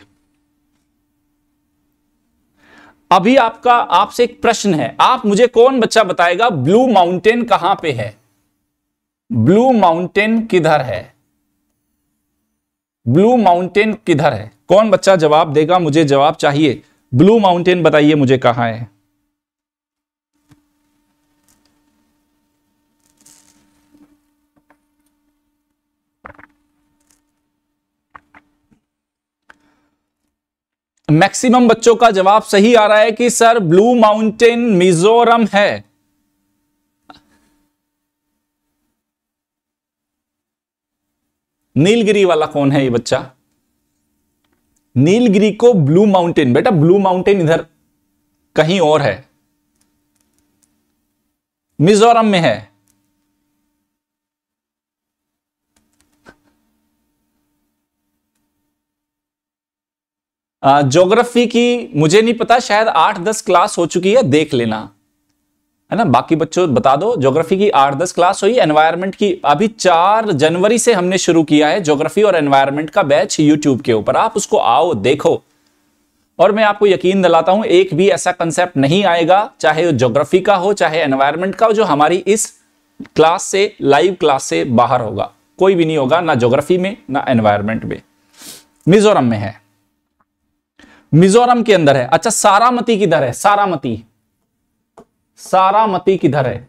अभी आपका आपसे एक प्रश्न है आप मुझे कौन बच्चा बताएगा ब्लू माउंटेन कहां पे है ब्लू माउंटेन किधर है ब्लू माउंटेन किधर है कौन बच्चा जवाब देगा मुझे जवाब चाहिए ब्लू माउंटेन बताइए मुझे कहां है मैक्सिमम बच्चों का जवाब सही आ रहा है कि सर ब्लू माउंटेन मिजोरम है नीलगिरी वाला कौन है ये बच्चा नीलगिरी को ब्लू माउंटेन बेटा ब्लू माउंटेन इधर कहीं और है मिजोरम में है ज्योग्राफी की मुझे नहीं पता शायद आठ दस क्लास हो चुकी है देख लेना है ना बाकी बच्चों बता दो ज्योग्राफी की आठ दस क्लास हुई एनवायरमेंट की अभी चार जनवरी से हमने शुरू किया है ज्योग्राफी और एनवायरमेंट का बैच यूट्यूब के ऊपर आप उसको आओ देखो और मैं आपको यकीन दिलाता हूं एक भी ऐसा कंसेप्ट नहीं आएगा चाहे वो ज्योग्राफी का हो चाहे एनवायरमेंट का हो जो हमारी इस क्लास से लाइव क्लास से बाहर होगा कोई भी नहीं होगा ना ज्योग्राफी में ना एनवायरमेंट में मिजोरम में है मिजोरम के अंदर है अच्छा सारामती किधर है सारामती सारामती किधर है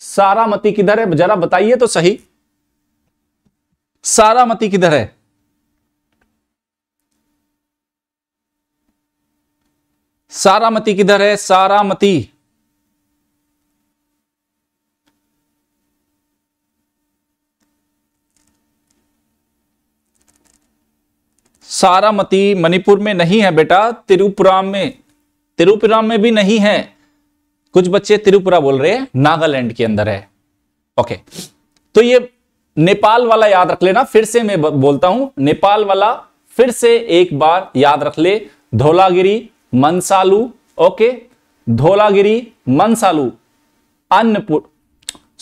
सारामती किधर है जरा बताइए तो सही सारामती किधर है सारामती किधर है सारामती सारामती मणिपुर में नहीं है बेटा तिरुपुराम में तिरुपुराम में भी नहीं है कुछ बच्चे त्रिपुरा बोल रहे हैं नागालैंड के अंदर है ओके तो ये नेपाल वाला याद रख लेना फिर से मैं बोलता हूं नेपाल वाला फिर से एक बार याद रख ले धोलागिरी मनसालू ओके धोलागिरी मनसालू अन्नपुर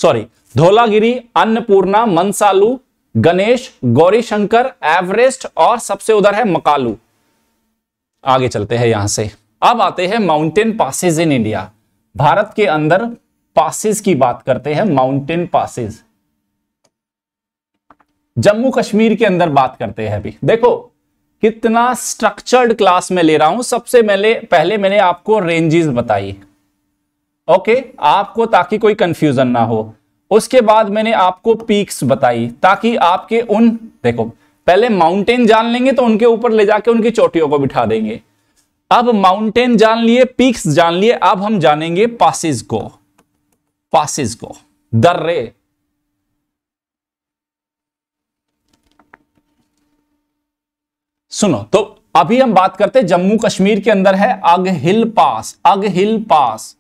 सॉरी धोलागिरी अन्नपूर्णा मनसालू गणेश गौरीशंकर एवरेस्ट और सबसे उधर है मकालू आगे चलते हैं यहां से अब आते हैं mountain passes in India Bharat के अंदर पासिस की बात करते हैं माउंटेन पासिस जम्मू कश्मीर के अंदर बात करते हैं अभी देखो कितना स्ट्रक्चर्ड क्लास में ले रहा हूं सबसे पहले पहले मैंने आपको रेंजेस बताई ओके आपको ताकि कोई कंफ्यूजन ना हो उसके बाद मैंने आपको पीक्स बताई ताकि आपके उन देखो पहले माउंटेन जान लेंगे तो उनके ऊपर ले जाके उनकी चोटियों को बिठा देंगे अब माउंटेन जान लिए पीक्स जान लिए अब हम जानेंगे पासिस को पासिस को दर्रे सुनो तो अभी हम बात करते जम्मू कश्मीर के अंदर है अग हिल पास अग हिल पास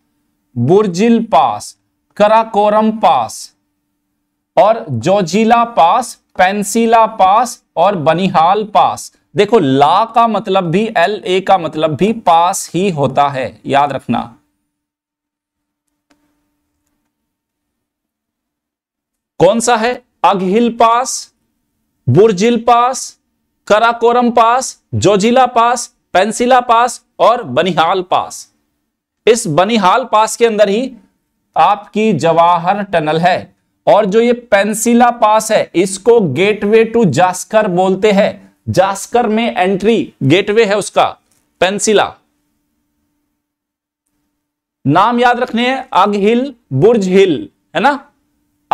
बुरजिल पास कराकोरम पास और जोजिला पास पेंसिला पास और बनिहाल पास देखो ला का मतलब भी एल ए का मतलब भी पास ही होता है याद रखना कौन सा है अगहिल पास बुर्जिल पास कराकोरम पास जोजिला पास पेंसिला पास और बनिहाल पास इस बनिहाल पास के अंदर ही आपकी जवाहर टनल है और जो ये पेंसिला पास है इसको गेटवे टू जास्कर बोलते हैं जास्कर में एंट्री गेटवे है उसका पेंसिला नाम याद रखने हैं अग हिल बुर्ज हिल है ना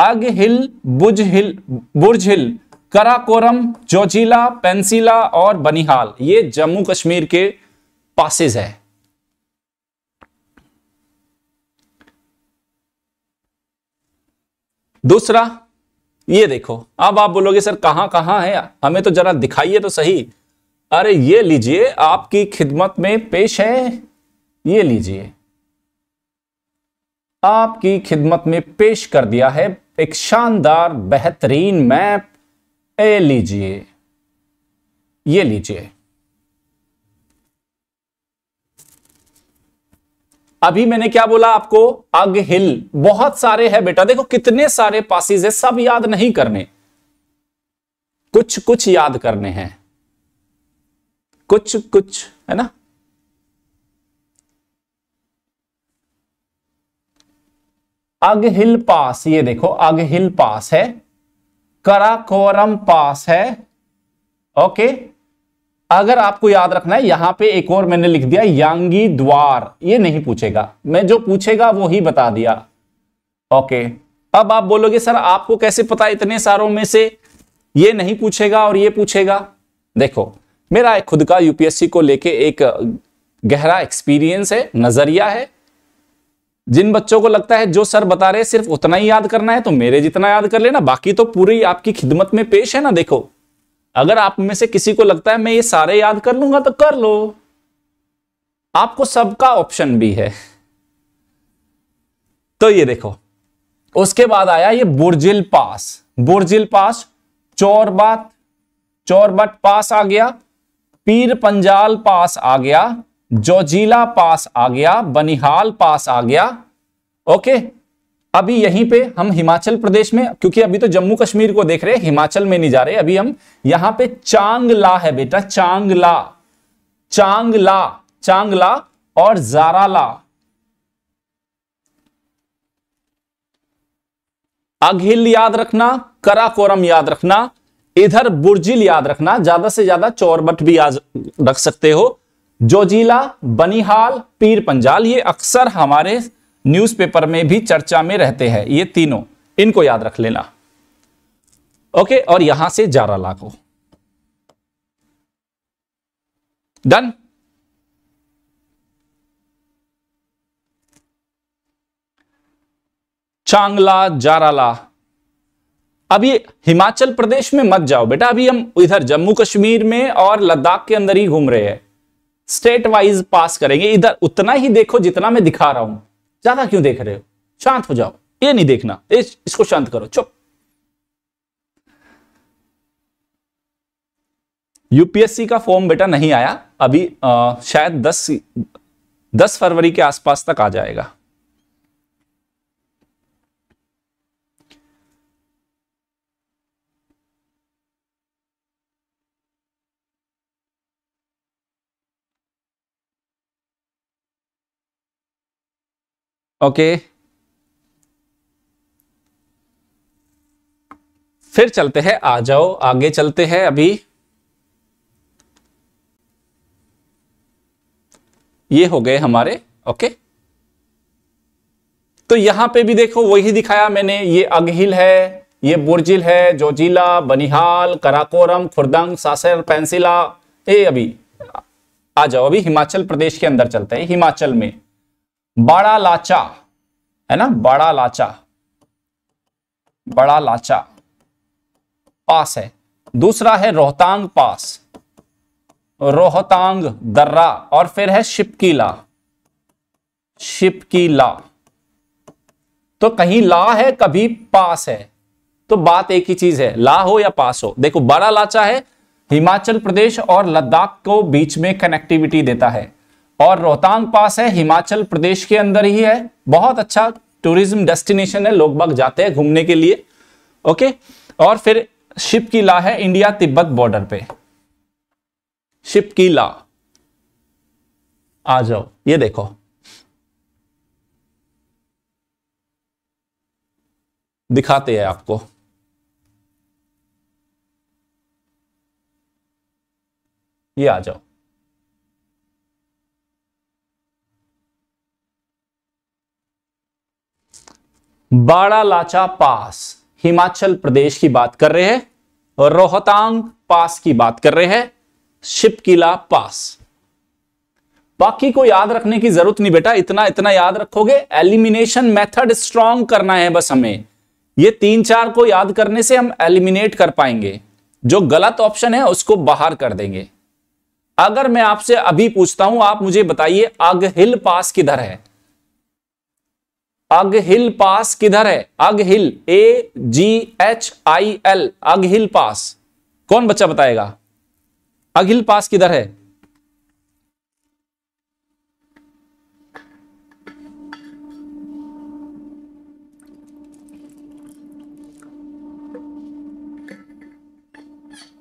अग हिल बुज हिल बुर्ज हिल कराकोरम जोजिला पेंसिला और बनिहाल ये जम्मू कश्मीर के पासिस है दूसरा ये देखो अब आप बोलोगे सर कहाँ कहाँ है हमें तो जरा दिखाइए तो सही अरे ये लीजिए आपकी खिदमत में पेश है ये लीजिए आपकी खिदमत में पेश कर दिया है एक शानदार बेहतरीन मैप ए लीजिए ये लीजिए अभी मैंने क्या बोला आपको अग हिल बहुत सारे है बेटा देखो कितने सारे पासिस है सब याद नहीं करने कुछ कुछ याद करने हैं कुछ कुछ है ना अग हिल पास ये देखो अग हिल पास है कराकोरम पास है ओके अगर आपको याद रखना है यहां पे एक और मैंने लिख दिया यांगी द्वार ये नहीं पूछेगा मैं जो पूछेगा वो ही बता दिया ओके अब आप बोलोगे सर आपको कैसे पता इतने सारों में से ये नहीं पूछेगा और ये पूछेगा देखो मेरा खुद का यूपीएससी को लेके एक गहरा एक्सपीरियंस है नजरिया है जिन बच्चों को लगता है जो सर बता रहे सिर्फ उतना ही याद करना है तो मेरे जितना याद कर लेना बाकी तो पूरी आपकी खिदमत में पेश है ना देखो अगर आप में से किसी को लगता है मैं ये सारे याद कर लूंगा तो कर लो आपको सबका ऑप्शन भी है तो ये देखो उसके बाद आया ये बुर्जिल पास बुर्जिल पास चोरबाट चोरबाट पास आ गया पीर पंजाल पास आ गया जोजिला पास आ गया बनिहाल पास आ गया ओके अभी यहीं पे हम हिमाचल प्रदेश में क्योंकि अभी तो जम्मू कश्मीर को देख रहे हैं हिमाचल में नहीं जा रहे अभी हम यहां पे चांगला है बेटा चांगला चांगला चांगला और जाराला अघिल याद रखना कराकोरम याद रखना इधर बुर्जिल याद रखना ज्यादा से ज्यादा चौरबट भी याद रख सकते हो जोजिला बनिहाल पीर पंजाल ये अक्सर हमारे न्यूज़पेपर में भी चर्चा में रहते हैं ये तीनों इनको याद रख लेना ओके और यहां से जारा लाख डन चांगला जाराला अभी हिमाचल प्रदेश में मत जाओ बेटा अभी हम इधर जम्मू कश्मीर में और लद्दाख के अंदर ही घूम रहे हैं स्टेट वाइज पास करेंगे इधर उतना ही देखो जितना मैं दिखा रहा हूं ज्यादा क्यों देख रहे हो शांत हो जाओ ये नहीं देखना इस, इसको शांत करो चुप यूपीएससी का फॉर्म बेटा नहीं आया अभी आ, शायद 10 10 फरवरी के आसपास तक आ जाएगा ओके फिर चलते हैं आ जाओ आगे चलते हैं अभी ये हो गए हमारे ओके तो यहां पे भी देखो वही दिखाया मैंने ये अगहिल है ये बुरजिल है जोजिला बनिहाल कराकोरम खुर्दंग सासर पेंसिला ये अभी आ जाओ अभी हिमाचल प्रदेश के अंदर चलते हैं हिमाचल में बड़ा लाचा है ना बड़ा लाचा बड़ा लाचा पास है दूसरा है रोहतांग पास रोहतांग दर्रा और फिर है शिपकीला शिपकीला तो कहीं ला है कभी पास है तो बात एक ही चीज है ला हो या पास हो देखो बड़ा लाचा है हिमाचल प्रदेश और लद्दाख को बीच में कनेक्टिविटी देता है और रोहतांग पास है हिमाचल प्रदेश के अंदर ही है बहुत अच्छा टूरिज्म डेस्टिनेशन है लोग बाग जाते हैं घूमने के लिए ओके और फिर शिप की ला है इंडिया तिब्बत बॉर्डर पे शिप की ला आ जाओ ये देखो दिखाते हैं आपको ये आ जाओ बाड़ा लाचा पास हिमाचल प्रदेश की बात कर रहे हैं और रोहतांग पास की बात कर रहे हैं शिपकिला पास बाकी को याद रखने की जरूरत नहीं बेटा इतना इतना याद रखोगे एलिमिनेशन मेथड स्ट्रांग करना है बस हमें ये तीन चार को याद करने से हम एलिमिनेट कर पाएंगे जो गलत ऑप्शन है उसको बाहर कर देंगे अगर मैं आपसे अभी पूछता हूं आप मुझे बताइए अगहिल पास किधर है अग हिल पास किधर है अग हिल ए जी एच आई एल अग हिल पास कौन बच्चा बताएगा अग हिल पास किधर है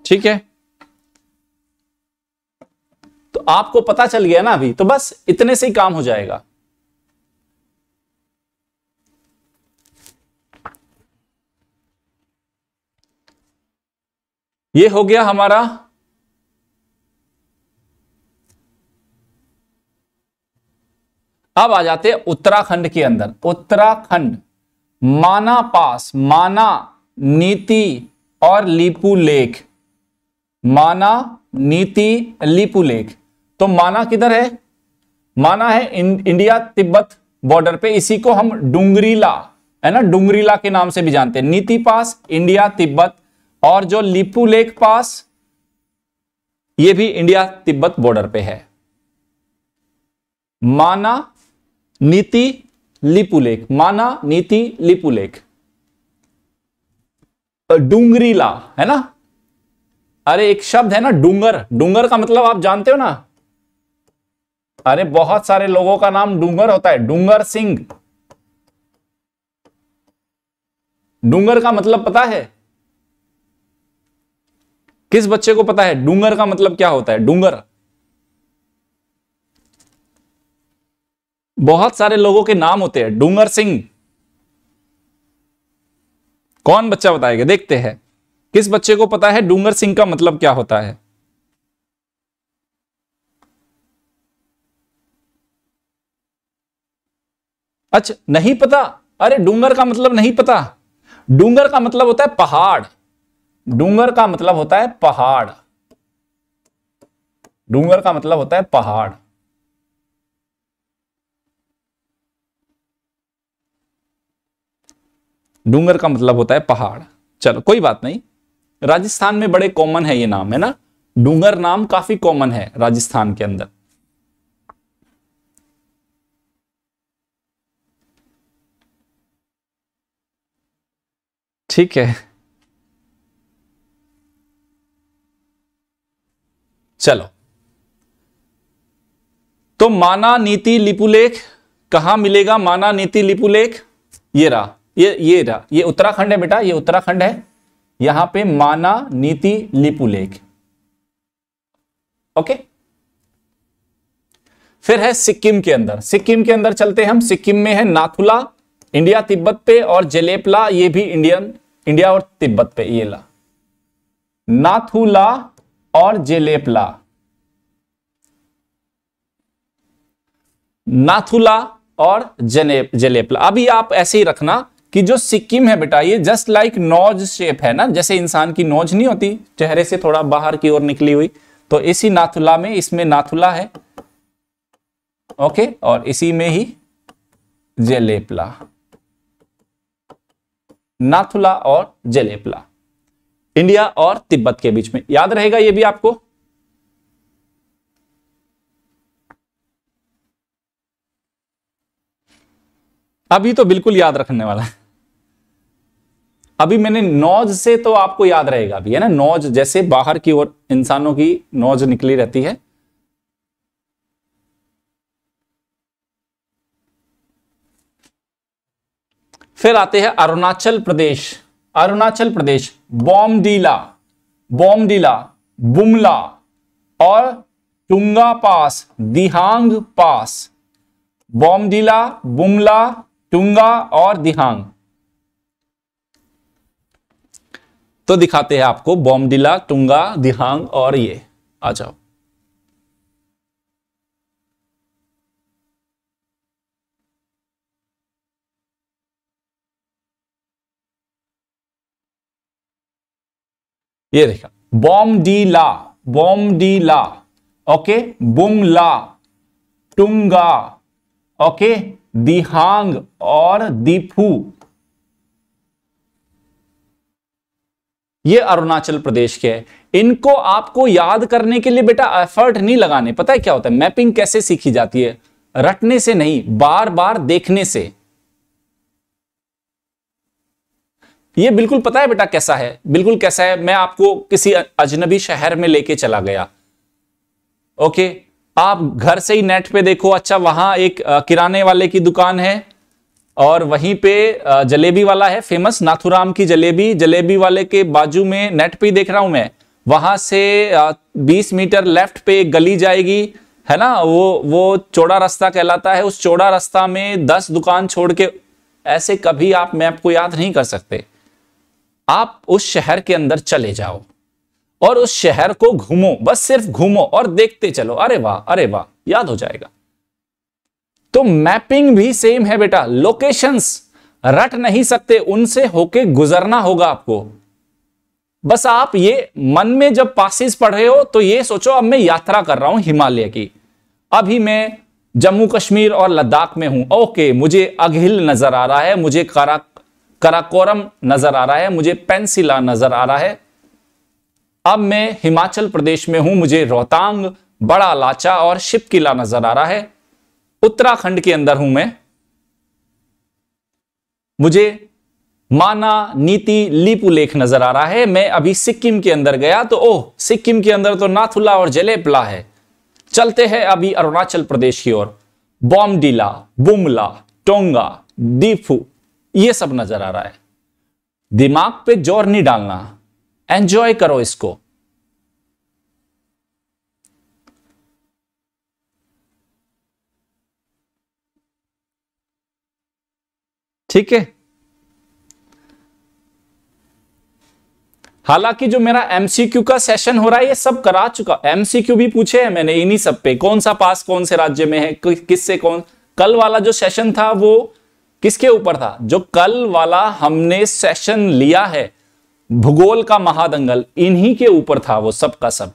ठीक है तो आपको पता चल गया ना अभी तो बस इतने से ही काम हो जाएगा ये हो गया हमारा अब आ जाते हैं उत्तराखंड के अंदर उत्तराखंड माना पास माना नीति और लिपू लेख माना नीति लिपू लेख तो माना किधर है माना है इं, इंडिया तिब्बत बॉर्डर पे इसी को हम डुंगरीला है ना डुंगरीला के नाम से भी जानते हैं नीति पास इंडिया तिब्बत और जो लिपू लेक पास ये भी इंडिया तिब्बत बॉर्डर पे है माना नीति लिपू लेक माना नीति लिपू लेक डूंगरीला है ना अरे एक शब्द है ना डूंगर डूंगर का मतलब आप जानते हो ना अरे बहुत सारे लोगों का नाम डूंगर होता है डूंगर सिंह डूंगर का मतलब पता है किस बच्चे को पता है डूंगर का मतलब क्या होता है डूंगर बहुत सारे लोगों के नाम होते हैं डूंगर सिंह कौन बच्चा बताएगा देखते हैं किस बच्चे को पता है डूंगर सिंह का मतलब क्या होता है अच्छा नहीं पता अरे डूंगर का मतलब नहीं पता डूंगर का मतलब होता है पहाड़ डूंगर का मतलब होता है पहाड़ डूंगर का मतलब होता है पहाड़ डूंगर का मतलब होता है पहाड़ चलो कोई बात नहीं राजस्थान में बड़े कॉमन है ये नाम है ना डूंगर नाम काफी कॉमन है राजस्थान के अंदर ठीक है चलो तो माना नीति लिपुलेख कहां मिलेगा माना नीति लिपुलेख ये रहा ये ये रहा ये उत्तराखंड है बेटा ये उत्तराखंड है यहां पे माना नीति लिपुलेख ओके फिर है सिक्किम के अंदर सिक्किम के अंदर चलते हम सिक्किम में है नाथुला इंडिया तिब्बत पे और जलेपला ये भी इंडियन इंडिया और तिब्बत पे ये ला नाथुला और जेलेपला नाथुला और जेनेप जलेपला अभी आप ऐसे ही रखना कि जो सिक्किम है बेटा ये जस्ट लाइक नोज शेप है ना जैसे इंसान की नोज नहीं होती चेहरे से थोड़ा बाहर की ओर निकली हुई तो इसी नाथुला में इसमें नाथुला है ओके और इसी में ही जेलेपला नाथुला और जलेपला इंडिया और तिब्बत के बीच में याद रहेगा यह भी आपको अभी तो बिल्कुल याद रखने वाला है अभी मैंने नौज से तो आपको याद रहेगा अभी है ना नौज जैसे बाहर की ओर इंसानों की नौज निकली रहती है फिर आते हैं अरुणाचल प्रदेश अरुणाचल प्रदेश बॉमडीला बॉमडीला बुमला और टुंगा पास दिहांग पास बॉमडीला बुमला टुंगा और दिहांग तो दिखाते हैं आपको बॉमडीला टुंगा दिहांग और ये आ जाओ ये देखा Bomdi La Bomdi La okay Bum La Tunga okay Dihang और दीफू ये अरुणाचल प्रदेश के है इनको आपको याद करने के लिए बेटा एफर्ट नहीं लगाने पता है क्या होता है मैपिंग कैसे सीखी जाती है रटने से नहीं बार बार देखने से ये बिल्कुल पता है बेटा कैसा है बिल्कुल कैसा है मैं आपको किसी अजनबी शहर में लेके चला गया ओके आप घर से ही नेट पे देखो अच्छा वहां एक किराने वाले की दुकान है और वहीं पे जलेबी वाला है फेमस नाथुराम की जलेबी जलेबी वाले के बाजू में नेट पे ही देख रहा हूं मैं वहां से 20 मीटर लेफ्ट पे एक गली जाएगी है ना वो वो चौड़ा रास्ता कहलाता है उस चौड़ा रास्ता में 10 दुकान छोड़ के ऐसे कभी आप मैप को याद नहीं कर सकते आप उस शहर के अंदर चले जाओ और उस शहर को घूमो बस सिर्फ घूमो और देखते चलो अरे वाह अरे वाह याद हो जाएगा तो मैपिंग भी सेम है बेटा लोकेशंस रट नहीं सकते उनसे होके गुजरना होगा आपको बस आप ये मन में जब पासिस पढ़ रहे हो तो ये सोचो अब मैं यात्रा कर रहा हूं हिमालय की अभी मैं जम्मू कश्मीर और लद्दाख में हूं ओके मुझे अघिल नजर आ रहा है मुझे कारा कराकोरम नजर आ रहा है मुझे पेंसिला नजर आ रहा है अब मैं हिमाचल प्रदेश में हूं मुझे रोहतांग बड़ा लाचा और शिप किला नजर आ रहा है उत्तराखंड के अंदर हूं मैं मुझे माना नीति लीपू लेख नजर आ रहा है मैं अभी सिक्किम के अंदर गया तो ओह सिक्किम के अंदर तो नाथुला और जलेपला है चलते हैं अभी अरुणाचल प्रदेश की ओर बॉमडीला बुमला टोंगा दीफू ये सब नजर आ रहा है दिमाग पे जोर नहीं डालना एंजॉय करो इसको ठीक है हालांकि जो मेरा एमसीक्यू का सेशन हो रहा है ये सब करा चुका एमसीक्यू भी पूछे हैं मैंने इन्हीं सब पे कौन सा पास कौन से राज्य में है किससे कौन कल वाला जो सेशन था वो किसके ऊपर था जो कल वाला हमने सेशन लिया है भूगोल का महादंगल इन्हीं के ऊपर था वो सब का सब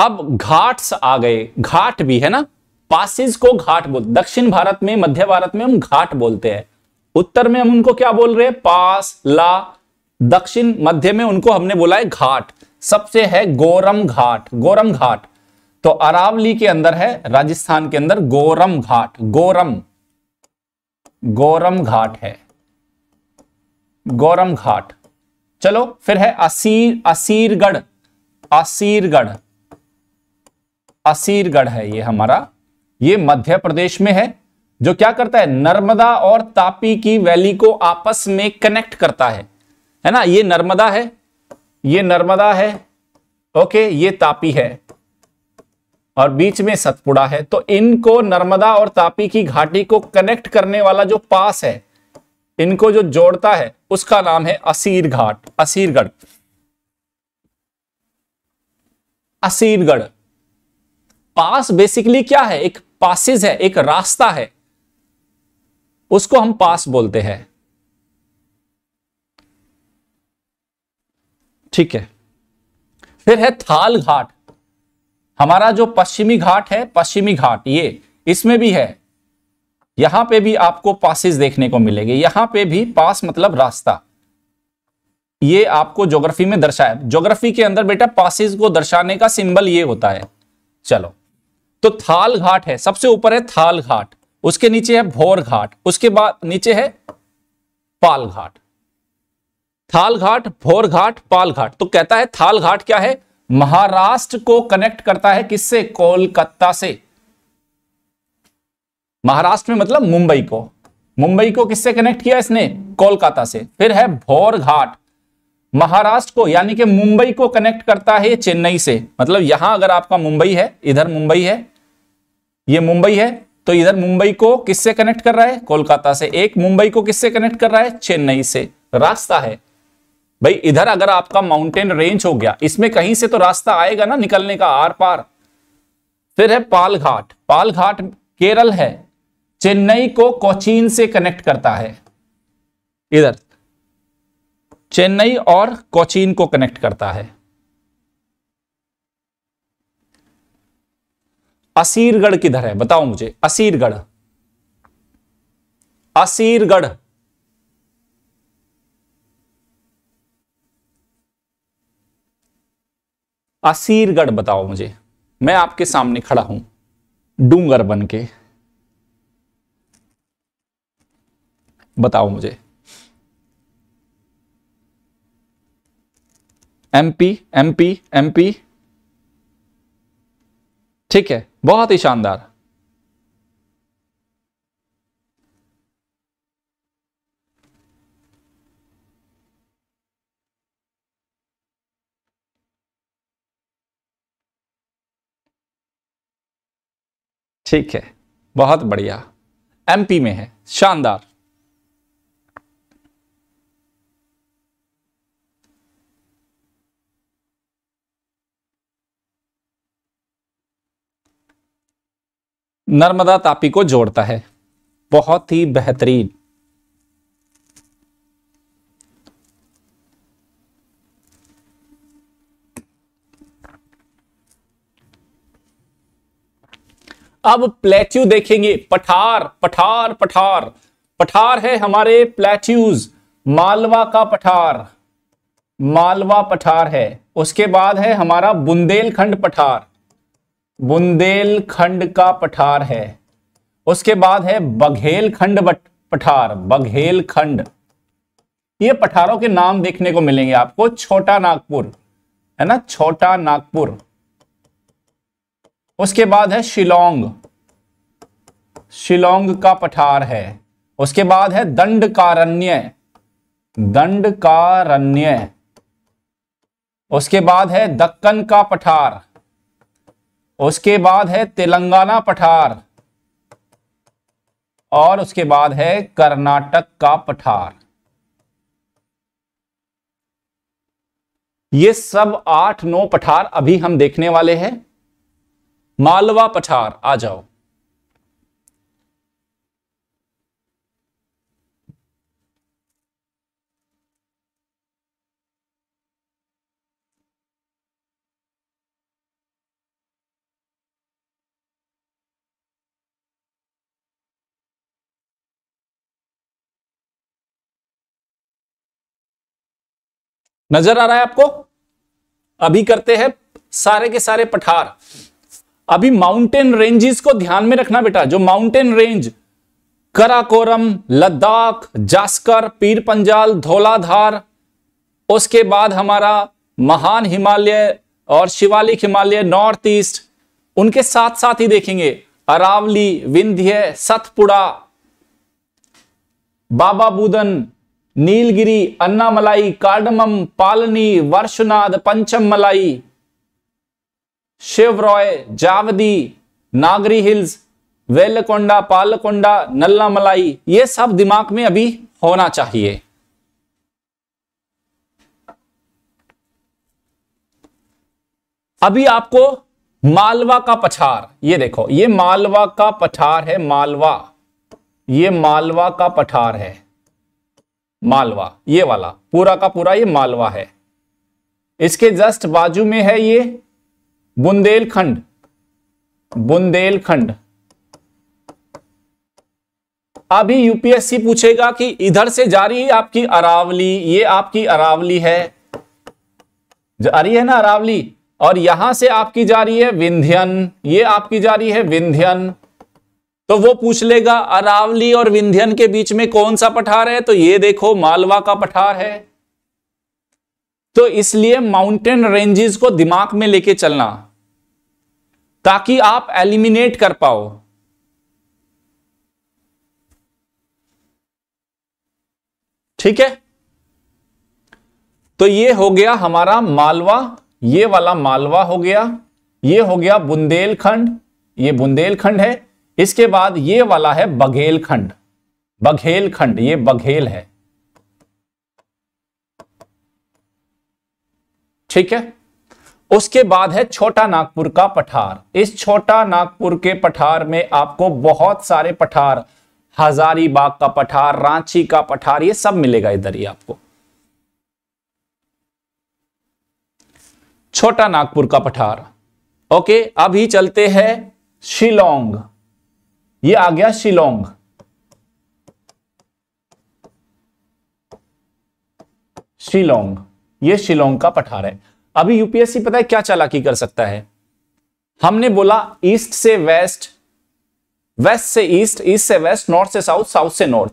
अब घाट्स आ गए घाट भी है ना पासिस को घाट बोल दक्षिण भारत में मध्य भारत में हम घाट बोलते हैं उत्तर में हम उनको क्या बोल रहे हैं पास ला दक्षिण मध्य में उनको हमने बोला है घाट सबसे है गोरम घाट गोरम घाट तो अरावली के अंदर है राजस्थान के अंदर गोरम घाट गोरम गोरम घाट है गोरम घाट चलो फिर है असीर असीरगढ़ असीरगढ़ असीरगढ़ है ये हमारा ये मध्य प्रदेश में है जो क्या करता है नर्मदा और तापी की वैली को आपस में कनेक्ट करता है है ना ये नर्मदा है ये नर्मदा है ओके ये तापी है और बीच में सतपुड़ा है तो इनको नर्मदा और तापी की घाटी को कनेक्ट करने वाला जो पास है इनको जो जोड़ता है उसका नाम है असीर घाट असीरगढ़ असीरगढ़ पास बेसिकली क्या है एक पासिस है एक रास्ता है उसको हम पास बोलते हैं ठीक है फिर है थाल घाट हमारा जो पश्चिमी घाट है पश्चिमी घाट ये इसमें भी है यहां पे भी आपको पासिस देखने को मिलेंगे यहां पे भी पास मतलब रास्ता ये आपको ज्योग्राफी में दर्शाया ज्योग्राफी के अंदर बेटा पासिस को दर्शाने का सिंबल ये होता है चलो तो थाल घाट है सबसे ऊपर है थाल घाट उसके नीचे है भोर घाट उसके बाद नीचे है पाल घाट थाल घाट भोर घाट पाल घाट तो कहता है थाल घाट क्या है महाराष्ट्र को कनेक्ट करता है किससे कोलकाता से महाराष्ट्र में मतलब मुंबई को मुंबई को किससे कनेक्ट किया इसने कोलकाता से फिर है भोर घाट महाराष्ट्र को यानी कि मुंबई को कनेक्ट करता है चेन्नई से मतलब यहां अगर आपका मुंबई है इधर मुंबई है ये मुंबई है तो इधर मुंबई को किससे कनेक्ट कर रहा है कोलकाता से एक मुंबई को किससे कनेक्ट कर रहा है चेन्नई से रास्ता है भाई इधर अगर आपका माउंटेन रेंज हो गया इसमें कहीं से तो रास्ता आएगा ना निकलने का आर पार फिर है पालघाट पालघाट केरल है चेन्नई को कोचीन से कनेक्ट करता है इधर चेन्नई और कोचीन को कनेक्ट करता है असीरगढ़ किधर है बताओ मुझे असीरगढ़ असीरगढ़ असीरगढ़ बताओ मुझे मैं आपके सामने खड़ा हूं डूंगर बन के बताओ मुझे एमपी एमपी एमपी ठीक है बहुत ही शानदार ठीक है बहुत बढ़िया एमपी में है शानदार नर्मदा तापी को जोड़ता है बहुत ही बेहतरीन अब प्लेट्यू देखेंगे पठार पठार पठार पठार है हमारे प्लेट्यूज मालवा का पठार मालवा पठार है उसके बाद है हमारा बुंदेलखंड पठार बुंदेलखंड का पठार है उसके बाद है बघेलखंड पठार बघेलखंड ये पठारों के नाम देखने को मिलेंगे आपको छोटा नागपुर है ना छोटा नागपुर उसके बाद है शिलोंग शिलोंग का पठार है उसके बाद है दंडकारण्य दंडकारण्य उसके बाद है दक्कन का पठार उसके बाद है तेलंगाना पठार और उसके बाद है कर्नाटक का पठार ये सब आठ नौ पठार अभी हम देखने वाले हैं मालवा पठार आ जाओ नजर आ रहा है आपको अभी करते हैं सारे के सारे पठार अभी माउंटेन रेंजेस को ध्यान में रखना बेटा जो माउंटेन रेंज कराकोरम लद्दाख जास्कर पीर पंजाल धौलाधार उसके बाद हमारा महान हिमालय और शिवालिक हिमालय नॉर्थ ईस्ट उनके साथ साथ ही देखेंगे Aravalli Vindhya Satpura Baba Budan Nilgiri Annamalai cardamom Palani Varushanad Panchamalai Shevaroy Javadi Nagari hills Velikonda Palkonda Nallamala ये सब दिमाग में अभी होना चाहिए अभी आपको मालवा का पठार ये देखो ये मालवा का पठार है मालवा ये मालवा का पठार है मालवा ये वाला पूरा का पूरा ये मालवा है इसके जस्ट बाजू में है ये बुंदेलखंड बुंदेलखंड अभी यूपीएससी पूछेगा कि इधर से जा रही है आपकी अरावली ये आपकी अरावली है जा रही है ना अरावली और यहां से आपकी जा रही है विंध्यन ये आपकी जा रही है विंध्यन तो वो पूछ लेगा अरावली और विंध्यन के बीच में कौन सा पठार है तो ये देखो मालवा का पठार है तो इसलिए माउंटेन रेंजेस को दिमाग में लेके चलना ताकि आप एलिमिनेट कर पाओ ठीक है तो ये हो गया हमारा मालवा ये वाला मालवा हो गया ये हो गया बुंदेलखंड ये बुंदेलखंड है इसके बाद ये वाला है बघेलखंड बघेलखंड ये बघेल है ठीक है उसके बाद है छोटा नागपुर का पठार इस छोटा नागपुर के पठार में आपको बहुत सारे पठार हजारीबाग का पठार रांची का पठार ये सब मिलेगा इधर ही आपको छोटा नागपुर का पठार ओके अभी चलते हैं शिलोंग ये आ गया शिलोंग शिलोंग ये शिलोंग का पठार है अभी यूपीएससी पता है क्या चालाकी कर सकता है हमने बोला ईस्ट से वेस्ट वेस्ट से ईस्ट ईस्ट से वेस्ट नॉर्थ से साउथ साउथ से नॉर्थ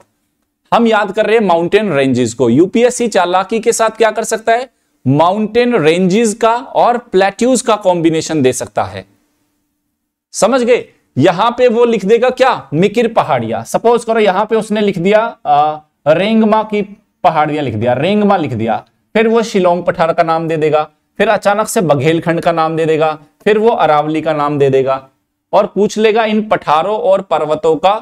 हम याद कर रहे हैं माउंटेन रेंजेस को यूपीएससी चालाकी के साथ क्या कर सकता है माउंटेन रेंजेस का और प्लेट्यूज का कॉम्बिनेशन दे सकता है समझ गए यहां पे वो लिख देगा क्या मिकिर पहाड़िया सपोज करो यहां पे उसने लिख दिया रेंगमा की पहाड़ियां लिख दिया रेंगमा लिख दिया फिर वो शिलोंग पठार का नाम दे देगा फिर अचानक से बघेलखंड का नाम दे देगा फिर वो अरावली का नाम दे देगा और पूछ लेगा इन पठारों और पर्वतों का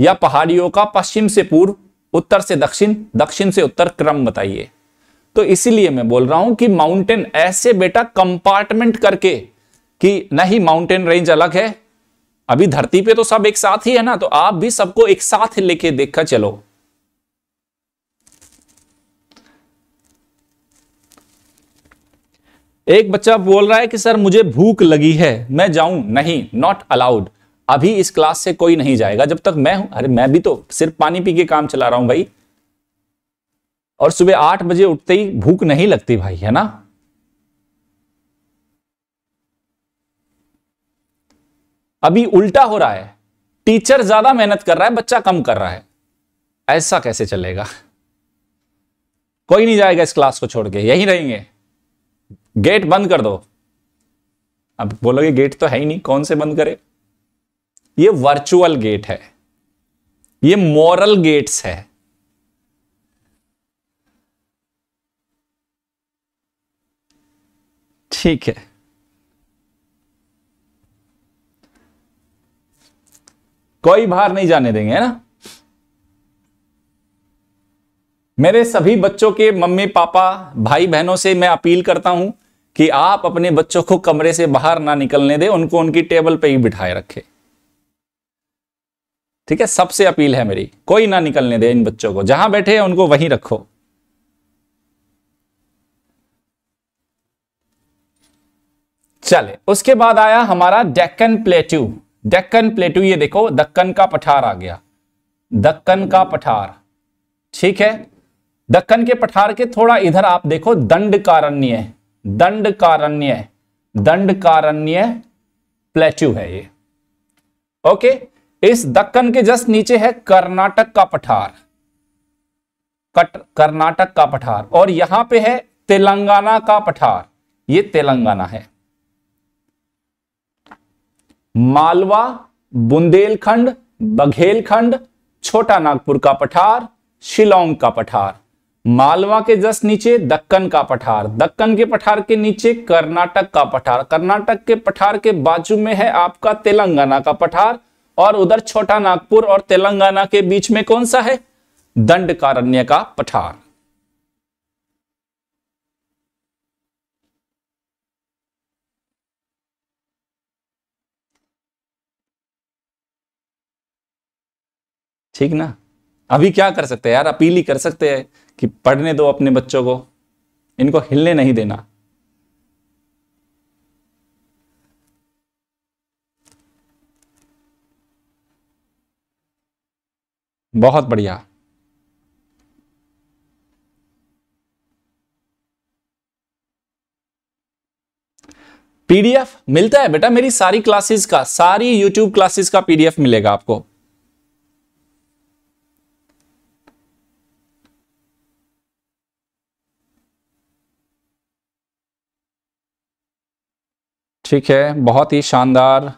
या पहाड़ियों का पश्चिम से पूर्व उत्तर से दक्षिण दक्षिण से उत्तर क्रम बताइए तो इसीलिए मैं बोल रहा हूं कि माउंटेन ऐसे बेटा कंपार्टमेंट करके कि नहीं माउंटेन रेंज अलग है अभी धरती पे तो सब एक साथ ही है ना तो आप भी सबको एक साथ लेके देखकर चलो एक बच्चा बोल रहा है कि सर मुझे भूख लगी है मैं जाऊं नहीं नॉट अलाउड अभी इस क्लास से कोई नहीं जाएगा जब तक मैं हूं अरे मैं भी तो सिर्फ पानी पी के काम चला रहा हूं भाई और सुबह आठ बजे उठते ही भूख नहीं लगती भाई है ना अभी उल्टा हो रहा है टीचर ज्यादा मेहनत कर रहा है बच्चा कम कर रहा है ऐसा कैसे चलेगा कोई नहीं जाएगा इस क्लास को छोड़ के यही रहेंगे गेट बंद कर दो अब बोलोगे गेट तो है ही नहीं कौन से बंद करे ये वर्चुअल गेट है ये मॉरल गेट्स है ठीक है कोई बाहर नहीं जाने देंगे है ना मेरे सभी बच्चों के मम्मी पापा भाई बहनों से मैं अपील करता हूं कि आप अपने बच्चों को कमरे से बाहर ना निकलने दें उनको उनकी टेबल पे ही बिठाए रखें ठीक है सबसे अपील है मेरी कोई ना निकलने दे इन बच्चों को जहां बैठे हैं उनको वहीं रखो चले उसके बाद आया हमारा डेक्कन प्लेट्यू डेक्कन प्लेट्यू ये देखो दक्कन का पठार आ गया दक्कन का पठार ठीक है दक्कन के पठार के थोड़ा इधर आप देखो दंड कारण्य दंड कारण्य दंड कारण्य प्लेट्यू है ये ओके इस दक्कन के जस्ट नीचे है कर्नाटक का पठार कट कर्नाटक का पठार और यहां पे है तेलंगाना का पठार ये तेलंगाना है मालवा बुंदेलखंड बघेलखंड छोटा नागपुर का पठार शिलोंग का पठार मालवा के जस्ट नीचे दक्कन का पठार दक्कन के पठार के नीचे कर्नाटक का पठार कर्नाटक के पठार के बाजू में है आपका तेलंगाना का पठार और उधर छोटा नागपुर और तेलंगाना के बीच में कौन सा है दंडकारण्य का पठार ठीक ना अभी क्या कर सकते हैं यार अपील ही कर सकते हैं कि पढ़ने दो अपने बच्चों को इनको हिलने नहीं देना बहुत बढ़िया पीडीएफ मिलता है बेटा मेरी सारी क्लासेस का सारी यूट्यूब क्लासेस का पीडीएफ मिलेगा आपको ठीक है बहुत ही शानदार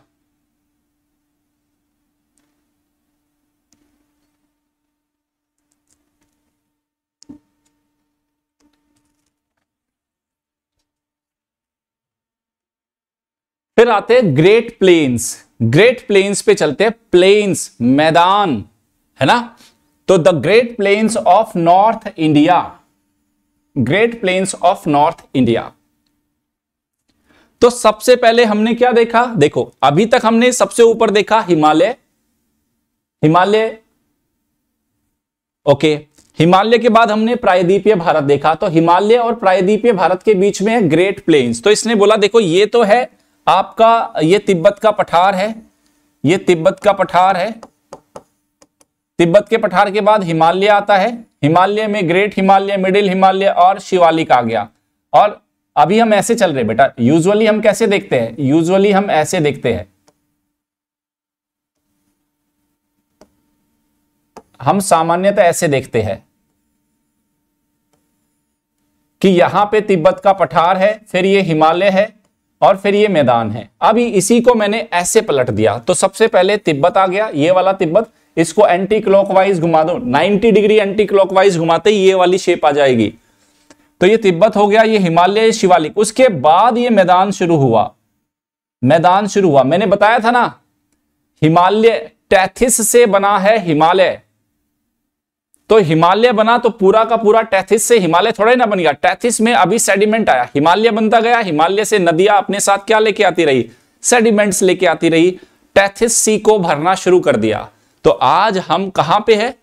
फिर आते हैं ग्रेट प्लेन्स ग्रेट प्लेन्स पे चलते हैं प्लेन्स मैदान है ना तो the great plains of north India great plains of north India तो सबसे पहले हमने क्या देखा देखो अभी तक हमने सबसे ऊपर देखा हिमालय हिमालय ओके हिमालय के बाद हमने प्रायद्वीपीय भारत देखा तो हिमालय और प्रायद्वीपीय भारत के बीच में है ग्रेट प्लेन्स तो इसने बोला देखो ये तो है आपका ये तिब्बत का पठार है ये तिब्बत का पठार है तिब्बत के पठार के बाद हिमालय आता है हिमालय में ग्रेट हिमालय मिडिल हिमालय और शिवालिक आ गया और अभी हम ऐसे चल रहे बेटा यूजुअली हम कैसे देखते हैं यूजुअली हम ऐसे देखते हैं हम सामान्यतः ऐसे देखते हैं कि यहां पे तिब्बत का पठार है फिर ये हिमालय है और फिर ये मैदान है अभी इसी को मैंने ऐसे पलट दिया तो सबसे पहले तिब्बत आ गया ये वाला तिब्बत इसको एंटी क्लॉकवाइज घुमा दो 90 डिग्री एंटी क्लॉकवाइज घुमाते ही ये वाली शेप आ जाएगी तो ये तिब्बत हो गया ये हिमालय शिवालिक उसके बाद ये मैदान शुरू हुआ मैदान शुरू हुआ मैंने बताया था ना हिमालय टैथिस से बना है हिमालय तो हिमालय बना तो पूरा का पूरा टैथिस से हिमालय थोड़ा ही ना बन गया टैथिस में अभी सेडिमेंट आया हिमालय बनता गया हिमालय से नदियां अपने साथ क्या लेके आती रही सेडिमेंट्स लेके आती रही टैथिस सी को भरना शुरू कर दिया तो आज हम कहां पे है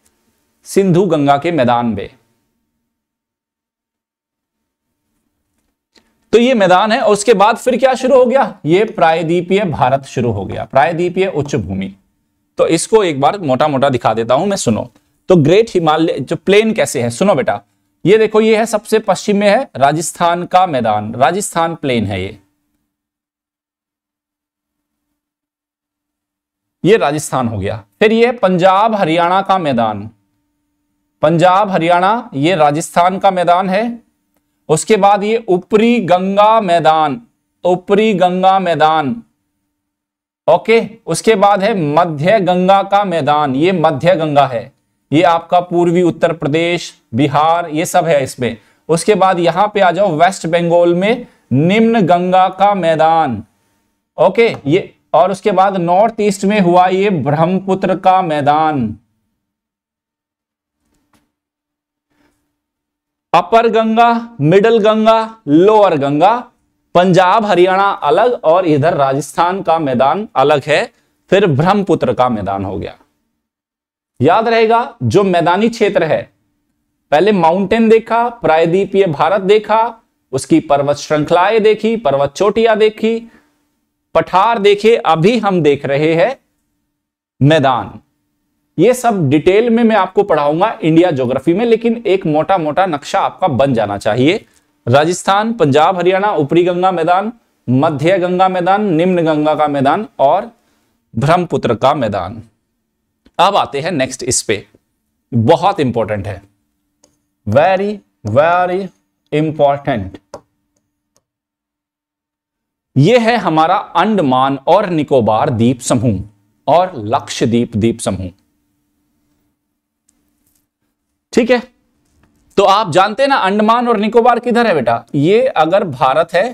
सिंधु गंगा के मैदान में तो ये मैदान है और उसके बाद फिर क्या शुरू हो गया ये प्रायद्वीपीय भारत शुरू हो गया प्रायद्वीपीय उच्च भूमि तो इसको एक बार मोटा मोटा दिखा देता हूं मैं सुनो तो ग्रेट हिमालय जो प्लेन कैसे है सुनो बेटा ये देखो ये है सबसे पश्चिम में है राजस्थान का मैदान राजस्थान प्लेन है ये ये राजस्थान हो गया फिर ये पंजाब हरियाणा का मैदान पंजाब हरियाणा ये राजस्थान का मैदान है उसके बाद ये ऊपरी गंगा मैदान ऊपरी गंगा मैदान ओके उसके बाद है मध्य गंगा का मैदान ये मध्य गंगा है ये आपका पूर्वी उत्तर प्रदेश बिहार ये सब है इसमें उसके बाद यहां पे आ जाओ वेस्ट बंगाल में निम्न गंगा का मैदान ओके ये और उसके बाद नॉर्थ ईस्ट में हुआ ये ब्रह्मपुत्र का मैदान upper Ganga middle Ganga lower Ganga Punjab Haryana अलग और इधर राजस्थान का मैदान अलग है फिर ब्रह्मपुत्र का मैदान हो गया याद रहेगा जो मैदानी क्षेत्र है पहले माउंटेन देखा प्रायद्वीपीय भारत देखा उसकी पर्वत श्रृंखलाएं देखी पर्वत चोटियां देखी पठार देखे अभी हम देख रहे हैं मैदान ये सब डिटेल में मैं आपको पढ़ाऊंगा इंडिया ज्योग्राफी में लेकिन एक मोटा मोटा नक्शा आपका बन जाना चाहिए राजस्थान पंजाब हरियाणा ऊपरी गंगा मैदान मध्य गंगा मैदान निम्न गंगा का मैदान और ब्रह्मपुत्र का मैदान अब आते हैं नेक्स्ट इस पे बहुत इंपॉर्टेंट है वेरी वेरी इंपॉर्टेंट यह है हमारा अंडमान और निकोबार द्वीप समूह और लक्षद्वीप द्वीप समूह ठीक है तो आप जानते हैं ना अंडमान और निकोबार किधर है बेटा ये अगर भारत है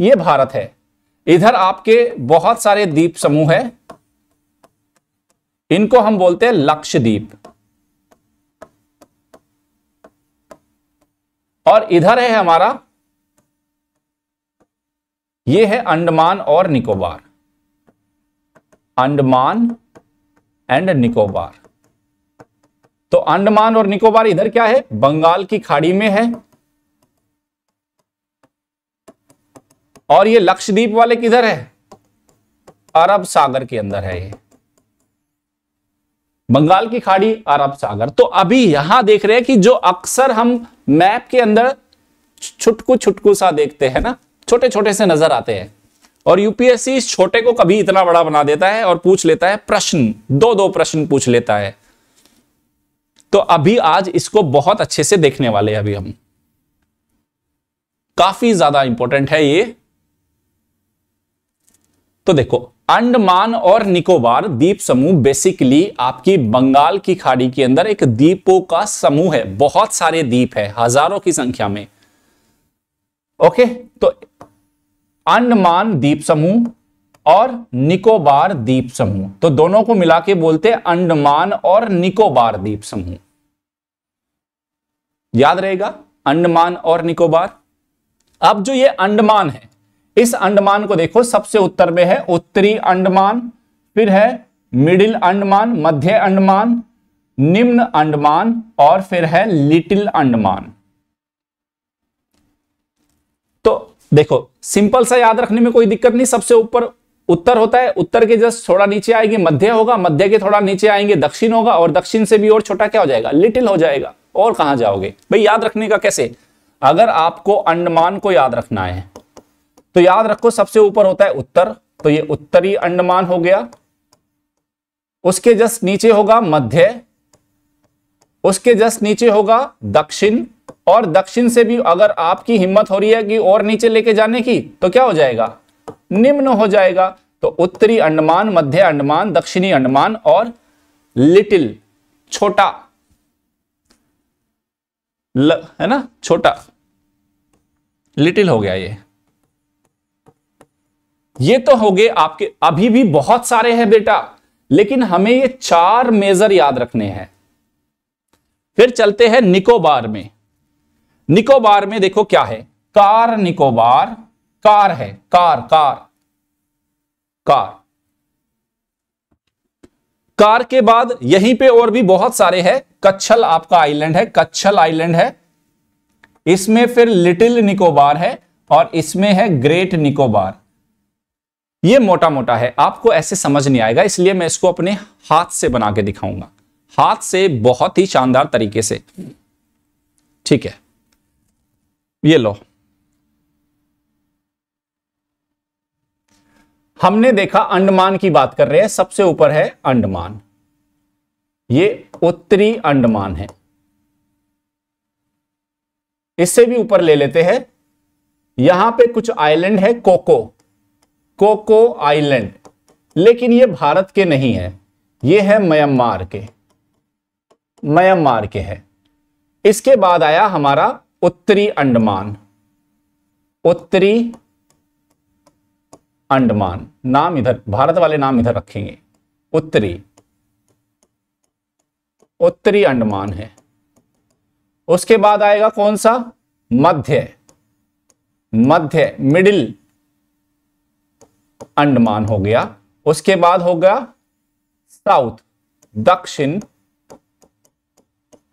ये भारत है इधर आपके बहुत सारे द्वीप समूह है इनको हम बोलते हैं लक्षद्वीप और इधर है हमारा ये है अंडमान और निकोबार अंडमान एंड निकोबार तो अंडमान और निकोबार इधर क्या है बंगाल की खाड़ी में है और ये लक्षद्वीप वाले किधर है अरब सागर के अंदर है ये बंगाल की खाड़ी अरब सागर तो अभी यहां देख रहे हैं कि जो अक्सर हम मैप के अंदर छुटकू छुटकू सा देखते हैं ना छोटे छोटे से नजर आते हैं और यूपीएससी इस छोटे को कभी इतना बड़ा बना देता है और पूछ लेता है प्रश्न दो दो प्रश्न पूछ लेता है तो अभी आज इसको बहुत अच्छे से देखने वाले हैं अभी हम काफी ज्यादा इंपॉर्टेंट है ये तो देखो अंडमान और निकोबार द्वीप समूह बेसिकली आपकी बंगाल की खाड़ी के अंदर एक द्वीपों का समूह है बहुत सारे द्वीप है हजारों की संख्या में ओके तो अंडमान द्वीप समूह और निकोबार द्वीप समूह तो दोनों को मिला के बोलते हैं अंडमान और निकोबार द्वीप समूह याद रहेगा अंडमान और निकोबार अब जो ये अंडमान है इस अंडमान को देखो सबसे उत्तर में है उत्तरी अंडमान फिर है मिडिल अंडमान मध्य अंडमान निम्न अंडमान और फिर है लिटिल अंडमान तो देखो सिंपल सा याद रखने में कोई दिक्कत नहीं सबसे ऊपर उत्तर होता है उत्तर के जस्ट थोड़ा नीचे आएंगे मध्य होगा मध्य के थोड़ा नीचे आएंगे दक्षिण होगा और दक्षिण से भी और छोटा क्या हो जाएगा लिटिल हो जाएगा और कहा जाओगे भाई याद रखने का कैसे अगर आपको अंडमान को याद रखना है तो याद रखो सबसे ऊपर होता है उत्तर तो ये उत्तरी अंडमान हो गया उसके जस्ट नीचे होगा मध्य उसके जस्ट नीचे होगा दक्षिण और दक्षिण से भी अगर आपकी हिम्मत हो रही है कि और नीचे लेके जाने की तो क्या हो जाएगा निम्न हो जाएगा तो उत्तरी अंडमान मध्य अंडमान दक्षिणी अंडमान और लिटिल छोटा ल, है ना छोटा लिटिल हो गया ये ये तो हो गए आपके अभी भी बहुत सारे हैं बेटा लेकिन हमें ये चार मेजर याद रखने हैं फिर चलते हैं निकोबार में निकोबार में देखो क्या है कार निकोबार कार है कार कार कार कार के बाद यहीं पे और भी बहुत सारे हैं कच्छल आपका आइलैंड है कच्छल आइलैंड है इसमें फिर लिटिल निकोबार है और इसमें है ग्रेट निकोबार ये मोटा मोटा है आपको ऐसे समझ नहीं आएगा इसलिए मैं इसको अपने हाथ से बना के दिखाऊंगा हाथ से बहुत ही शानदार तरीके से ठीक है ये लो हमने देखा अंडमान की बात कर रहे हैं सबसे ऊपर है अंडमान ये उत्तरी अंडमान है इससे भी ऊपर ले लेते हैं यहां पे कुछ आइलैंड है कोको कोको आइलैंड लेकिन ये भारत के नहीं है ये है म्यांमार के म्यांमार के है इसके बाद आया हमारा उत्तरी अंडमान उत्तरी अंडमान नाम इधर भारत वाले नाम इधर रखेंगे उत्तरी उत्तरी अंडमान है उसके बाद आएगा कौन सा मध्य मध्य मिडिल अंडमान हो गया उसके बाद हो गया साउथ दक्षिण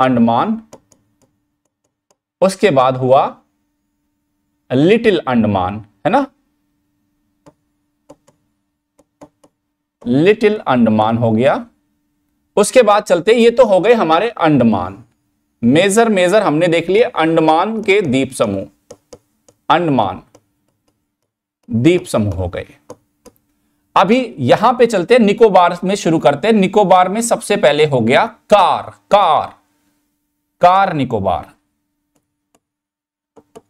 अंडमान उसके बाद हुआ लिटिल अंडमान है ना लिटिल अंडमान हो गया उसके बाद चलते ये तो हो गए हमारे अंडमान मेजर मेजर हमने देख लिए अंडमान के द्वीप समूह अंडमान द्वीप समूह हो गए अभी यहां पे चलते हैं निकोबार में शुरू करते हैं निकोबार में सबसे पहले हो गया Car Car Car Nicobar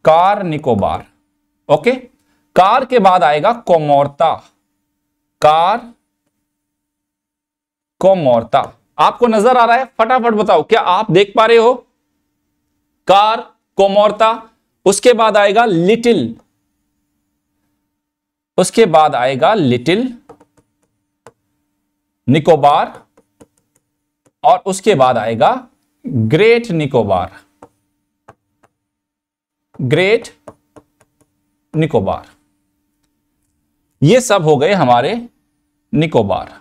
Car Nicobar okay Car के बाद आएगा कोमोरता कार कोमोर्ता आपको नजर आ रहा है फटाफट बताओ क्या आप देख पा रहे हो कार कोमोर्ता उसके बाद आएगा लिटिल उसके बाद आएगा लिटिल निकोबार और उसके बाद आएगा ग्रेट निकोबार ग्रेट निकोबार ये सब हो गए हमारे निकोबार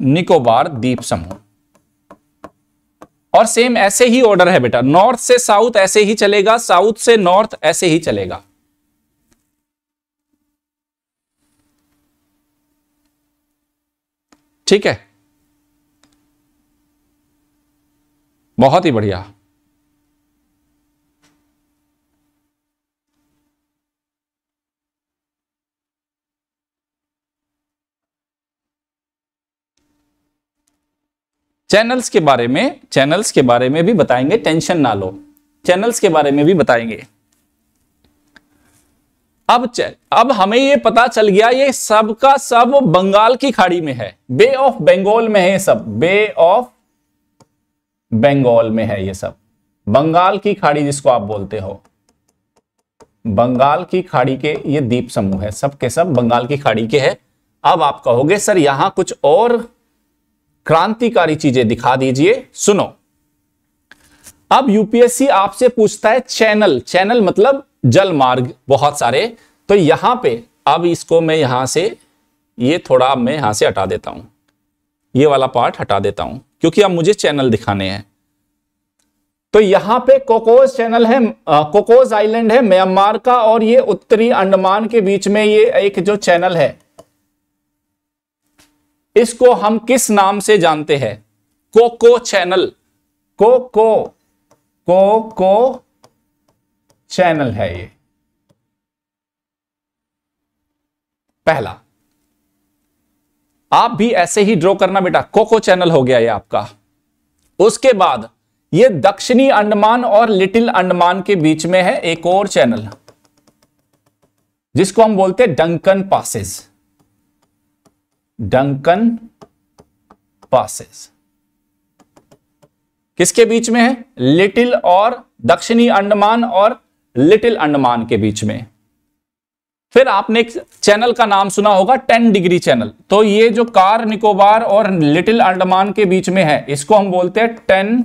निकोबार द्वीप समूह और सेम ऐसे ही ऑर्डर है बेटा नॉर्थ से साउथ ऐसे ही चलेगा साउथ से नॉर्थ ऐसे ही चलेगा ठीक है बहुत ही बढ़िया चैनल्स के बारे में चैनल्स के बारे में भी बताएंगे टेंशन ना लो चैनल्स के बारे में भी बताएंगे अब अब हमें ये पता चल गया ये सब का सब बंगाल की खाड़ी में है बे ऑफ बंगाल में है सब बे ऑफ बंगाल में है ये सब बंगाल की खाड़ी जिसको आप बोलते हो बंगाल की खाड़ी के ये द्वीप समूह है सब के सब बंगाल की खाड़ी के है अब आप कहोगे सर यहां कुछ और क्रांतिकारी चीजें दिखा दीजिए सुनो अब यूपीएससी आपसे पूछता है चैनल चैनल मतलब जल मार्ग बहुत सारे तो यहां पे अब इसको मैं यहां से ये थोड़ा मैं यहां से हटा देता हूं ये वाला पार्ट हटा देता हूं क्योंकि अब मुझे चैनल दिखाने हैं तो यहां पे कोकोज चैनल है कोकोज आइलैंड है म्यांमार का और ये उत्तरी अंडमान के बीच में ये एक जो चैनल है इसको हम किस नाम से जानते हैं Coco channel Coco Coco channel है ये पहला आप भी ऐसे ही ड्रॉ करना बेटा कोको चैनल हो गया ये आपका उसके बाद ये दक्षिणी अंडमान और लिटिल अंडमान के बीच में है एक और चैनल जिसको हम बोलते हैं डंकन पासिस डंकन पासिस किसके बीच में है लिटिल और दक्षिणी अंडमान और लिटिल अंडमान के बीच में फिर आपने एक चैनल का नाम सुना होगा टेन डिग्री चैनल तो ये जो कार निकोबार और लिटिल अंडमान के बीच में है इसको हम बोलते हैं टेन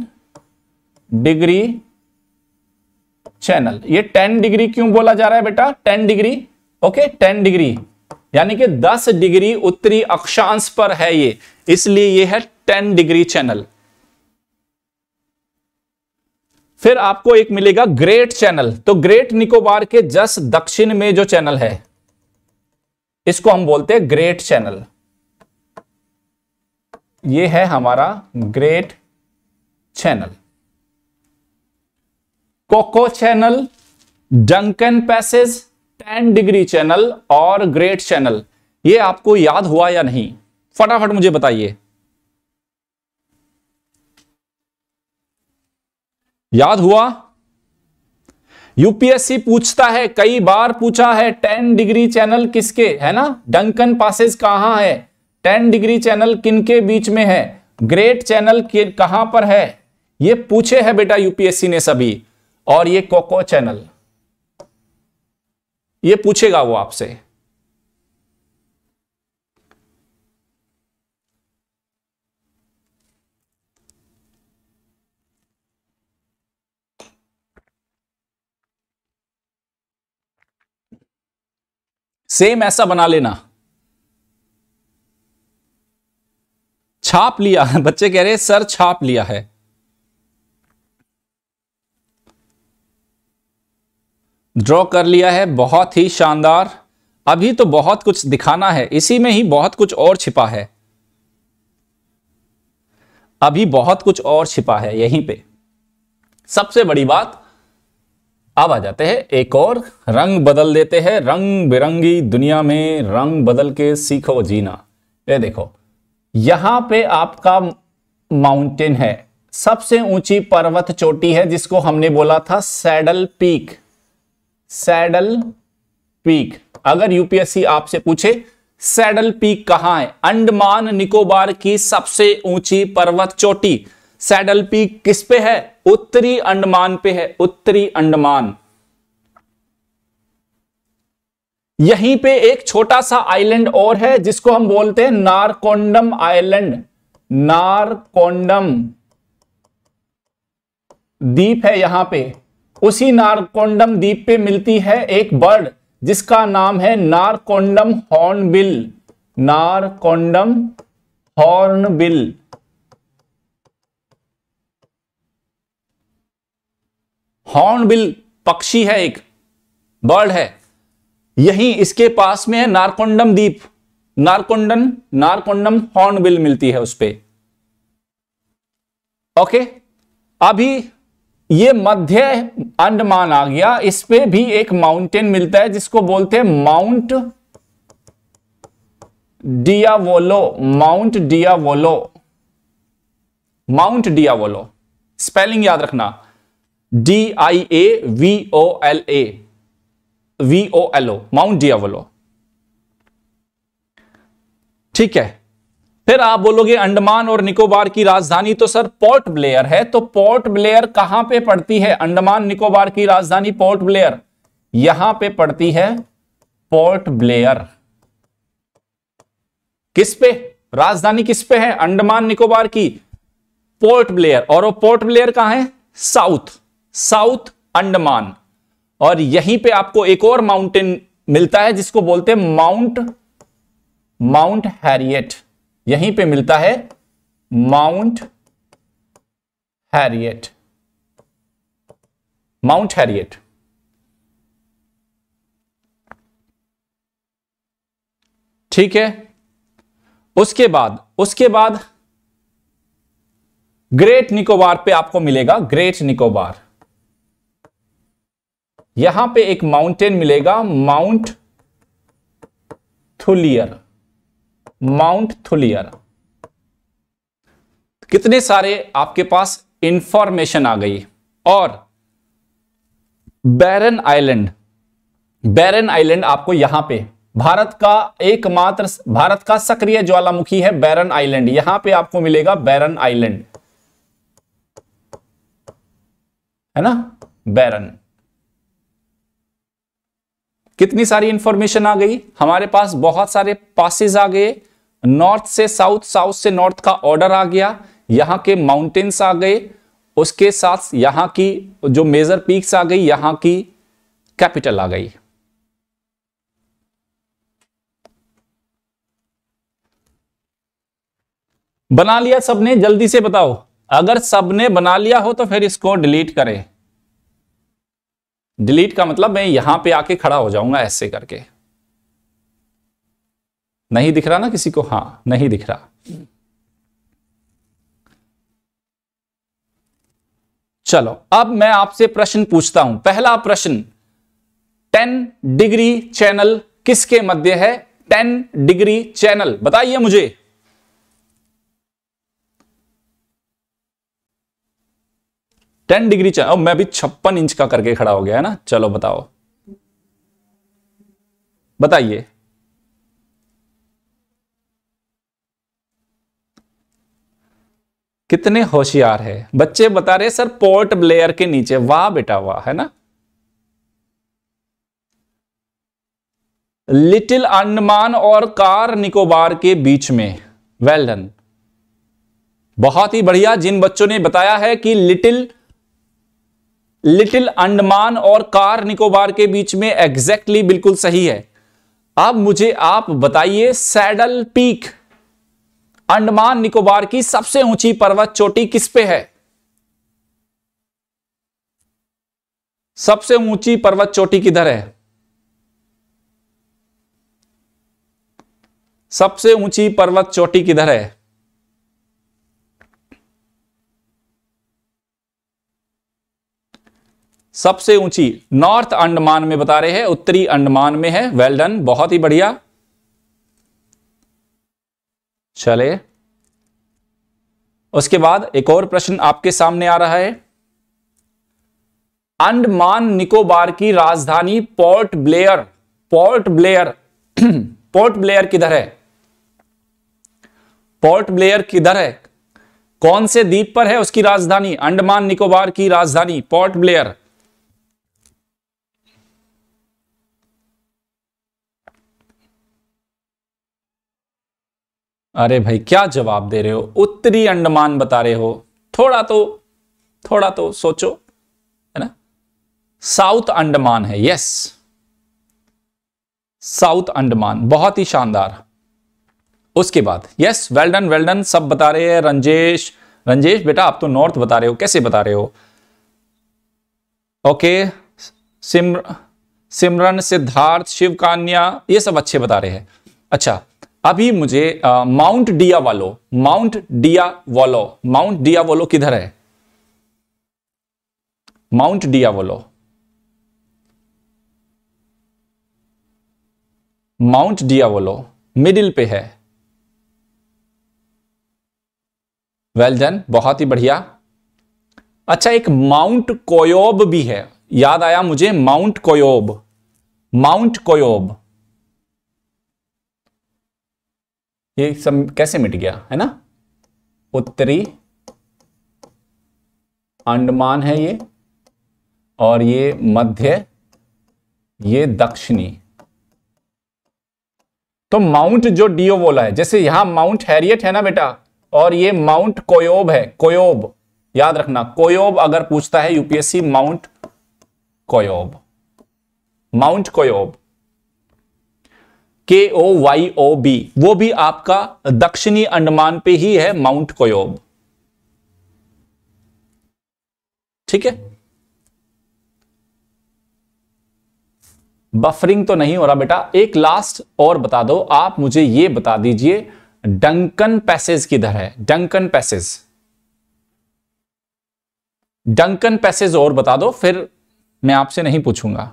डिग्री चैनल ये टेन डिग्री क्यों बोला जा रहा है बेटा ten degree okay ten degree यानी कि 10 डिग्री उत्तरी अक्षांश पर है ये इसलिए ये है 10 डिग्री चैनल फिर आपको एक मिलेगा ग्रेट चैनल तो ग्रेट निकोबार के जस दक्षिण में जो चैनल है इसको हम बोलते हैं ग्रेट चैनल ये है हमारा great channel Coco channel Duncan passage ten degree channel और ग्रेट चैनल ये आपको याद हुआ या नहीं फटाफट मुझे बताइए याद हुआ यूपीएससी पूछता है कई बार पूछा है टेन डिग्री चैनल किसके है ना डंकन पासेस कहां है टेन डिग्री चैनल किनके बीच में है ग्रेट चैनल कहां पर है ये पूछे है बेटा यूपीएससी ने सभी और ये कोको चैनल ये पूछेगा वो आपसे सेम ऐसा बना लेना छाप लिया है बच्चे कह रहे सर छाप लिया है ड्रॉ कर लिया है बहुत ही शानदार अभी तो बहुत कुछ दिखाना है इसी में ही बहुत कुछ और छिपा है अभी बहुत कुछ और छिपा है यहीं पे सबसे बड़ी बात अब आ जाते हैं एक और रंग बदल देते हैं रंग बिरंगी दुनिया में रंग बदल के सीखो जीना ये देखो यहां पे आपका माउंटेन है सबसे ऊंची पर्वत चोटी है जिसको हमने बोला था सैडल पीक सैडल पीक अगर यूपीएससी आपसे पूछे सैडल पीक कहां है अंडमान निकोबार की सबसे ऊंची पर्वत चोटी सैडल पीक किस पे है उत्तरी अंडमान पे है उत्तरी अंडमान यहीं पे एक छोटा सा आइलैंड और है जिसको हम बोलते हैं नारकोंडम आइलैंड नारकोंडम द्वीप है यहां पे उसी नारकोंडम द्वीप पे मिलती है एक बर्ड जिसका नाम है Narcondam hornbill Narcondam hornbill hornbill पक्षी है एक बर्ड है यही इसके पास में है नारकोंडम द्वीप नारकोंडन नारकोंडम हॉर्नबिल मिलती है उस पर ओके अभी ये मध्य अंडमान आ गया इस पे भी एक माउंटेन मिलता है जिसको बोलते हैं Mount Diavolo Mount Diavolo Mount Diavolo spelling याद रखना D I A V O L A V O L O Mount Diavolo ठीक है फिर आप बोलोगे अंडमान और निकोबार की राजधानी तो सर पोर्ट ब्लेयर है तो पोर्ट ब्लेयर कहां पे पड़ती है अंडमान निकोबार की राजधानी पोर्ट ब्लेयर यहां पे पड़ती है पोर्ट ब्लेयर किस पे राजधानी किस पे है अंडमान निकोबार की पोर्ट ब्लेयर और वो पोर्ट ब्लेयर कहां है साउथ साउथ अंडमान और यहीं पे आपको एक और माउंटेन मिलता है जिसको बोलते हैं माउंट माउंट हैरियट यहीं पे मिलता है माउंट हैरियट माउंट हैरियट ठीक है उसके बाद उसके बाद ग्रेट निकोबार पे आपको मिलेगा ग्रेट निकोबार यहां पे एक माउंटेन मिलेगा माउंट थुलियर माउंट थुलियर कितने सारे आपके पास इंफॉर्मेशन आ गई और बैरन आइलैंड बैरन आइलैंड आपको यहां पे भारत का एकमात्र भारत का सक्रिय ज्वालामुखी है बैरन आइलैंड यहां पे आपको मिलेगा बैरन आइलैंड है ना बैरन कितनी सारी इंफॉर्मेशन आ गई हमारे पास बहुत सारे पासिस आ गए नॉर्थ से साउथ साउथ से नॉर्थ का ऑर्डर आ गया यहां के माउंटेन्स आ गए उसके साथ यहां की जो मेजर पीक्स आ गई यहां की कैपिटल आ गई बना लिया सबने जल्दी से बताओ अगर सबने बना लिया हो तो फिर इसको डिलीट करें डिलीट का मतलब मैं यहां पे आके खड़ा हो जाऊंगा ऐसे करके नहीं दिख रहा ना किसी को हाँ नहीं दिख रहा चलो अब मैं आपसे प्रश्न पूछता हूं पहला प्रश्न टेन डिग्री चैनल किसके मध्य है टेन डिग्री चैनल बताइए मुझे टेन डिग्री चैनल मैं भी छप्पन इंच का करके खड़ा हो गया है ना चलो बताओ बताइए कितने होशियार है बच्चे बता रहे सर पोर्ट ब्लेयर के नीचे वाह बेटा वाह है ना लिटिल अंडमान और कार निकोबार के बीच में वेल डन बहुत ही बढ़िया जिन बच्चों ने बताया है कि लिटिल लिटिल अंडमान और कार निकोबार के बीच में एग्जैक्टली exactly बिल्कुल सही है अब मुझे आप बताइए सैडल पीक अंडमान निकोबार की सबसे ऊंची पर्वत चोटी किस पे है सबसे ऊंची पर्वत चोटी किधर है सबसे ऊंची पर्वत चोटी किधर है सबसे ऊंची नॉर्थ अंडमान में बता रहे हैं उत्तरी अंडमान में है वेल डन बहुत ही बढ़िया चले उसके बाद एक और प्रश्न आपके सामने आ रहा है अंडमान निकोबार की राजधानी Port Blair Port Blair Port Blair किधर है पोर्ट ब्लेयर किधर है कौन से द्वीप पर है उसकी राजधानी अंडमान निकोबार की राजधानी पोर्ट ब्लेयर अरे भाई क्या जवाब दे रहे हो उत्तरी अंडमान बता रहे हो थोड़ा तो थोड़ा तो सोचो है ना साउथ अंडमान है यस साउथ अंडमान बहुत ही शानदार उसके बाद yes well done well done सब बता रहे हैं रंजेश रंजेश बेटा आप तो नॉर्थ बता रहे हो कैसे बता रहे हो ओके सिमर सिमरन सिद्धार्थ शिवकान्या ये सब अच्छे बता रहे हैं अच्छा अभी मुझे माउंट डिया वालो माउंट डिया वालो माउंट डिया वालो किधर है माउंट डिया वालो माउंट डिया वालो मिडिल पे है वेल well डन बहुत ही बढ़िया अच्छा एक माउंट कोयोब भी है याद आया मुझे माउंट कोयोब माउंट कोयोब ये सब कैसे मिट गया है ना उत्तरी अंडमान है ये और ये मध्य ये दक्षिणी तो माउंट जो डीओ बोला है जैसे यहां माउंट हैरियट है ना बेटा और ये माउंट कोयोब है कोयोब याद रखना कोयोब अगर पूछता है UPSC Mount Koyob Mount Koyob K O Y O B वो भी आपका दक्षिणी अंडमान पे ही है माउंट कोयोब ठीक है बफरिंग तो नहीं हो रहा बेटा एक लास्ट और बता दो आप मुझे ये बता दीजिए डंकन पैसेज किधर है डंकन पैसेज डंकन पैसेज और बता दो फिर मैं आपसे नहीं पूछूंगा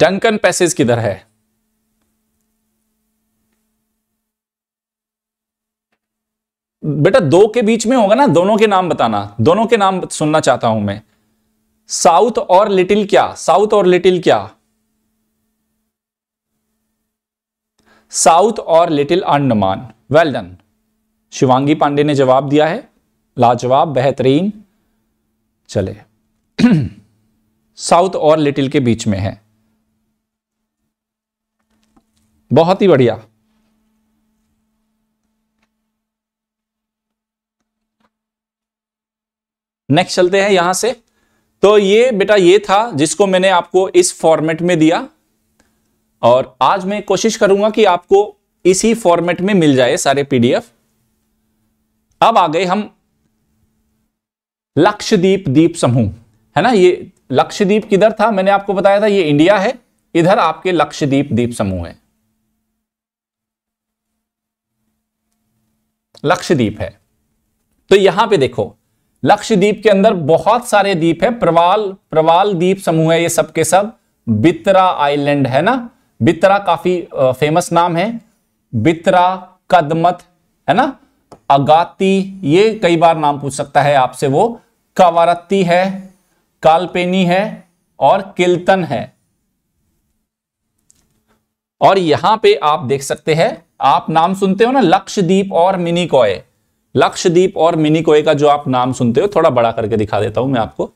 डंकन पैसेज किधर है बेटा दो के बीच में होगा ना दोनों के नाम बताना दोनों के नाम सुनना चाहता हूं मैं साउथ और लिटिल क्या साउथ और लिटिल क्या साउथ और little Andaman well done Shivangi Pandey ने जवाब दिया है लाजवाब बेहतरीन चले साउथ और लिटिल के बीच में है बहुत ही बढ़िया नेक्स्ट चलते हैं यहां से तो ये बेटा ये था जिसको मैंने आपको इस फॉर्मेट में दिया और आज मैं कोशिश करूंगा कि आपको इसी फॉर्मेट में मिल जाए सारे पीडीएफ अब आ गए हम लक्षद्वीप द्वीप समूह है ना ये लक्षद्वीप किधर था मैंने आपको बताया था ये इंडिया है इधर आपके लक्षद्वीप द्वीप समूह है लक्षद्वीप है तो यहां पे देखो लक्षद्वीप के अंदर बहुत सारे द्वीप है प्रवाल प्रवाल द्वीप समूह है ये सब के सब बित्रा आइलैंड है ना बित्रा काफी फेमस नाम है बितरा कदमत है ना अगाती ये कई बार नाम पूछ सकता है आपसे वो कवारत्ती है कालपेनी है और किल्तन है और यहां पे आप देख सकते हैं आप नाम सुनते हो ना लक्षदीप और मिनी कॉय लक्षदीप और मिनी कॉय का जो आप नाम सुनते हो थोड़ा बड़ा करके दिखा देता हूं मैं आपको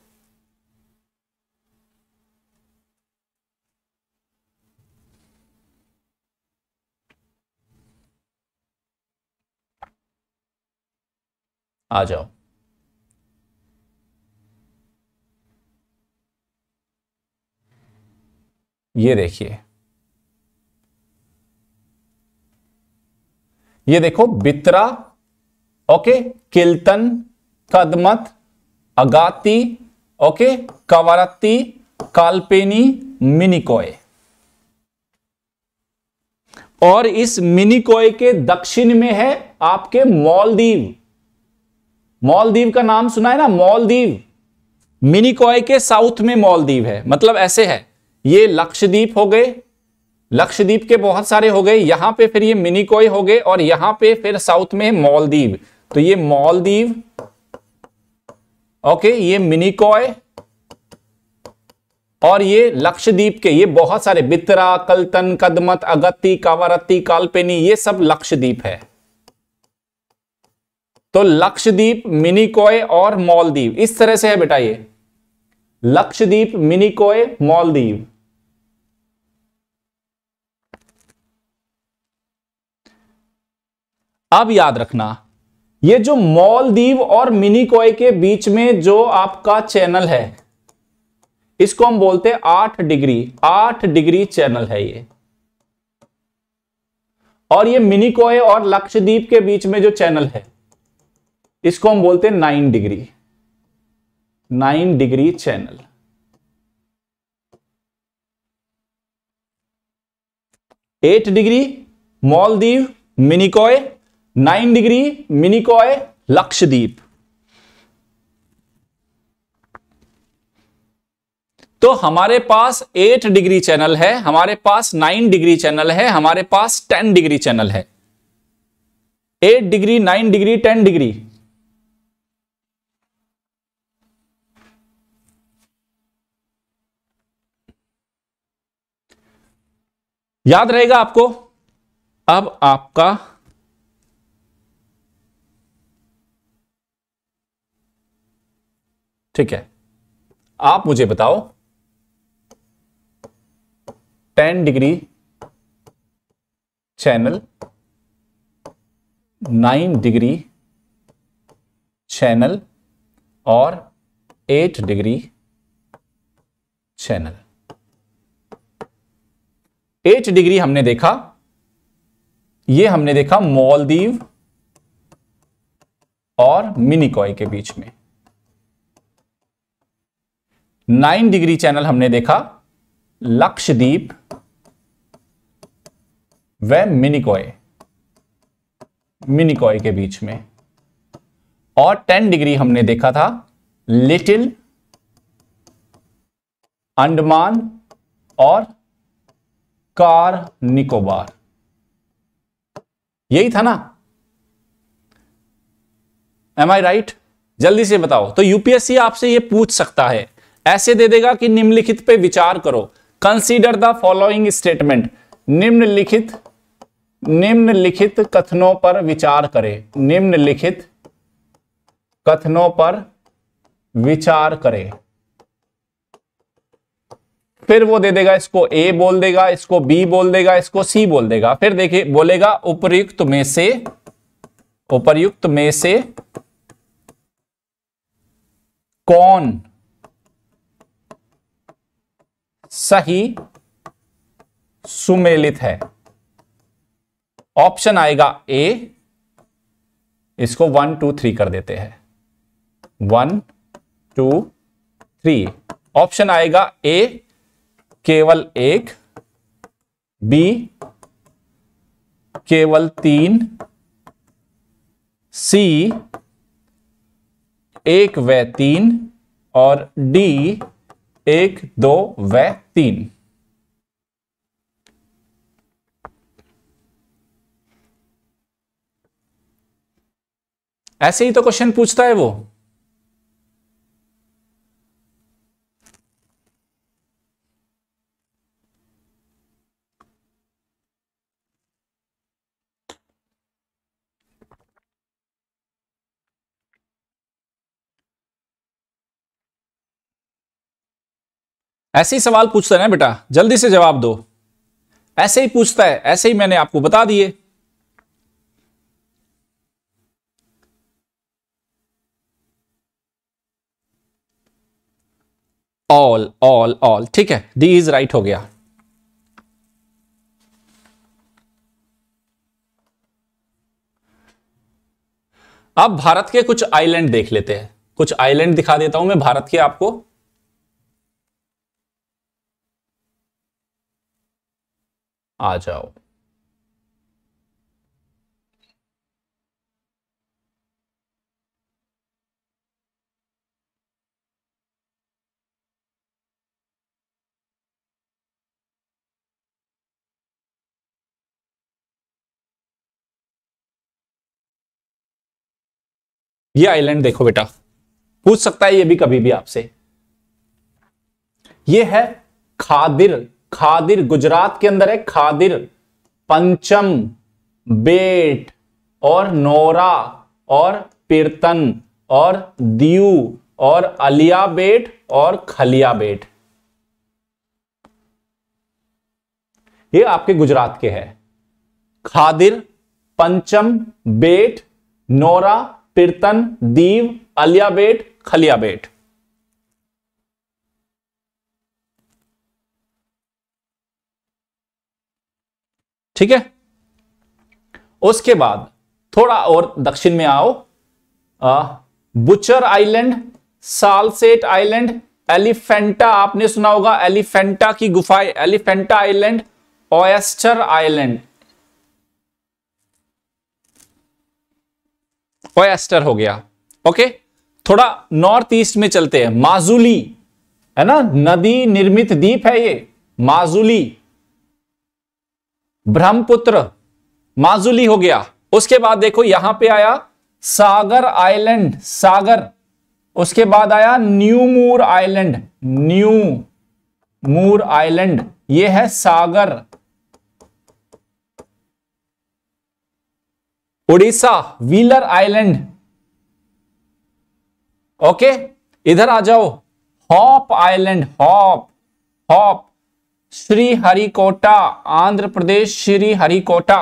आ जाओ ये देखिए ये देखो बित्रा ओके किल्तन कदमत अगाती ओके कवरत्ती कालपेनी मिनिकोय और इस मिनिकोय के दक्षिण में है आपके मॉलदीव मॉलदीव का नाम सुना है ना मॉलदीव मिनिकॉय के साउथ में मॉलदीव है मतलब ऐसे है ये लक्षद्वीप हो गए लक्षद्वीप के बहुत सारे हो गए यहां पे फिर ये मिनीकॉय हो गए और यहां पे फिर साउथ में मॉलदीव तो ये मॉलदीव ओके ये मिनीकॉय और ये लक्षद्वीप के ये बहुत सारे बितरा कलतन कदमत अगत्ती कावरत्ती कालपेनी ये सब लक्षद्वीप है तो लक्षद्वीप मिनीकॉय और मॉलदीव इस तरह से है बेटा ये लक्षद्वीप मिनीकॉय मॉलदीव अब याद रखना ये जो मॉलदीव और मिनिकॉय के बीच में जो आपका चैनल है इसको हम बोलते हैं आठ डिग्री आठ डिग्री चैनल है ये और ये मिनीकॉय और लक्षद्वीप के बीच में जो चैनल है इसको हम बोलते हैं nine degree nine degree channel eight degree Maldive Minicoy nine degree Minicoy Lakshadweep तो हमारे पास एट डिग्री चैनल है हमारे पास नाइन डिग्री चैनल है हमारे पास टेन डिग्री चैनल है eight degree nine degree ten degree याद रहेगा आपको अब आपका ठीक है आप मुझे बताओ ten degree channel nine degree channel और eight degree channel eight degree हमने देखा ये हमने देखा मॉलदीव और मिनिकॉय के बीच में नाइन डिग्री चैनल हमने देखा लक्षद्वीप व मिनिकॉय मिनिकॉय के बीच में और टेन डिग्री हमने देखा था लिटिल अंडमान और कार निकोबार यही था ना एम आई राइट जल्दी से बताओ तो यूपीएससी आपसे ये पूछ सकता है ऐसे दे देगा कि निम्नलिखित पे विचार करो कंसीडर द फॉलोइंग स्टेटमेंट निम्नलिखित निम्नलिखित कथनों पर विचार करें निम्नलिखित कथनों पर विचार करें फिर वो दे देगा इसको ए बोल देगा इसको बी बोल देगा इसको सी बोल देगा फिर देखिए बोलेगा उपयुक्त में से उपरयुक्त में से कौन सही सुमेलित है ऑप्शन आएगा ए इसको वन टू थ्री कर देते हैं वन टू थ्री ऑप्शन आएगा ए केवल एक बी केवल तीन सी एक व तीन और डी एक दो व तीन ऐसे ही तो क्वेश्चन पूछता है वो ऐसे ही सवाल पूछता है ना बेटा जल्दी से जवाब दो ऐसे ही पूछता है ऐसे ही मैंने आपको बता दिए ऑल ऑल ऑल ठीक है डी इज राइट हो गया अब भारत के कुछ आइलैंड देख लेते हैं कुछ आइलैंड दिखा देता हूं मैं भारत के आपको आ जाओ ये आइलैंड देखो बेटा पूछ सकता है ये भी कभी भी आपसे ये है खादिर खादिर गुजरात के अंदर है खादिर पंचम बेट और नोरा और पीर्तन और दीव और अलिया बेट और खलिया बेट ये आपके गुजरात के हैं खादिर पंचम बेट नोरा पीर्तन दीव अलिया बेट खलिया बेट ठीक है उसके बाद थोड़ा और दक्षिण में आओ आ, Butcher island Salsette island Elephanta आपने सुना होगा एलिफेंटा की गुफाएं Elephanta island oyster island oyster हो गया ओके थोड़ा नॉर्थ ईस्ट में चलते हैं माजुली है ना नदी निर्मित द्वीप है ये माजुली ब्रह्मपुत्र माजुली हो गया उसके बाद देखो यहां पे आया सागर आइलैंड सागर उसके बाद आया New Moore island New Moore island ये है Sagar Orissa Wheeler island okay इधर आ जाओ Hope island Hope Hope Sriharikota Andhra Pradesh Sriharikota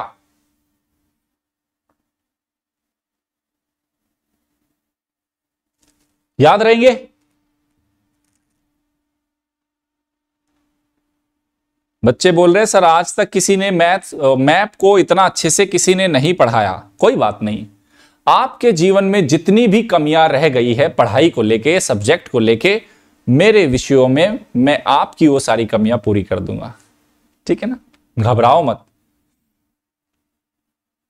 याद रहेंगे बच्चे बोल रहे हैं सर आज तक किसी ने मैथ मैप को इतना अच्छे से किसी ने नहीं पढ़ाया कोई बात नहीं आपके जीवन में जितनी भी कमियां रह गई है पढ़ाई को लेके सब्जेक्ट को लेके मेरे विषयों में मैं आपकी वो सारी कमियां पूरी कर दूंगा ठीक है ना घबराओ मत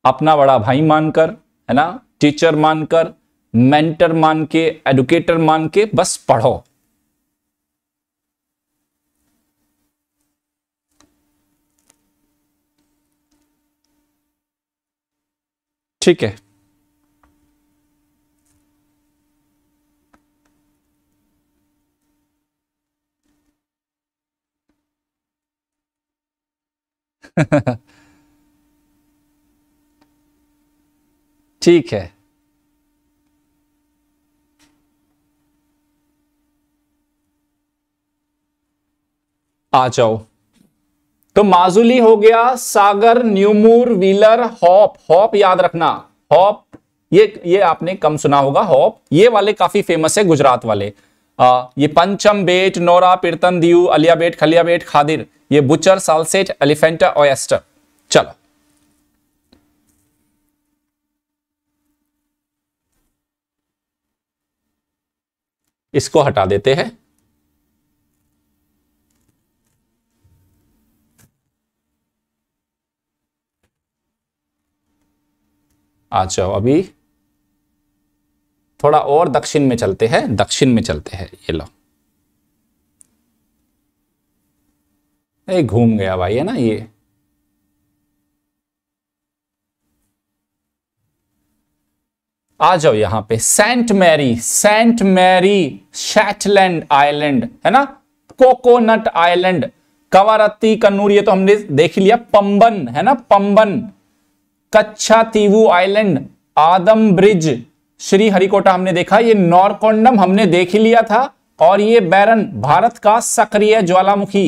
अपना बड़ा भाई मानकर है ना टीचर मानकर मेंटर मान के एडुकेटर मान के बस पढ़ो ठीक है ठीक है आ जाओ तो माजुली हो गया Sagar New Moore Wheeler Hope Hope याद रखना हॉप ये ये आपने कम सुना होगा हॉप ये वाले काफी फेमस है गुजरात वाले आ, ये पंचम बेट नौरा अलिया बेट खलिया खलियाबेट खादिर ये बुचर सालसेट एलिफेंटा ओएस्टर चलो इसको हटा देते हैं आ अभी थोड़ा और दक्षिण में चलते हैं दक्षिण में चलते हैं ये लो ये घूम गया भाई है ना ये आ जाओ यहां पे Saint Mary Saint Mary Shetland island है ना कोकोनट आइलैंड कवारत्ती कन्नूर ये तो हमने देख लिया पंबन है ना Pamban Kachchatheevu island Adam bridge Sriharikota हमने देखा ये नॉर्कोंडम हमने देख लिया था और ये बैरन भारत का सक्रिय ज्वालामुखी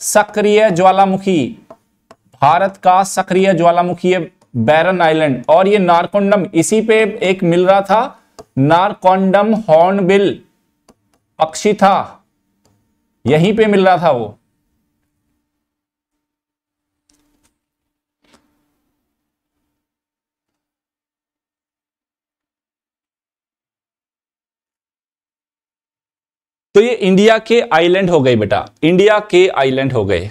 सक्रिय ज्वालामुखी भारत का सक्रिय ज्वालामुखी है बैरन आइलैंड और ये नारकोंडम इसी पे एक मिल रहा था नारकोंडम हॉर्नबिल पक्षी था यहीं पे मिल रहा था वो तो ये इंडिया के आइलैंड हो गए बेटा इंडिया के आइलैंड हो गए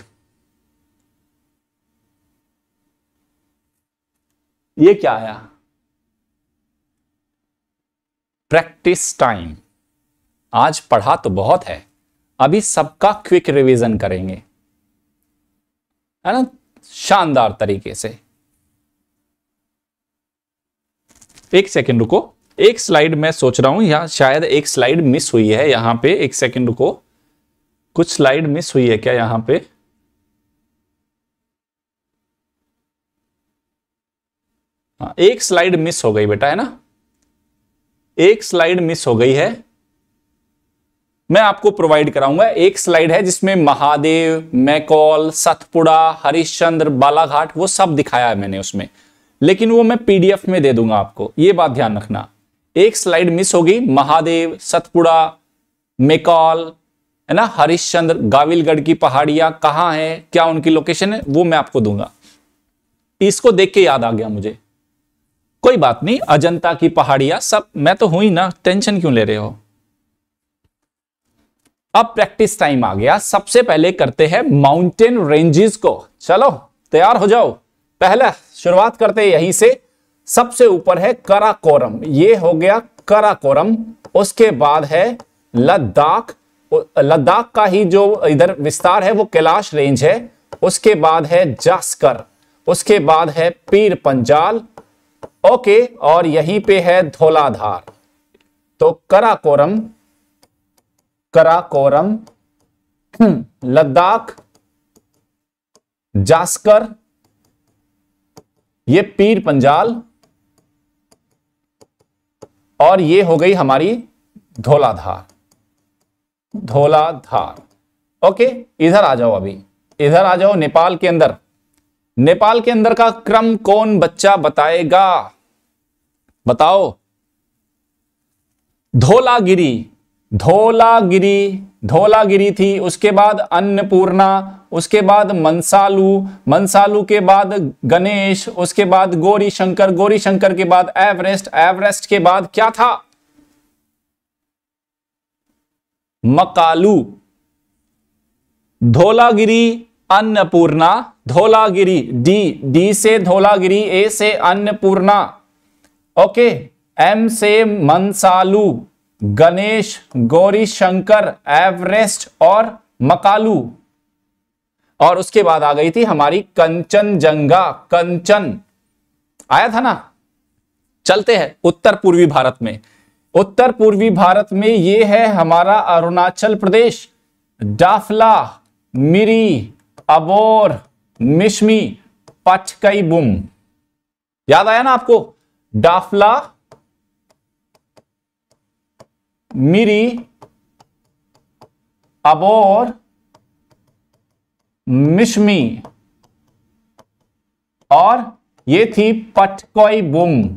ये क्या आया प्रैक्टिस टाइम आज पढ़ा तो बहुत है अभी सबका क्विक रिवीजन करेंगे है ना शानदार तरीके से एक सेकंड रुको एक स्लाइड मैं सोच रहा हूं यहां शायद एक स्लाइड मिस हुई है यहां पे एक सेकंड को कुछ स्लाइड मिस हुई है क्या यहां पे हाँ एक स्लाइड मिस हो गई बेटा है ना एक स्लाइड मिस हो गई है मैं आपको प्रोवाइड कराऊंगा एक स्लाइड है जिसमें महादेव मैकॉल सतपुड़ा हरिश्चंद्र बालाघाट वो सब दिखाया है मैंने उसमें लेकिन वो मैं पीडीएफ में दे दूंगा आपको ये बात ध्यान रखना एक स्लाइड मिस होगी महादेव सतपुड़ा मेकॉल है ना हरिश्चंद्र गाविलगढ़ की पहाड़ियां कहां है क्या उनकी लोकेशन है वो मैं आपको दूंगा इसको देख के याद आ गया मुझे कोई बात नहीं अजंता की पहाड़ियां सब मैं तो हुई ना टेंशन क्यों ले रहे हो अब प्रैक्टिस टाइम आ गया सबसे पहले करते हैं माउंटेन रेंजेस को चलो तैयार हो जाओ पहला शुरुआत करते हैं यहीं से सबसे ऊपर है कराकोरम ये हो गया कराकोरम उसके बाद है लद्दाख लद्दाख का ही जो इधर विस्तार है वो कैलाश रेंज है उसके बाद है जास्कर उसके बाद है पीर पंजाल ओके और यहीं पे है धोलाधार तो कराकोरम कराकोरम हम्म, लद्दाख जास्कर ये पीर पंजाल और ये हो गई हमारी धोलाधार धोलाधार ओके इधर आ जाओ अभी इधर आ जाओ नेपाल के अंदर नेपाल के अंदर का क्रम कौन बच्चा बताएगा बताओ धोलागिरी धोलागिरी धोलागिरी थी उसके बाद अन्नपूर्णा उसके बाद मनसालू मनसालू के बाद गणेश उसके बाद गौरी शंकर गौरी शंकर के बाद एवरेस्ट एवरेस्ट के बाद क्या था मकालू धोलागिरी अन्नपूर्णा धोलागिरी डी डी से धोलागिरी ए से अन्नपूर्णा ओके एम से मनसालू गणेश गौरी शंकर एवरेस्ट और मकालू और उसके बाद आ गई थी हमारी कंचनजंगा कंचन आया था ना चलते हैं उत्तर पूर्वी भारत में उत्तर पूर्वी भारत में ये है हमारा अरुणाचल प्रदेश डाफला मिरी अबोर मिशमी पचकई बुम याद आया ना आपको डाफला मिरी अबोर मिशमी और ये थी पटकोई बुंग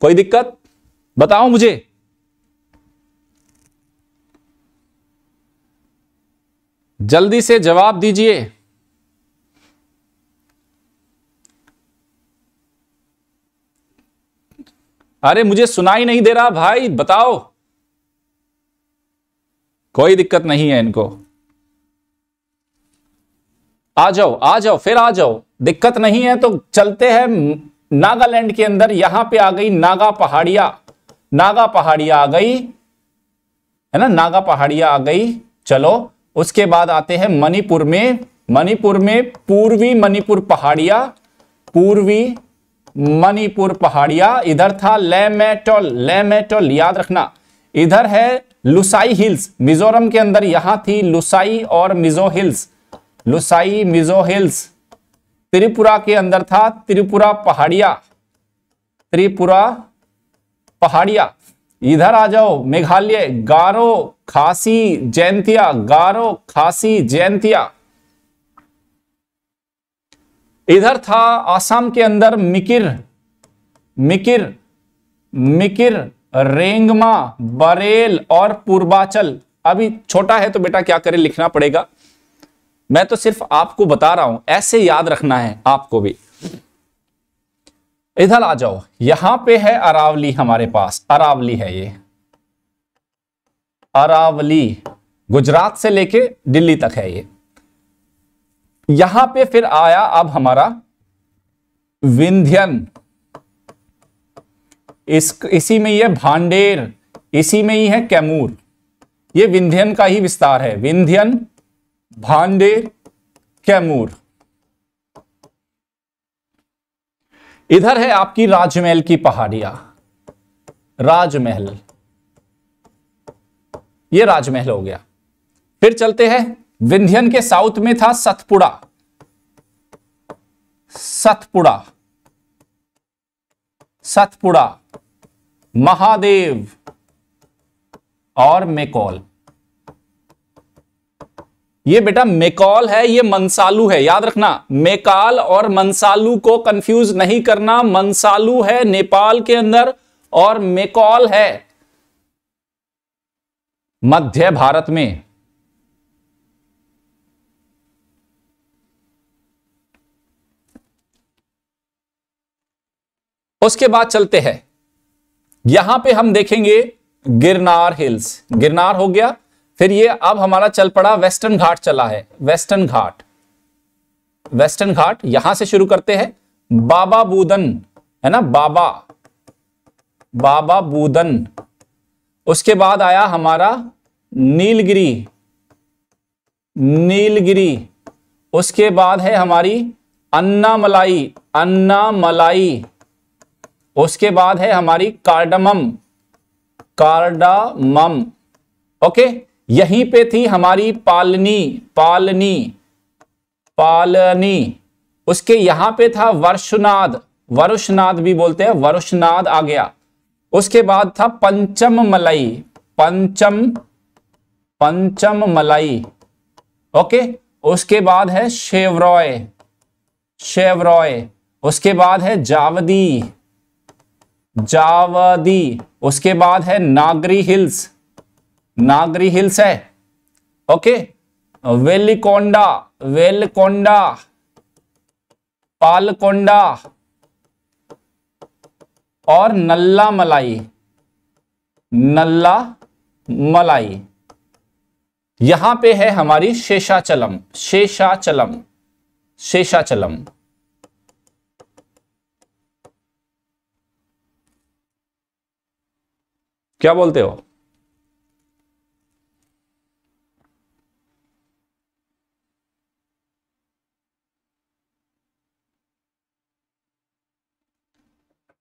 कोई दिक्कत बताओ मुझे जल्दी से जवाब दीजिए अरे मुझे सुनाई नहीं दे रहा भाई बताओ कोई दिक्कत नहीं है इनको आ जाओ आ जाओ फिर आ जाओ दिक्कत नहीं है तो चलते हैं नागालैंड के अंदर यहां पे आ गई नागा पहाड़िया नागा पहाड़िया आ गई है ना नागा पहाड़िया आ गई चलो उसके बाद आते हैं मणिपुर में मणिपुर में पूर्वी मणिपुर पहाड़िया पूर्वी मणिपुर पहाड़िया इधर था लेमेटोल लेमेटोल याद रखना इधर है लुसाई हिल्स मिजोरम के अंदर यहां थी लुसाई और मिजो हिल्स लुसाई मिजो हिल्स त्रिपुरा के अंदर था त्रिपुरा पहाड़िया त्रिपुरा पहाड़िया इधर आ जाओ मेघालय गारो खासी जैंतिया गारो खासी जैंतिया इधर था आसाम के अंदर मिकिर मिकिर मिकिर रेंगमा बरेल और पूर्वाचल अभी छोटा है तो बेटा क्या करें लिखना पड़ेगा मैं तो सिर्फ आपको बता रहा हूं ऐसे याद रखना है आपको भी इधर आ जाओ यहां पे है अरावली हमारे पास अरावली है ये अरावली गुजरात से लेके दिल्ली तक है ये यहां पे फिर आया अब हमारा विंध्यन इस इसी में ये भांडेर इसी में ही है कैमूर ये विंध्यन का ही विस्तार है विंध्यन भांडेर कैमूर इधर है आपकी राजमहल की पहाड़ियां राजमहल ये राजमहल हो गया फिर चलते हैं विंध्यन के साउथ में था सतपुड़ा सतपुड़ा सतपुड़ा महादेव और मेकॉल ये बेटा मेकॉल है ये मनसालू है याद रखना मेकाल और मनसालू को कंफ्यूज नहीं करना मनसालू है नेपाल के अंदर और मेकॉल है मध्य भारत में उसके बाद चलते हैं यहां पे हम देखेंगे गिरनार हिल्स गिरनार हो गया फिर ये अब हमारा चल पड़ा वेस्टर्न घाट चला है वेस्टर्न घाट वेस्टर्न घाट यहां से शुरू करते हैं बाबा बूदन है ना बाबा बाबा बूदन उसके बाद आया हमारा नीलगिरी नीलगिरी उसके बाद है हमारी अन्ना मलाई अन्ना मलाई उसके बाद है हमारी कार्डमम कार्डामम ओके यहीं पे थी हमारी पालनी पालनी पालनी उसके यहां पे था वर्षनाद वरुषनाद भी बोलते हैं वरुषनाद आ गया उसके बाद था पंचम मलाई पंचम पंचम मलाई ओके उसके बाद है शेवरॉय शेवरॉय उसके बाद है जावदी जावादी उसके बाद है नागरी हिल्स नागरी हिल्स है ओके वेलिकोंडा वेलकोंडा पालकोंडा और नल्ला मलाई नल्ला मलाई यहां पे है हमारी शेषाचलम शेषाचलम शेषाचलम क्या बोलते हो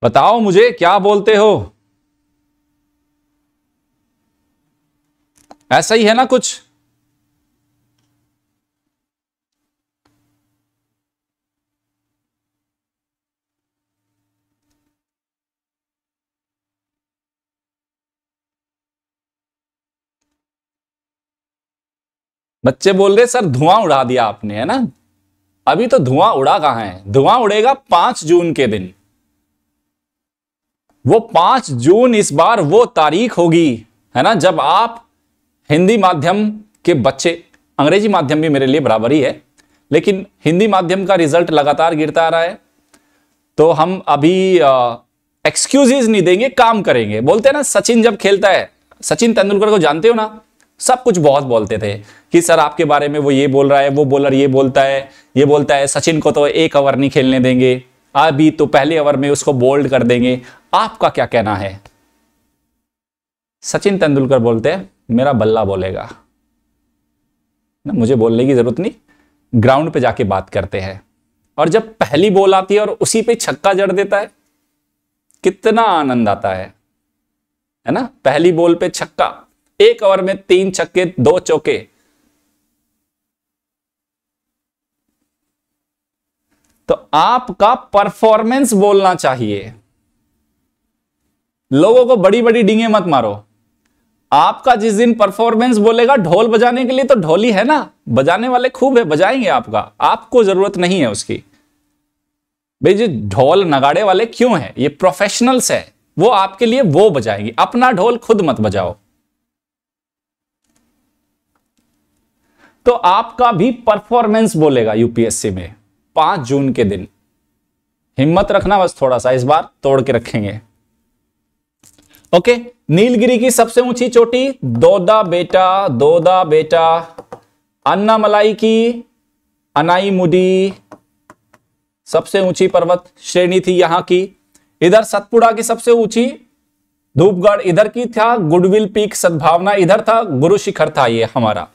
बताओ मुझे क्या बोलते हो ऐसा ही है ना कुछ बच्चे बोल रहे सर धुआं उड़ा दिया आपने है ना अभी तो धुआं उड़ा कहा है धुआं उड़ेगा पांच जून के दिन वो पांच जून इस बार वो तारीख होगी है ना जब आप हिंदी माध्यम के बच्चे अंग्रेजी माध्यम भी मेरे लिए बराबर ही है लेकिन हिंदी माध्यम का रिजल्ट लगातार गिरता आ रहा है तो हम अभी एक्सक्यूजेज नहीं देंगे काम करेंगे बोलते हैं ना सचिन जब खेलता है सचिन तेंदुलकर को जानते हो ना सब कुछ बहुत बोलते थे कि सर आपके बारे में वो ये बोल रहा है वो बॉलर ये बोलता है ये बोलता है सचिन को तो एक ओवर नहीं खेलने देंगे अभी तो पहले ओवर में उसको बोल्ड कर देंगे आपका क्या कहना है सचिन तेंदुलकर बोलते हैं मेरा बल्ला बोलेगा ना मुझे बोलने की जरूरत नहीं ग्राउंड पे जाके बात करते हैं और जब पहली बॉल आती है और उसी पे छक्का जड़ देता है कितना आनंद आता है है ना पहली बॉल पे छक्का एक ओवर में तीन छक्के दो चौके तो आपका परफॉर्मेंस बोलना चाहिए लोगों को बड़ी बड़ी डिंगे मत मारो आपका जिस दिन परफॉर्मेंस बोलेगा ढोल बजाने के लिए तो ढोली है ना बजाने वाले खूब है बजाएंगे आपका आपको जरूरत नहीं है उसकी भाई जी ढोल नगाड़े वाले क्यों है ये प्रोफेशनल्स है वो आपके लिए वो बजाएंगे अपना ढोल खुद मत बजाओ तो आपका भी परफॉर्मेंस बोलेगा यूपीएससी में पांच जून के दिन हिम्मत रखना बस थोड़ा सा इस बार तोड़ के रखेंगे ओके नीलगिरी की सबसे ऊंची चोटी दोदा बेटा दोदा बेटा अन्ना मलाई की अनाई मुडी सबसे ऊंची पर्वत श्रेणी थी यहां की इधर सतपुड़ा की सबसे ऊंची धूपगढ़ इधर की था गुडविल पीक सद्भावना इधर था गुरु शिखर था ये हमारा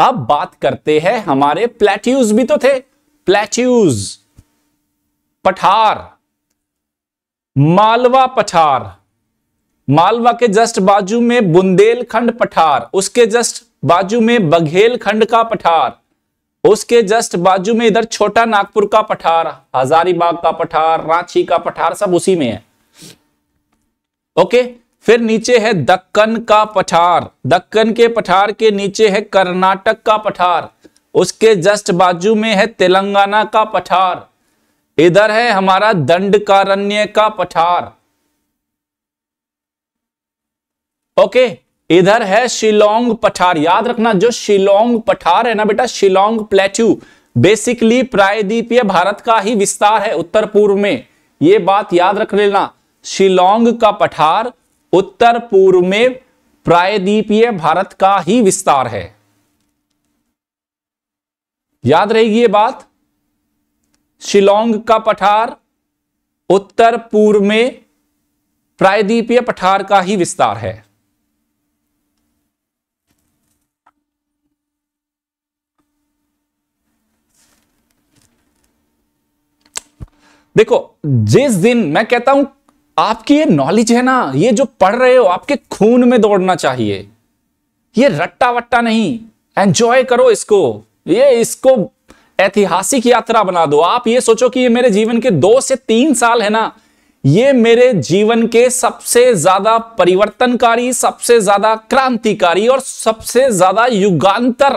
अब बात करते हैं हमारे प्लेट्यूज भी तो थे प्लेट्यूज पठार मालवा पठार मालवा के जस्ट बाजू में बुंदेलखंड पठार उसके जस्ट बाजू में बघेलखंड का पठार उसके जस्ट बाजू में इधर छोटा नागपुर का पठार हजारीबाग का पठार रांची का पठार सब उसी में है ओके फिर नीचे है दक्कन का पठार दक्कन के पठार के नीचे है कर्नाटक का पठार उसके जस्ट बाजू में है तेलंगाना का पठार इधर है हमारा दंडकारण्य का पठार ओके इधर है शिलोंग पठार याद रखना जो शिलोंग पठार है ना बेटा शिलोंग प्लेट्यू बेसिकली प्रायद्वीपीय भारत का ही विस्तार है उत्तर पूर्व में ये बात याद रख लेना शिलोंग का पठार उत्तर पूर्व में प्रायद्वीपीय भारत का ही विस्तार है याद रहेगी ये बात शिलोंग का पठार उत्तर पूर्व में प्रायद्वीपीय पठार का ही विस्तार है देखो जिस दिन मैं कहता हूं आपकी ये नॉलेज है ना ये जो पढ़ रहे हो आपके खून में दौड़ना चाहिए ये रट्टा वट्टा नहीं एंजॉय करो इसको ये इसको ऐतिहासिक यात्रा बना दो आप ये सोचो कि ये मेरे जीवन के दो से तीन साल है ना ये मेरे जीवन के सबसे ज्यादा परिवर्तनकारी सबसे ज्यादा क्रांतिकारी और सबसे ज्यादा युगांतर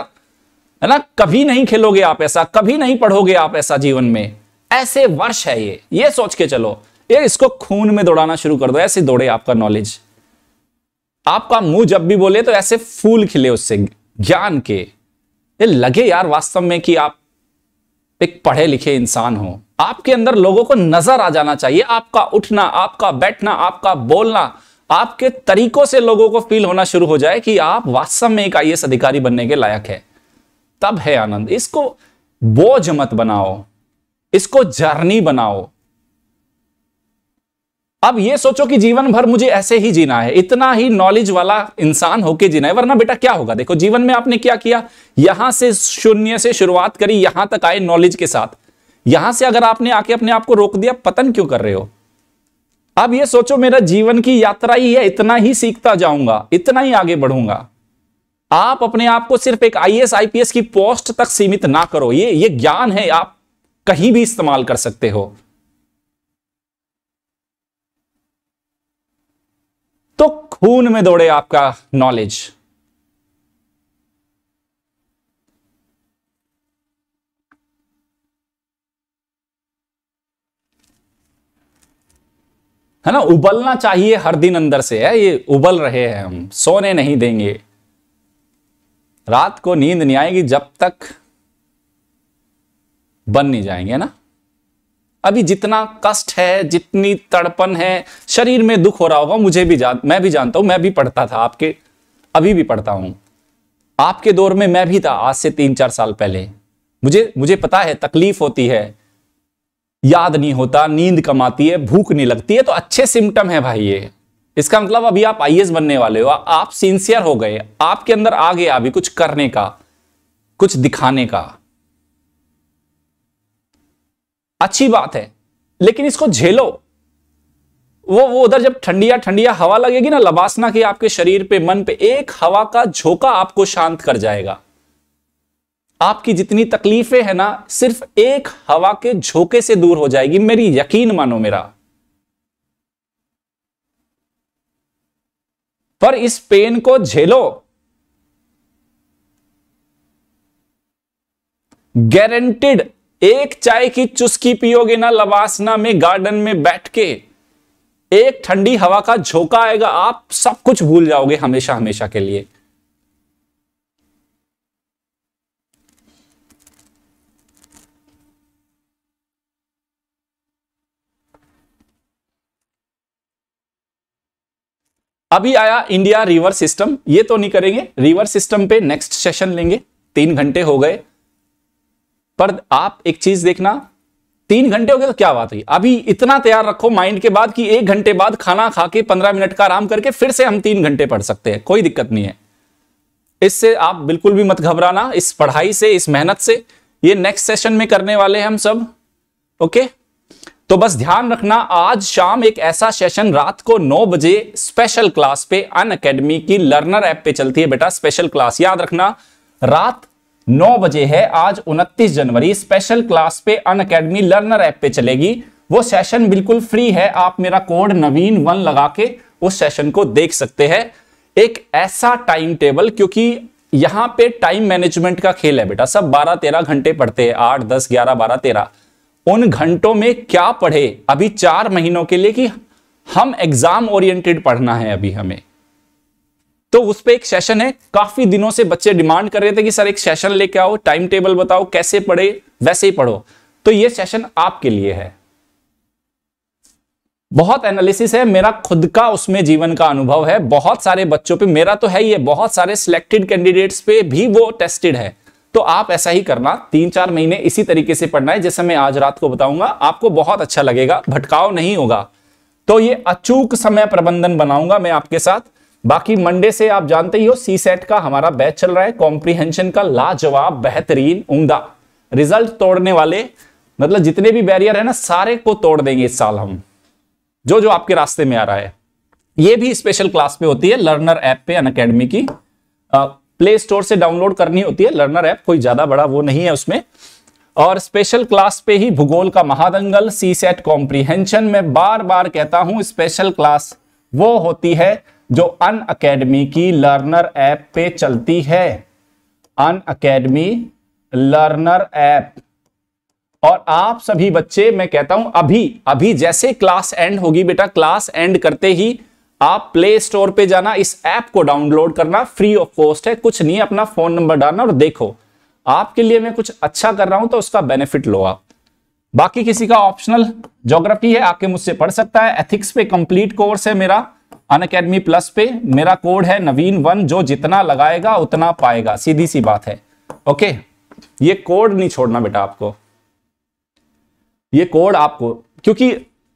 है ना कभी नहीं खेलोगे आप ऐसा कभी नहीं पढ़ोगे आप ऐसा जीवन में ऐसे वर्ष है ये ये सोच के चलो यार इसको खून में दौड़ाना शुरू कर दो ऐसे दौड़े आपका नॉलेज आपका मुंह जब भी बोले तो ऐसे फूल खिले उससे ज्ञान के ये लगे यार वास्तव में कि आप एक पढ़े लिखे इंसान हो आपके अंदर लोगों को नजर आ जाना चाहिए आपका उठना आपका बैठना आपका बोलना आपके तरीकों से लोगों को फील होना शुरू हो जाए कि आप वास्तव में एक आई अधिकारी बनने के लायक है तब है आनंद इसको बोझ मत बनाओ इसको जर्नी बनाओ अब ये सोचो कि जीवन भर मुझे ऐसे ही जीना है इतना ही नॉलेज वाला इंसान होके जीना है वरना बेटा क्या होगा देखो जीवन में आपने क्या किया यहां से शून्य से शुरुआत करी यहां तक आए नॉलेज के साथ यहां से अगर आपने आके अपने आप को रोक दिया पतन क्यों कर रहे हो अब ये सोचो मेरा जीवन की यात्रा ही है इतना ही सीखता जाऊंगा इतना ही आगे बढ़ूंगा आप अपने आप को सिर्फ एक आई आईपीएस की पोस्ट तक सीमित ना करो ये ये ज्ञान है आप कहीं भी इस्तेमाल कर सकते हो खून में दौड़े आपका नॉलेज है ना उबलना चाहिए हर दिन अंदर से है ये उबल रहे हैं हम सोने नहीं देंगे रात को नींद नहीं आएगी जब तक बन नहीं जाएंगे ना अभी जितना कष्ट है जितनी तड़पन है शरीर में दुख हो रहा होगा मुझे भी जान मैं भी जानता हूं मैं भी पढ़ता था आपके अभी भी पढ़ता हूं आपके दौर में मैं भी था आज से तीन चार साल पहले मुझे मुझे पता है तकलीफ होती है याद नहीं होता नींद कम आती है भूख नहीं लगती है तो अच्छे सिम्टम है भाई ये इसका मतलब अभी आप आईएएस बनने वाले हो आप सिंसियर हो गए आपके अंदर आ गया अभी कुछ करने का कुछ दिखाने का अच्छी बात है लेकिन इसको झेलो वो वो उधर जब ठंडिया ठंडिया हवा लगेगी ना लबासना की आपके शरीर पे मन पे एक हवा का झोंका आपको शांत कर जाएगा आपकी जितनी तकलीफें हैं ना सिर्फ एक हवा के झोंके से दूर हो जाएगी मेरी यकीन मानो मेरा पर इस पेन को झेलो गारंटेड एक चाय की चुस्की पियोगे ना लवासना में गार्डन में बैठ के एक ठंडी हवा का झोंका आएगा आप सब कुछ भूल जाओगे हमेशा हमेशा के लिए अभी आया इंडिया रिवर सिस्टम ये तो नहीं करेंगे रिवर सिस्टम पे नेक्स्ट सेशन लेंगे तीन घंटे हो गए पर आप एक चीज देखना तीन घंटे हो गए तो क्या बात है अभी इतना तैयार रखो माइंड के बाद कि एक घंटे बाद खाना खा के पंद्रह मिनट का आराम करके फिर से हम तीन घंटे पढ़ सकते हैं कोई दिक्कत नहीं है इससे आप बिल्कुल भी मत घबराना इस पढ़ाई से इस मेहनत से ये नेक्स्ट सेशन में करने वाले हैं हम सब ओके तो बस ध्यान रखना आज शाम एक ऐसा सेशन रात को 9 बजे स्पेशल क्लास पे अन अकेडमी की लर्नर ऐप पे चलती है बेटा स्पेशल क्लास याद रखना रात नौ बजे है आज उनतीस जनवरी स्पेशल क्लास पे अन अकेडमी लर्नर ऐप पे चलेगी वो सेशन बिल्कुल फ्री है आप मेरा कोड नवीन वन लगा के उस सेशन को देख सकते हैं एक ऐसा टाइम टेबल क्योंकि यहां पे टाइम मैनेजमेंट का खेल है बेटा सब 12-13 घंटे पढ़ते हैं आठ दस ग्यारह बारह तेरह उन घंटों में क्या पढ़े अभी चार महीनों के लिए कि हम एग्जाम ओरिएंटेड पढ़ना है अभी हमें तो उस पर एक सेशन है काफी दिनों से बच्चे डिमांड कर रहे थे कि सर एक सेशन लेके आओ टाइम टेबल बताओ कैसे पढ़े वैसे ही पढ़ो तो ये सेशन आपके लिए है बहुत एनालिसिस है मेरा खुद का उसमें जीवन का अनुभव है बहुत सारे बच्चों पे मेरा तो है ही है बहुत सारे सिलेक्टेड कैंडिडेट्स पे भी वो टेस्टेड है तो आप ऐसा ही करना तीन चार महीने इसी तरीके से पढ़ना है जैसे मैं आज रात को बताऊंगा आपको बहुत अच्छा लगेगा भटकाव नहीं होगा तो ये अचूक समय प्रबंधन बनाऊंगा मैं आपके साथ बाकी मंडे से आप जानते ही हो सी सेट का हमारा बैच चल रहा है कॉम्प्रीहेंशन का लाजवाब बेहतरीन उमदा रिजल्ट तोड़ने वाले मतलब जितने भी बैरियर है ना सारे को तोड़ देंगे इस साल हम जो जो आपके रास्ते में आ रहा है ये भी स्पेशल क्लास पे होती है लर्नर ऐप पे अन अकेडमी की प्ले स्टोर से डाउनलोड करनी होती है लर्नर ऐप कोई ज्यादा बड़ा वो नहीं है उसमें और स्पेशल क्लास पे ही भूगोल का महादंगल सी सेट कॉम्प्रीहेंशन में बार बार कहता हूं स्पेशल क्लास वो होती है जो अन अकेडमी की लर्नर ऐप पे चलती है अन अकेडमी लर्नर ऐप और आप सभी बच्चे मैं कहता हूं अभी अभी जैसे क्लास एंड होगी बेटा क्लास एंड करते ही आप प्ले स्टोर पे जाना इस ऐप को डाउनलोड करना फ्री ऑफ कॉस्ट है कुछ नहीं अपना फोन नंबर डालना और देखो आपके लिए मैं कुछ अच्छा कर रहा हूं तो उसका बेनिफिट लो आप बाकी किसी का ऑप्शनल ज्योग्राफी है आके मुझसे पढ़ सकता है एथिक्स पे कंप्लीट कोर्स है मेरा अनकेडमी अकेडमी प्लस पे मेरा कोड है नवीन वन जो जितना लगाएगा उतना पाएगा सीधी सी बात है ओके ये कोड नहीं छोड़ना बेटा आपको ये कोड आपको क्योंकि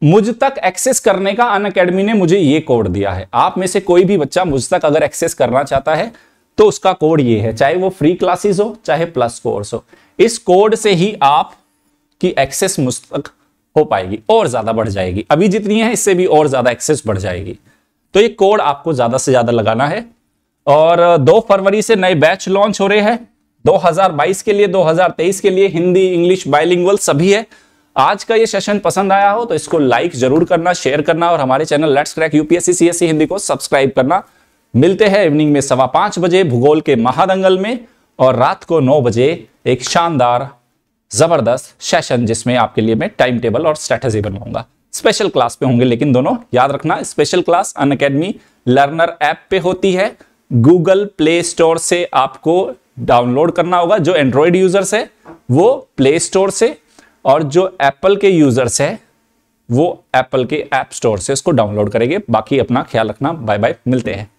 मुझ तक एक्सेस करने का अन अकेडमी ने मुझे ये कोड दिया है आप में से कोई भी बच्चा मुझ तक अगर एक्सेस करना चाहता है तो उसका कोड ये है चाहे वो फ्री क्लासेस हो चाहे प्लस कोर्स हो इस कोड से ही आप की एक्सेस मुझ तक हो पाएगी और ज्यादा बढ़ जाएगी अभी जितनी है इससे भी और ज्यादा एक्सेस बढ़ जाएगी तो ये कोड आपको ज्यादा से ज्यादा लगाना है और दो फरवरी से नए बैच लॉन्च हो रहे हैं 2022 के लिए 2023 के लिए हिंदी इंग्लिश बाइलिंगुअल सभी है आज का ये सेशन पसंद आया हो तो इसको लाइक जरूर करना शेयर करना और हमारे channel let's crack UPSC CSC Hindi को सब्सक्राइब करना मिलते हैं इवनिंग में सवा पांच बजे भूगोल के महादंगल में और रात को नौ बजे एक शानदार जबरदस्त सेशन जिसमें आपके लिए मैं टाइम टेबल और स्ट्रेटेजी बनवाऊंगा स्पेशल क्लास पे होंगे लेकिन दोनों याद रखना special class Unacademy learner app पे होती है गूगल प्ले स्टोर से आपको डाउनलोड करना होगा जो एंड्रॉयड यूजर्स है वो प्ले स्टोर से और जो एप्पल के यूजर्स है वो एप्पल के ऐप स्टोर से उसको डाउनलोड करेंगे बाकी अपना ख्याल रखना बाय बाय मिलते हैं